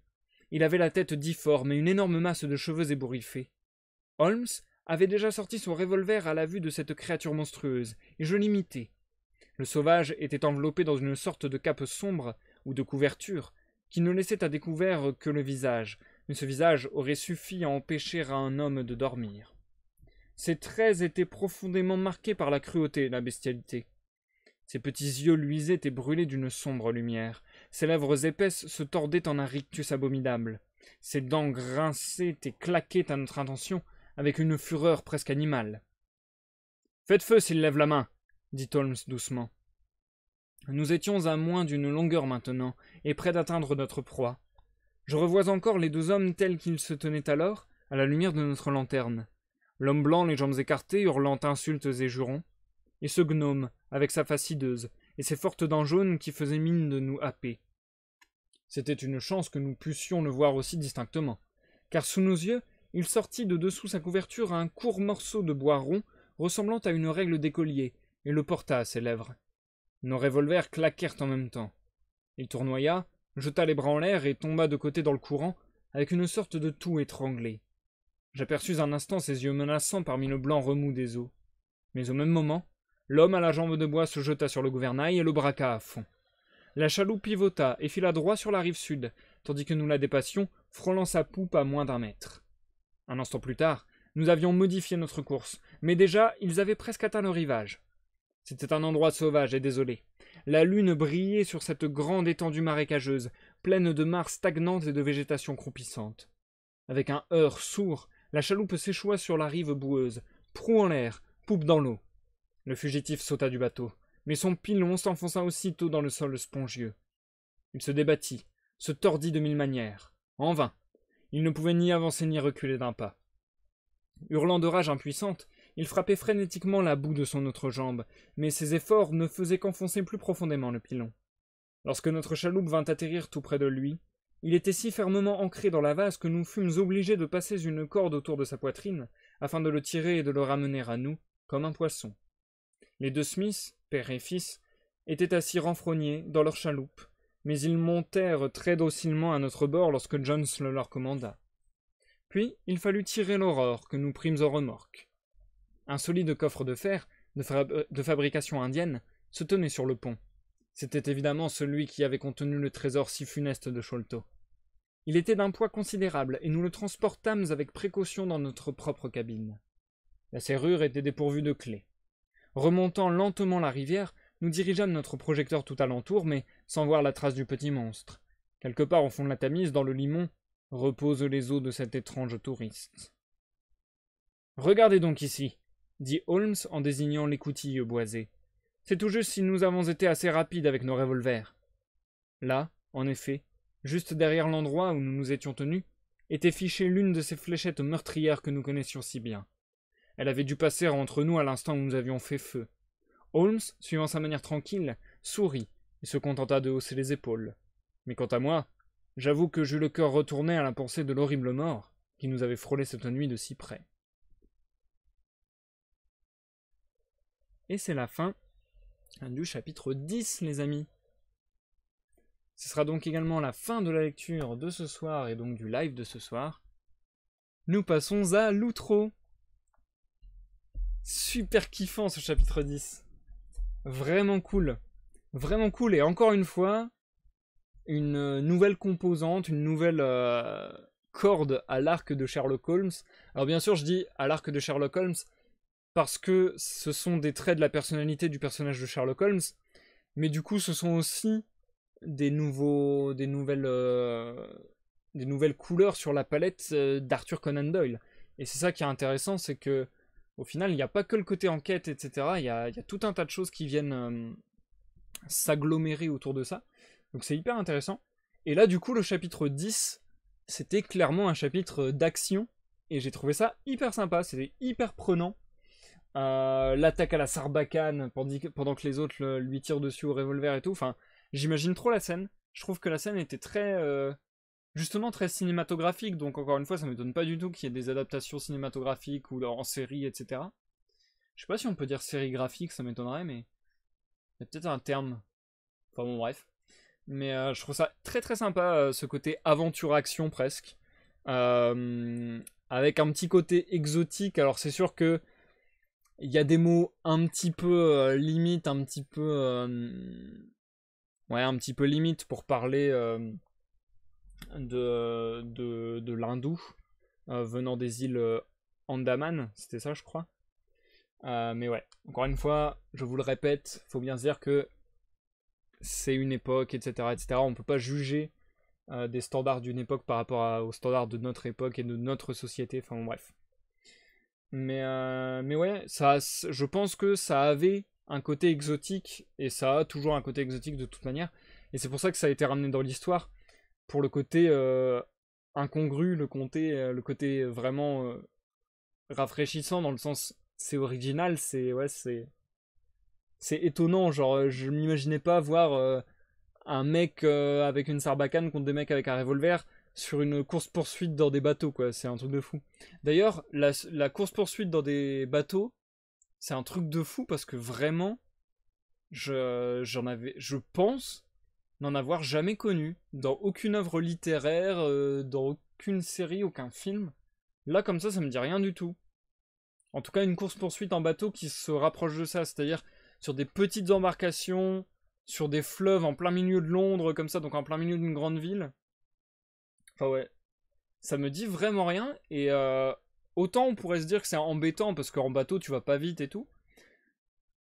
Il avait la tête difforme et une énorme masse de cheveux ébouriffés. Holmes avait déjà sorti son revolver à la vue de cette créature monstrueuse, et je l'imitai. Le sauvage était enveloppé dans une sorte de cape sombre, ou de couverture, qui ne laissait à découvert que le visage, mais ce visage aurait suffi à empêcher à un homme de dormir. Ses traits étaient profondément marqués par la cruauté et la bestialité. Ses petits yeux luisaient et brûlaient d'une sombre lumière. Ses lèvres épaisses se tordaient en un rictus abominable. Ses dents grinçaient et claquaient à notre intention avec une fureur presque animale. Faites feu s'il lève la main, dit Holmes doucement. Nous étions à moins d'une longueur maintenant, et près d'atteindre notre proie. Je revois encore les deux hommes tels qu'ils se tenaient alors, à la lumière de notre lanterne. L'homme blanc, les jambes écartées, hurlant insultes et jurons. Et ce gnome, avec sa face hideuse, et ses fortes dents jaunes qui faisaient mine de nous happer. C'était une chance que nous pussions le voir aussi distinctement, car sous nos yeux, il sortit de dessous sa couverture un court morceau de bois rond ressemblant à une règle d'écolier, et le porta à ses lèvres. Nos revolvers claquèrent en même temps. Il tournoya, jeta les bras en l'air et tomba de côté dans le courant, avec une sorte de tout étranglé. J'aperçus un instant ses yeux menaçants parmi le blanc remous des eaux. Mais au même moment, l'homme à la jambe de bois se jeta sur le gouvernail et le braqua à fond. La chaloupe pivota et fila droit sur la rive sud, tandis que nous la dépassions, frôlant sa poupe à moins d'un mètre. Un instant plus tard, nous avions modifié notre course, mais déjà ils avaient presque atteint le rivage. C'était un endroit sauvage et désolé. La lune brillait sur cette grande étendue marécageuse, pleine de mares stagnantes et de végétation croupissante. Avec un heurt sourd, la chaloupe s'échoua sur la rive boueuse, proue en l'air, poupe dans l'eau. Le fugitif sauta du bateau, mais son pilon s'enfonça aussitôt dans le sol spongieux. Il se débattit, se tordit de mille manières. En vain. Il ne pouvait ni avancer ni reculer d'un pas. Hurlant de rage impuissante, il frappait frénétiquement la boue de son autre jambe, mais ses efforts ne faisaient qu'enfoncer plus profondément le pilon. Lorsque notre chaloupe vint atterrir tout près de lui, il était si fermement ancré dans la vase que nous fûmes obligés de passer une corde autour de sa poitrine, afin de le tirer et de le ramener à nous, comme un poisson. Les deux Smiths, père et fils, étaient assis renfrognés dans leur chaloupe, mais ils montèrent très docilement à notre bord lorsque Jones le leur commanda. Puis il fallut tirer l'aurore que nous prîmes en remorque. Un solide coffre de fer, euh, de, fabrication indienne, se tenait sur le pont. C'était évidemment celui qui avait contenu le trésor si funeste de Sholto. Il était d'un poids considérable et nous le transportâmes avec précaution dans notre propre cabine. La serrure était dépourvue de clés. Remontant lentement la rivière, nous dirigeâmes notre projecteur tout alentour, mais sans voir la trace du petit monstre. Quelque part au fond de la Tamise, dans le limon, reposent les os de cet étrange touriste. Regardez donc ici, dit Holmes en désignant l'écoutille boisée. C'est tout juste si nous avons été assez rapides avec nos revolvers. Là, en effet, juste derrière l'endroit où nous nous étions tenus, était fichée l'une de ces fléchettes meurtrières que nous connaissions si bien. Elle avait dû passer entre nous à l'instant où nous avions fait feu. Holmes, suivant sa manière tranquille, sourit et se contenta de hausser les épaules. Mais quant à moi, j'avoue que j'eus le cœur retourné à la pensée de l'horrible mort qui nous avait frôlé cette nuit de si près. Et c'est la fin du chapitre 10, les amis. Ce sera donc également la fin de la lecture de ce soir et donc du live de ce soir. Nous passons à l'outro. Super kiffant ce chapitre 10. Vraiment cool. Vraiment cool. Et encore une fois, une nouvelle composante, une nouvelle euh, corde à l'arc de Sherlock Holmes. Alors bien sûr, je dis à l'arc de Sherlock Holmes, parce que ce sont des traits de la personnalité du personnage de Sherlock Holmes, mais du coup ce sont aussi des nouveaux, des nouvelles, euh, des nouvelles couleurs sur la palette euh, d'Arthur Conan Doyle. Et c'est ça qui est intéressant, c'est que au final il n'y a pas que le côté enquête, etc. Il y a, tout un tas de choses qui viennent euh, s'agglomérer autour de ça. Donc c'est hyper intéressant. Et là du coup le chapitre 10, c'était clairement un chapitre d'action. Et j'ai trouvé ça hyper sympa, c'était hyper prenant. Euh, l'attaque à la sarbacane pendant que les autres lui tirent dessus au revolver et tout. Enfin, j'imagine trop la scène. Je trouve que la scène était très, euh, justement, très cinématographique. Donc, encore une fois, ça ne m'étonne pas du tout qu'il y ait des adaptations cinématographiques ou en série, etc. Je sais pas si on peut dire série graphique, ça m'étonnerait, mais il y a peut-être un terme. Enfin, bon, bref. Mais euh, je trouve ça très très sympa, ce côté aventure-action presque. avec un petit côté exotique. Alors, c'est sûr que il y a des mots un petit peu euh, limite, un petit peu. Euh, ouais, un petit peu limite pour parler euh, de, de, de l'hindou venant des îles Andaman, c'était ça, je crois. mais ouais, encore une fois, je vous le répète, faut bien se dire que c'est une époque, etc., etc. On ne peut pas juger des standards d'une époque par rapport aux standards de notre époque et de notre société. Enfin bref. Mais, euh, mais ouais, ça, je pense que ça avait un côté exotique, et ça a toujours un côté exotique de toute manière. Et c'est pour ça que ça a été ramené dans l'histoire, pour le côté euh, incongru, le côté, euh, le côté vraiment rafraîchissant, dans le sens c'est original, c'est ouais, c'est c'est étonnant. Genre, je m'imaginais pas voir un mec avec une sarbacane contre des mecs avec un revolver sur une course-poursuite dans des bateaux, quoi. C'est un truc de fou. D'ailleurs, la, course-poursuite dans des bateaux, c'est un truc de fou parce que vraiment, je, j'en avais, je pense n'en avoir jamais connu dans aucune œuvre littéraire, euh, dans aucune série, aucun film. Là, comme ça, ça me dit rien du tout. En tout cas, une course-poursuite en bateau qui se rapproche de ça, c'est-à-dire sur des petites embarcations, sur des fleuves en plein milieu de Londres, comme ça, donc en plein milieu d'une grande ville. Enfin ouais, ça me dit vraiment rien. Et euh, autant on pourrait se dire que c'est embêtant parce qu'en bateau tu vas pas vite et tout.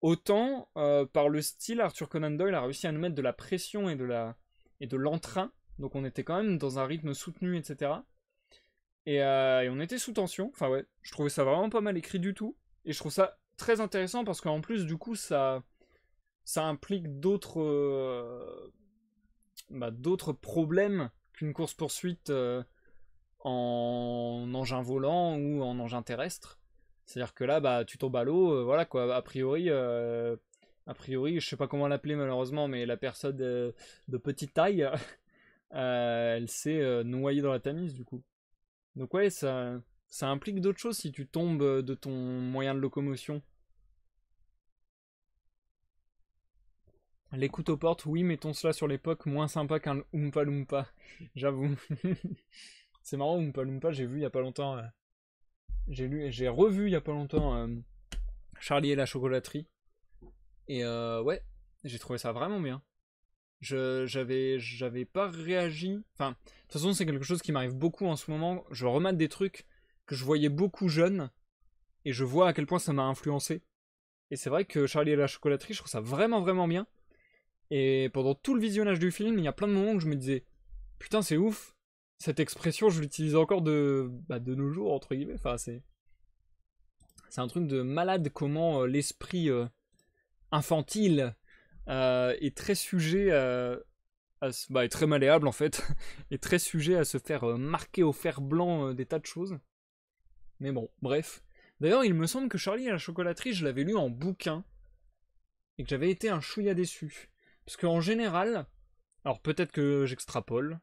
Autant euh, par le style, Arthur Conan Doyle a réussi à nous mettre de la pression et de la et de l'entrain. Donc on était quand même dans un rythme soutenu, etc. Et, euh, et on était sous tension. Enfin ouais, je trouvais ça vraiment pas mal écrit du tout. Et je trouve ça très intéressant parce qu'en plus du coup ça ça implique d'autres bah, d'autres problèmes une course-poursuite euh, en engin volant ou en engin terrestre. C'est-à-dire que là, bah, tu tombes à l'eau, euh, voilà quoi. A priori, euh, a priori, je sais pas comment l'appeler malheureusement, mais la personne de, de petite taille, elle s'est noyée dans la Tamise du coup. Donc ouais, ça, ça implique d'autres choses si tu tombes de ton moyen de locomotion. Les couteaux portes, oui, mettons cela sur l'époque, moins sympa qu'un Oompa Loompa, j'avoue. c'est marrant, Oompa Loompa, j'ai vu il y a pas longtemps. Euh, j'ai lu et j'ai revu il y a pas longtemps euh, Charlie et la chocolaterie. Et euh, ouais, j'ai trouvé ça vraiment bien. Je j'avais j'avais pas réagi. Enfin, de toute façon, c'est quelque chose qui m'arrive beaucoup en ce moment. Je remate des trucs que je voyais beaucoup jeune et je vois à quel point ça m'a influencé. Et c'est vrai que Charlie et la chocolaterie, je trouve ça vraiment vraiment bien. Et pendant tout le visionnage du film, il y a plein de moments où je me disais, putain, c'est ouf, cette expression, je l'utilise encore de, bah, de nos jours, entre guillemets. Enfin, c'est, c'est un truc de malade comment euh, l'esprit euh, infantile euh, est très sujet à, bah, est très malléable en fait, est très sujet à se faire marquer au fer blanc des tas de choses. Mais bon, bref. D'ailleurs, il me semble que Charlie et la chocolaterie, je l'avais lu en bouquin et que j'avais été un chouïa déçu. Parce qu'en général, alors peut-être que j'extrapole,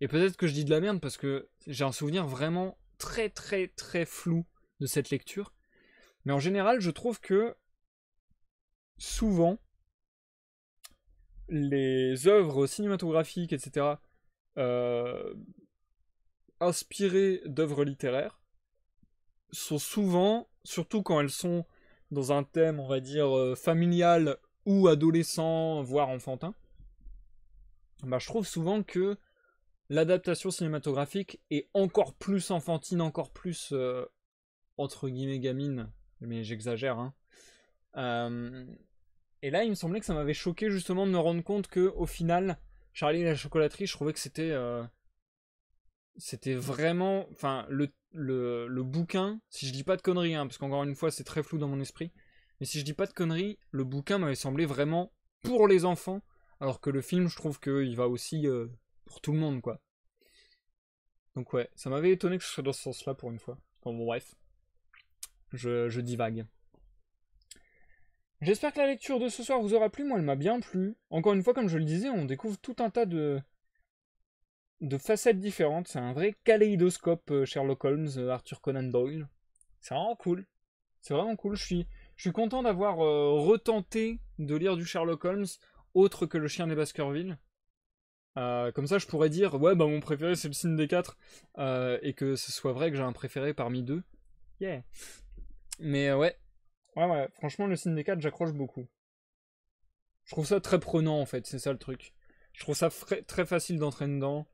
et peut-être que je dis de la merde parce que j'ai un souvenir vraiment très très très flou de cette lecture. Mais en général, je trouve que souvent, les œuvres cinématographiques, etc., euh, inspirées d'œuvres littéraires, sont souvent, surtout quand elles sont dans un thème, on va dire, euh, familial ou adolescent, voire enfantin, bah, je trouve souvent que l'adaptation cinématographique est encore plus enfantine, encore plus euh, entre guillemets gamine, mais j'exagère. Hein. Euh, et là, il me semblait que ça m'avait choqué justement de me rendre compte que au final, Charlie et la chocolaterie, je trouvais que c'était euh, c'était vraiment, enfin le, bouquin, si je dis pas de conneries, hein, parce qu'encore une fois, c'est très flou dans mon esprit. Mais si je dis pas de conneries, le bouquin m'avait semblé vraiment pour les enfants, alors que le film, je trouve qu'il va aussi euh, pour tout le monde, quoi. Donc ouais, ça m'avait étonné que ce soit dans ce sens-là pour une fois. Enfin bon, bref, je, je divague. J'espère que la lecture de ce soir vous aura plu, moi elle m'a bien plu. Encore une fois, comme je le disais, on découvre tout un tas de, de facettes différentes. C'est un vrai kaléidoscope euh, Sherlock Holmes, euh, Arthur Conan Doyle. C'est vraiment cool. C'est vraiment cool. Je suis, je suis content d'avoir euh, retenté de lire du Sherlock Holmes autre que Le Chien des Baskerville. Euh, comme ça, je pourrais dire, ouais, bah mon préféré c'est le signe des quatre, euh, et que ce soit vrai que j'ai un préféré parmi deux. Yeah. Mais ouais, ouais, ouais, franchement, le signe des quatre, j'accroche beaucoup. Je trouve ça très prenant en fait, c'est ça le truc. Je trouve ça très facile d'entrer dedans.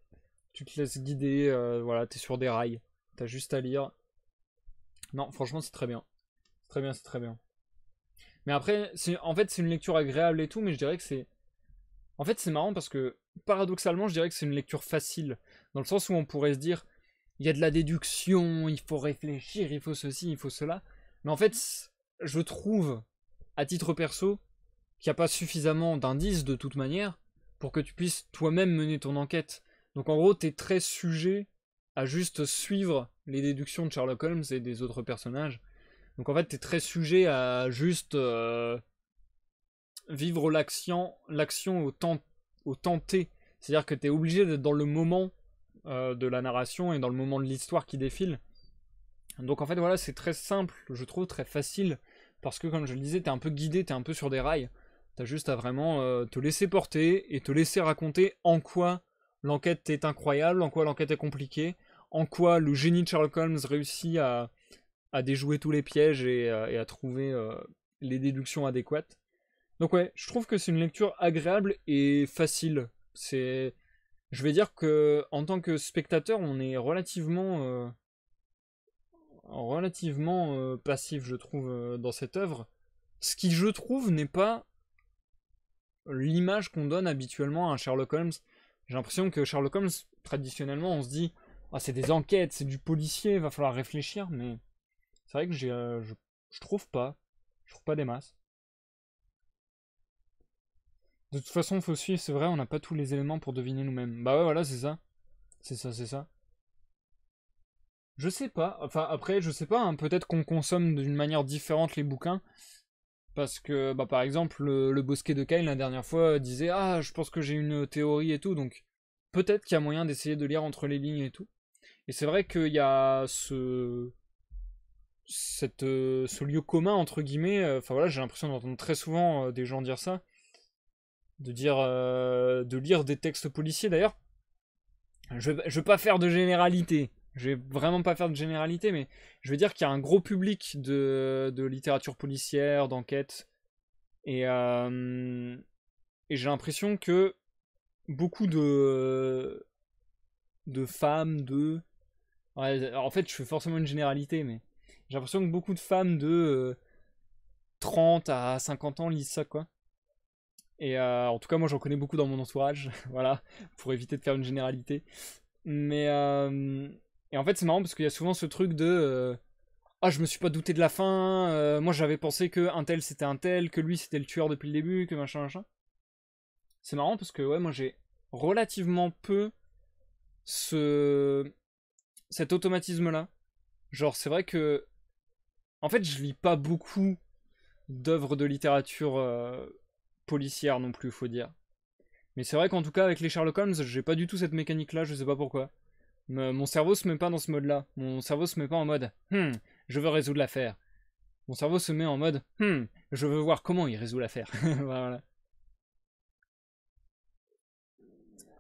Tu te laisses guider, voilà, t'es sur des rails. T'as juste à lire. Non, franchement, c'est très bien. très bien, c'est très bien. Mais après, en fait, c'est une lecture agréable et tout, mais je dirais que c'est. En fait, c'est marrant parce que paradoxalement, je dirais que c'est une lecture facile. Dans le sens où on pourrait se dire, il y a de la déduction, il faut réfléchir, il faut ceci, il faut cela. Mais en fait, je trouve, à titre perso, qu'il n'y a pas suffisamment d'indices de toute manière pour que tu puisses toi-même mener ton enquête. Donc en gros, tu es très sujet à juste suivre les déductions de Sherlock Holmes et des autres personnages donc en fait, tu es très sujet à juste euh, vivre l'action, l'action au, temps, au T. C'est-à-dire que tu es obligé d'être dans le moment euh, de la narration et dans le moment de l'histoire qui défile. Donc en fait, voilà, c'est très simple, je trouve, très facile. Parce que comme je le disais, tu es un peu guidé, tu es un peu sur des rails. as juste à vraiment euh, te laisser porter et te laisser raconter en quoi l'enquête est incroyable, en quoi l'enquête est compliquée, en quoi le génie de Sherlock Holmes réussit à, à déjouer tous les pièges et, euh, à trouver euh, les déductions adéquates. Donc ouais, je trouve que c'est une lecture agréable et facile. C'est, je vais dire que en tant que spectateur, on est relativement, euh, relativement passif, je trouve, dans cette œuvre. Ce qui, je trouve, n'est pas l'image qu'on donne habituellement à Sherlock Holmes. J'ai l'impression que Sherlock Holmes, traditionnellement, on se dit, ah, c'est des enquêtes, c'est du policier, il va falloir réfléchir, mais c'est vrai que euh, je, trouve pas. Je trouve pas des masses. De toute façon, faut suivre, c'est vrai, on n'a pas tous les éléments pour deviner nous-mêmes. Bah ouais, voilà, c'est ça. C'est ça, c'est ça. Je sais pas. Enfin, après, je sais pas. Hein. Peut-être qu'on consomme d'une manière différente les bouquins. Parce que, bah, par exemple, le, le bosquet de Kyle, la dernière fois, euh, disait Ah, je pense que j'ai une théorie et tout. Donc, peut-être qu'il y a moyen d'essayer de lire entre les lignes et tout. Et c'est vrai qu'il y a ce, cette, euh, ce lieu commun, entre guillemets, euh, enfin voilà, j'ai l'impression d'entendre très souvent euh, des gens dire ça, de dire, de lire des textes policiers d'ailleurs. Je ne veux pas faire de généralité, je vais vraiment pas faire de généralité, mais je vais dire qu'il y a un gros public de, de littérature policière, d'enquête. Et, et j'ai l'impression que beaucoup de, de femmes, de. en fait, je fais forcément une généralité, mais j'ai l'impression que beaucoup de femmes de 30 euh, à 50 ans lisent ça, quoi. Et euh, en tout cas, moi, j'en connais beaucoup dans mon entourage, voilà, pour éviter de faire une généralité. Mais euh, et en fait, c'est marrant parce qu'il y a souvent ce truc de ah, je me suis pas douté de la fin. moi, j'avais pensé qu'un tel c'était un tel, que lui c'était le tueur depuis le début, que machin, machin. C'est marrant parce que ouais, moi, j'ai relativement peu ce cet automatisme là. Genre, c'est vrai que en fait, je lis pas beaucoup d'œuvres de littérature euh, policière non plus, faut dire. Mais c'est vrai qu'en tout cas, avec les Sherlock Holmes, j'ai pas du tout cette mécanique-là, je sais pas pourquoi. mon cerveau se met pas dans ce mode-là. Mon cerveau se met pas en mode hmm, je veux résoudre l'affaire. Mon cerveau se met en mode hmm, je veux voir comment il résout l'affaire. voilà.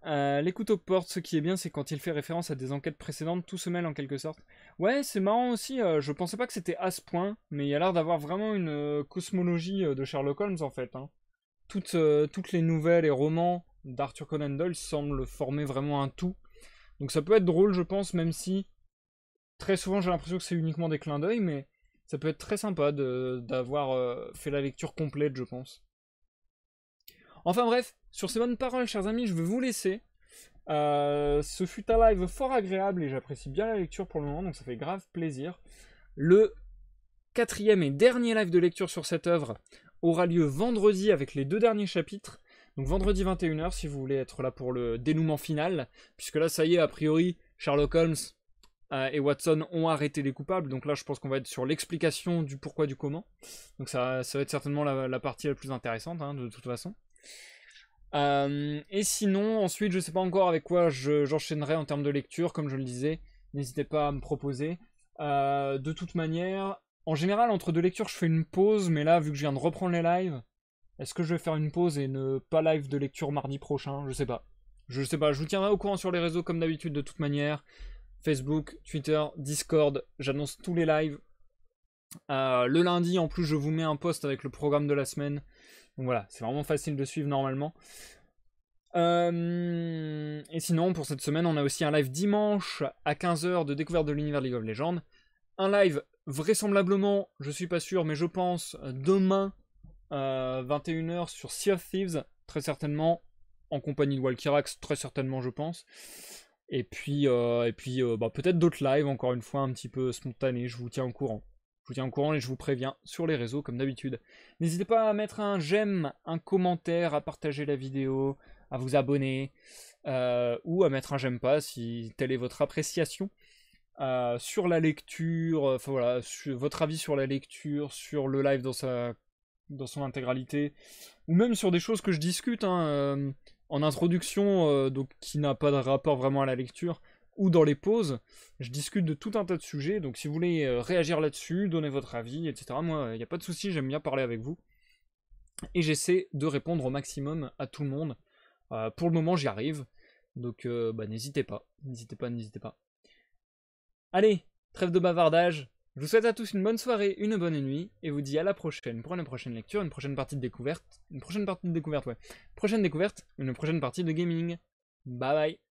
L'écoute euh, les portes porte, ce qui est bien, c'est quand il fait référence à des enquêtes précédentes, tout se mêle en quelque sorte. Ouais, c'est marrant aussi, euh, je pensais pas que c'était à ce point, mais il y a l'air d'avoir vraiment une euh, cosmologie de Sherlock Holmes en fait. Hein. Toutes, toutes les nouvelles et romans d'Arthur Conan Doyle semblent former vraiment un tout. Donc ça peut être drôle, je pense, même si très souvent j'ai l'impression que c'est uniquement des clins d'œil, mais ça peut être très sympa d'avoir fait la lecture complète, je pense. Enfin bref, sur ces bonnes paroles, chers amis, je veux vous laisser. Euh, ce fut un live fort agréable et j'apprécie bien la lecture pour le moment, donc ça fait grave plaisir. Le quatrième et dernier live de lecture sur cette œuvre aura lieu vendredi avec les deux derniers chapitres. Donc vendredi 21h si vous voulez être là pour le dénouement final, puisque là ça y est, a priori, Sherlock Holmes euh, et Watson ont arrêté les coupables, donc là je pense qu'on va être sur l'explication du pourquoi du comment. Donc ça, ça va être certainement la, partie la plus intéressante hein, de toute façon. Euh, et sinon, ensuite, je ne sais pas encore avec quoi j'enchaînerai en termes de lecture, comme je le disais. N'hésitez pas à me proposer. Euh, de toute manière, en général, entre deux lectures, je fais une pause, mais là, vu que je viens de reprendre les lives, est-ce que je vais faire une pause et ne pas live de lecture mardi prochain Je sais pas. Je sais pas, je vous tiendrai au courant sur les réseaux comme d'habitude de toute manière. Facebook, Twitter, Discord, j'annonce tous les lives. Euh, le lundi, en plus, je vous mets un post avec le programme de la semaine. Donc voilà, c'est vraiment facile de suivre normalement. Euh, et sinon, pour cette semaine, on a aussi un live dimanche à 15h de découverte de l'univers League of Legends. Un live vraisemblablement, je suis pas sûr, mais je pense euh, demain, 21h euh, sur Sea of Thieves, très certainement, en compagnie de Walkirax, très certainement, je pense. Et puis, et puis bah, peut-être d'autres lives, encore une fois, un petit peu spontanés, je vous tiens au courant. Je vous tiens au courant et je vous préviens sur les réseaux comme d'habitude. N'hésitez pas à mettre un j'aime, un commentaire, à partager la vidéo, à vous abonner, euh, ou à mettre un j'aime pas si telle est votre appréciation. Euh, sur la lecture, enfin voilà, sur votre avis sur la lecture, sur le live dans sa dans son intégralité, ou même sur des choses que je discute hein, euh, en introduction, donc qui n'a pas de rapport vraiment à la lecture ou dans les pauses, je discute de tout un tas de sujets. Donc si vous voulez euh, réagir là-dessus, donner votre avis, etc. Moi, il n'y a pas de souci, j'aime bien parler avec vous. Et j'essaie de répondre au maximum à tout le monde. Euh, pour le moment, j'y arrive. Donc euh, bah, n'hésitez pas, n'hésitez pas, n'hésitez pas. Allez, trêve de bavardage. Je vous souhaite à tous une bonne soirée, une bonne nuit, et vous dis à la prochaine pour une prochaine lecture, une prochaine partie de découverte, une prochaine partie de découverte, ouais, prochaine découverte, une prochaine partie de gaming. Bye bye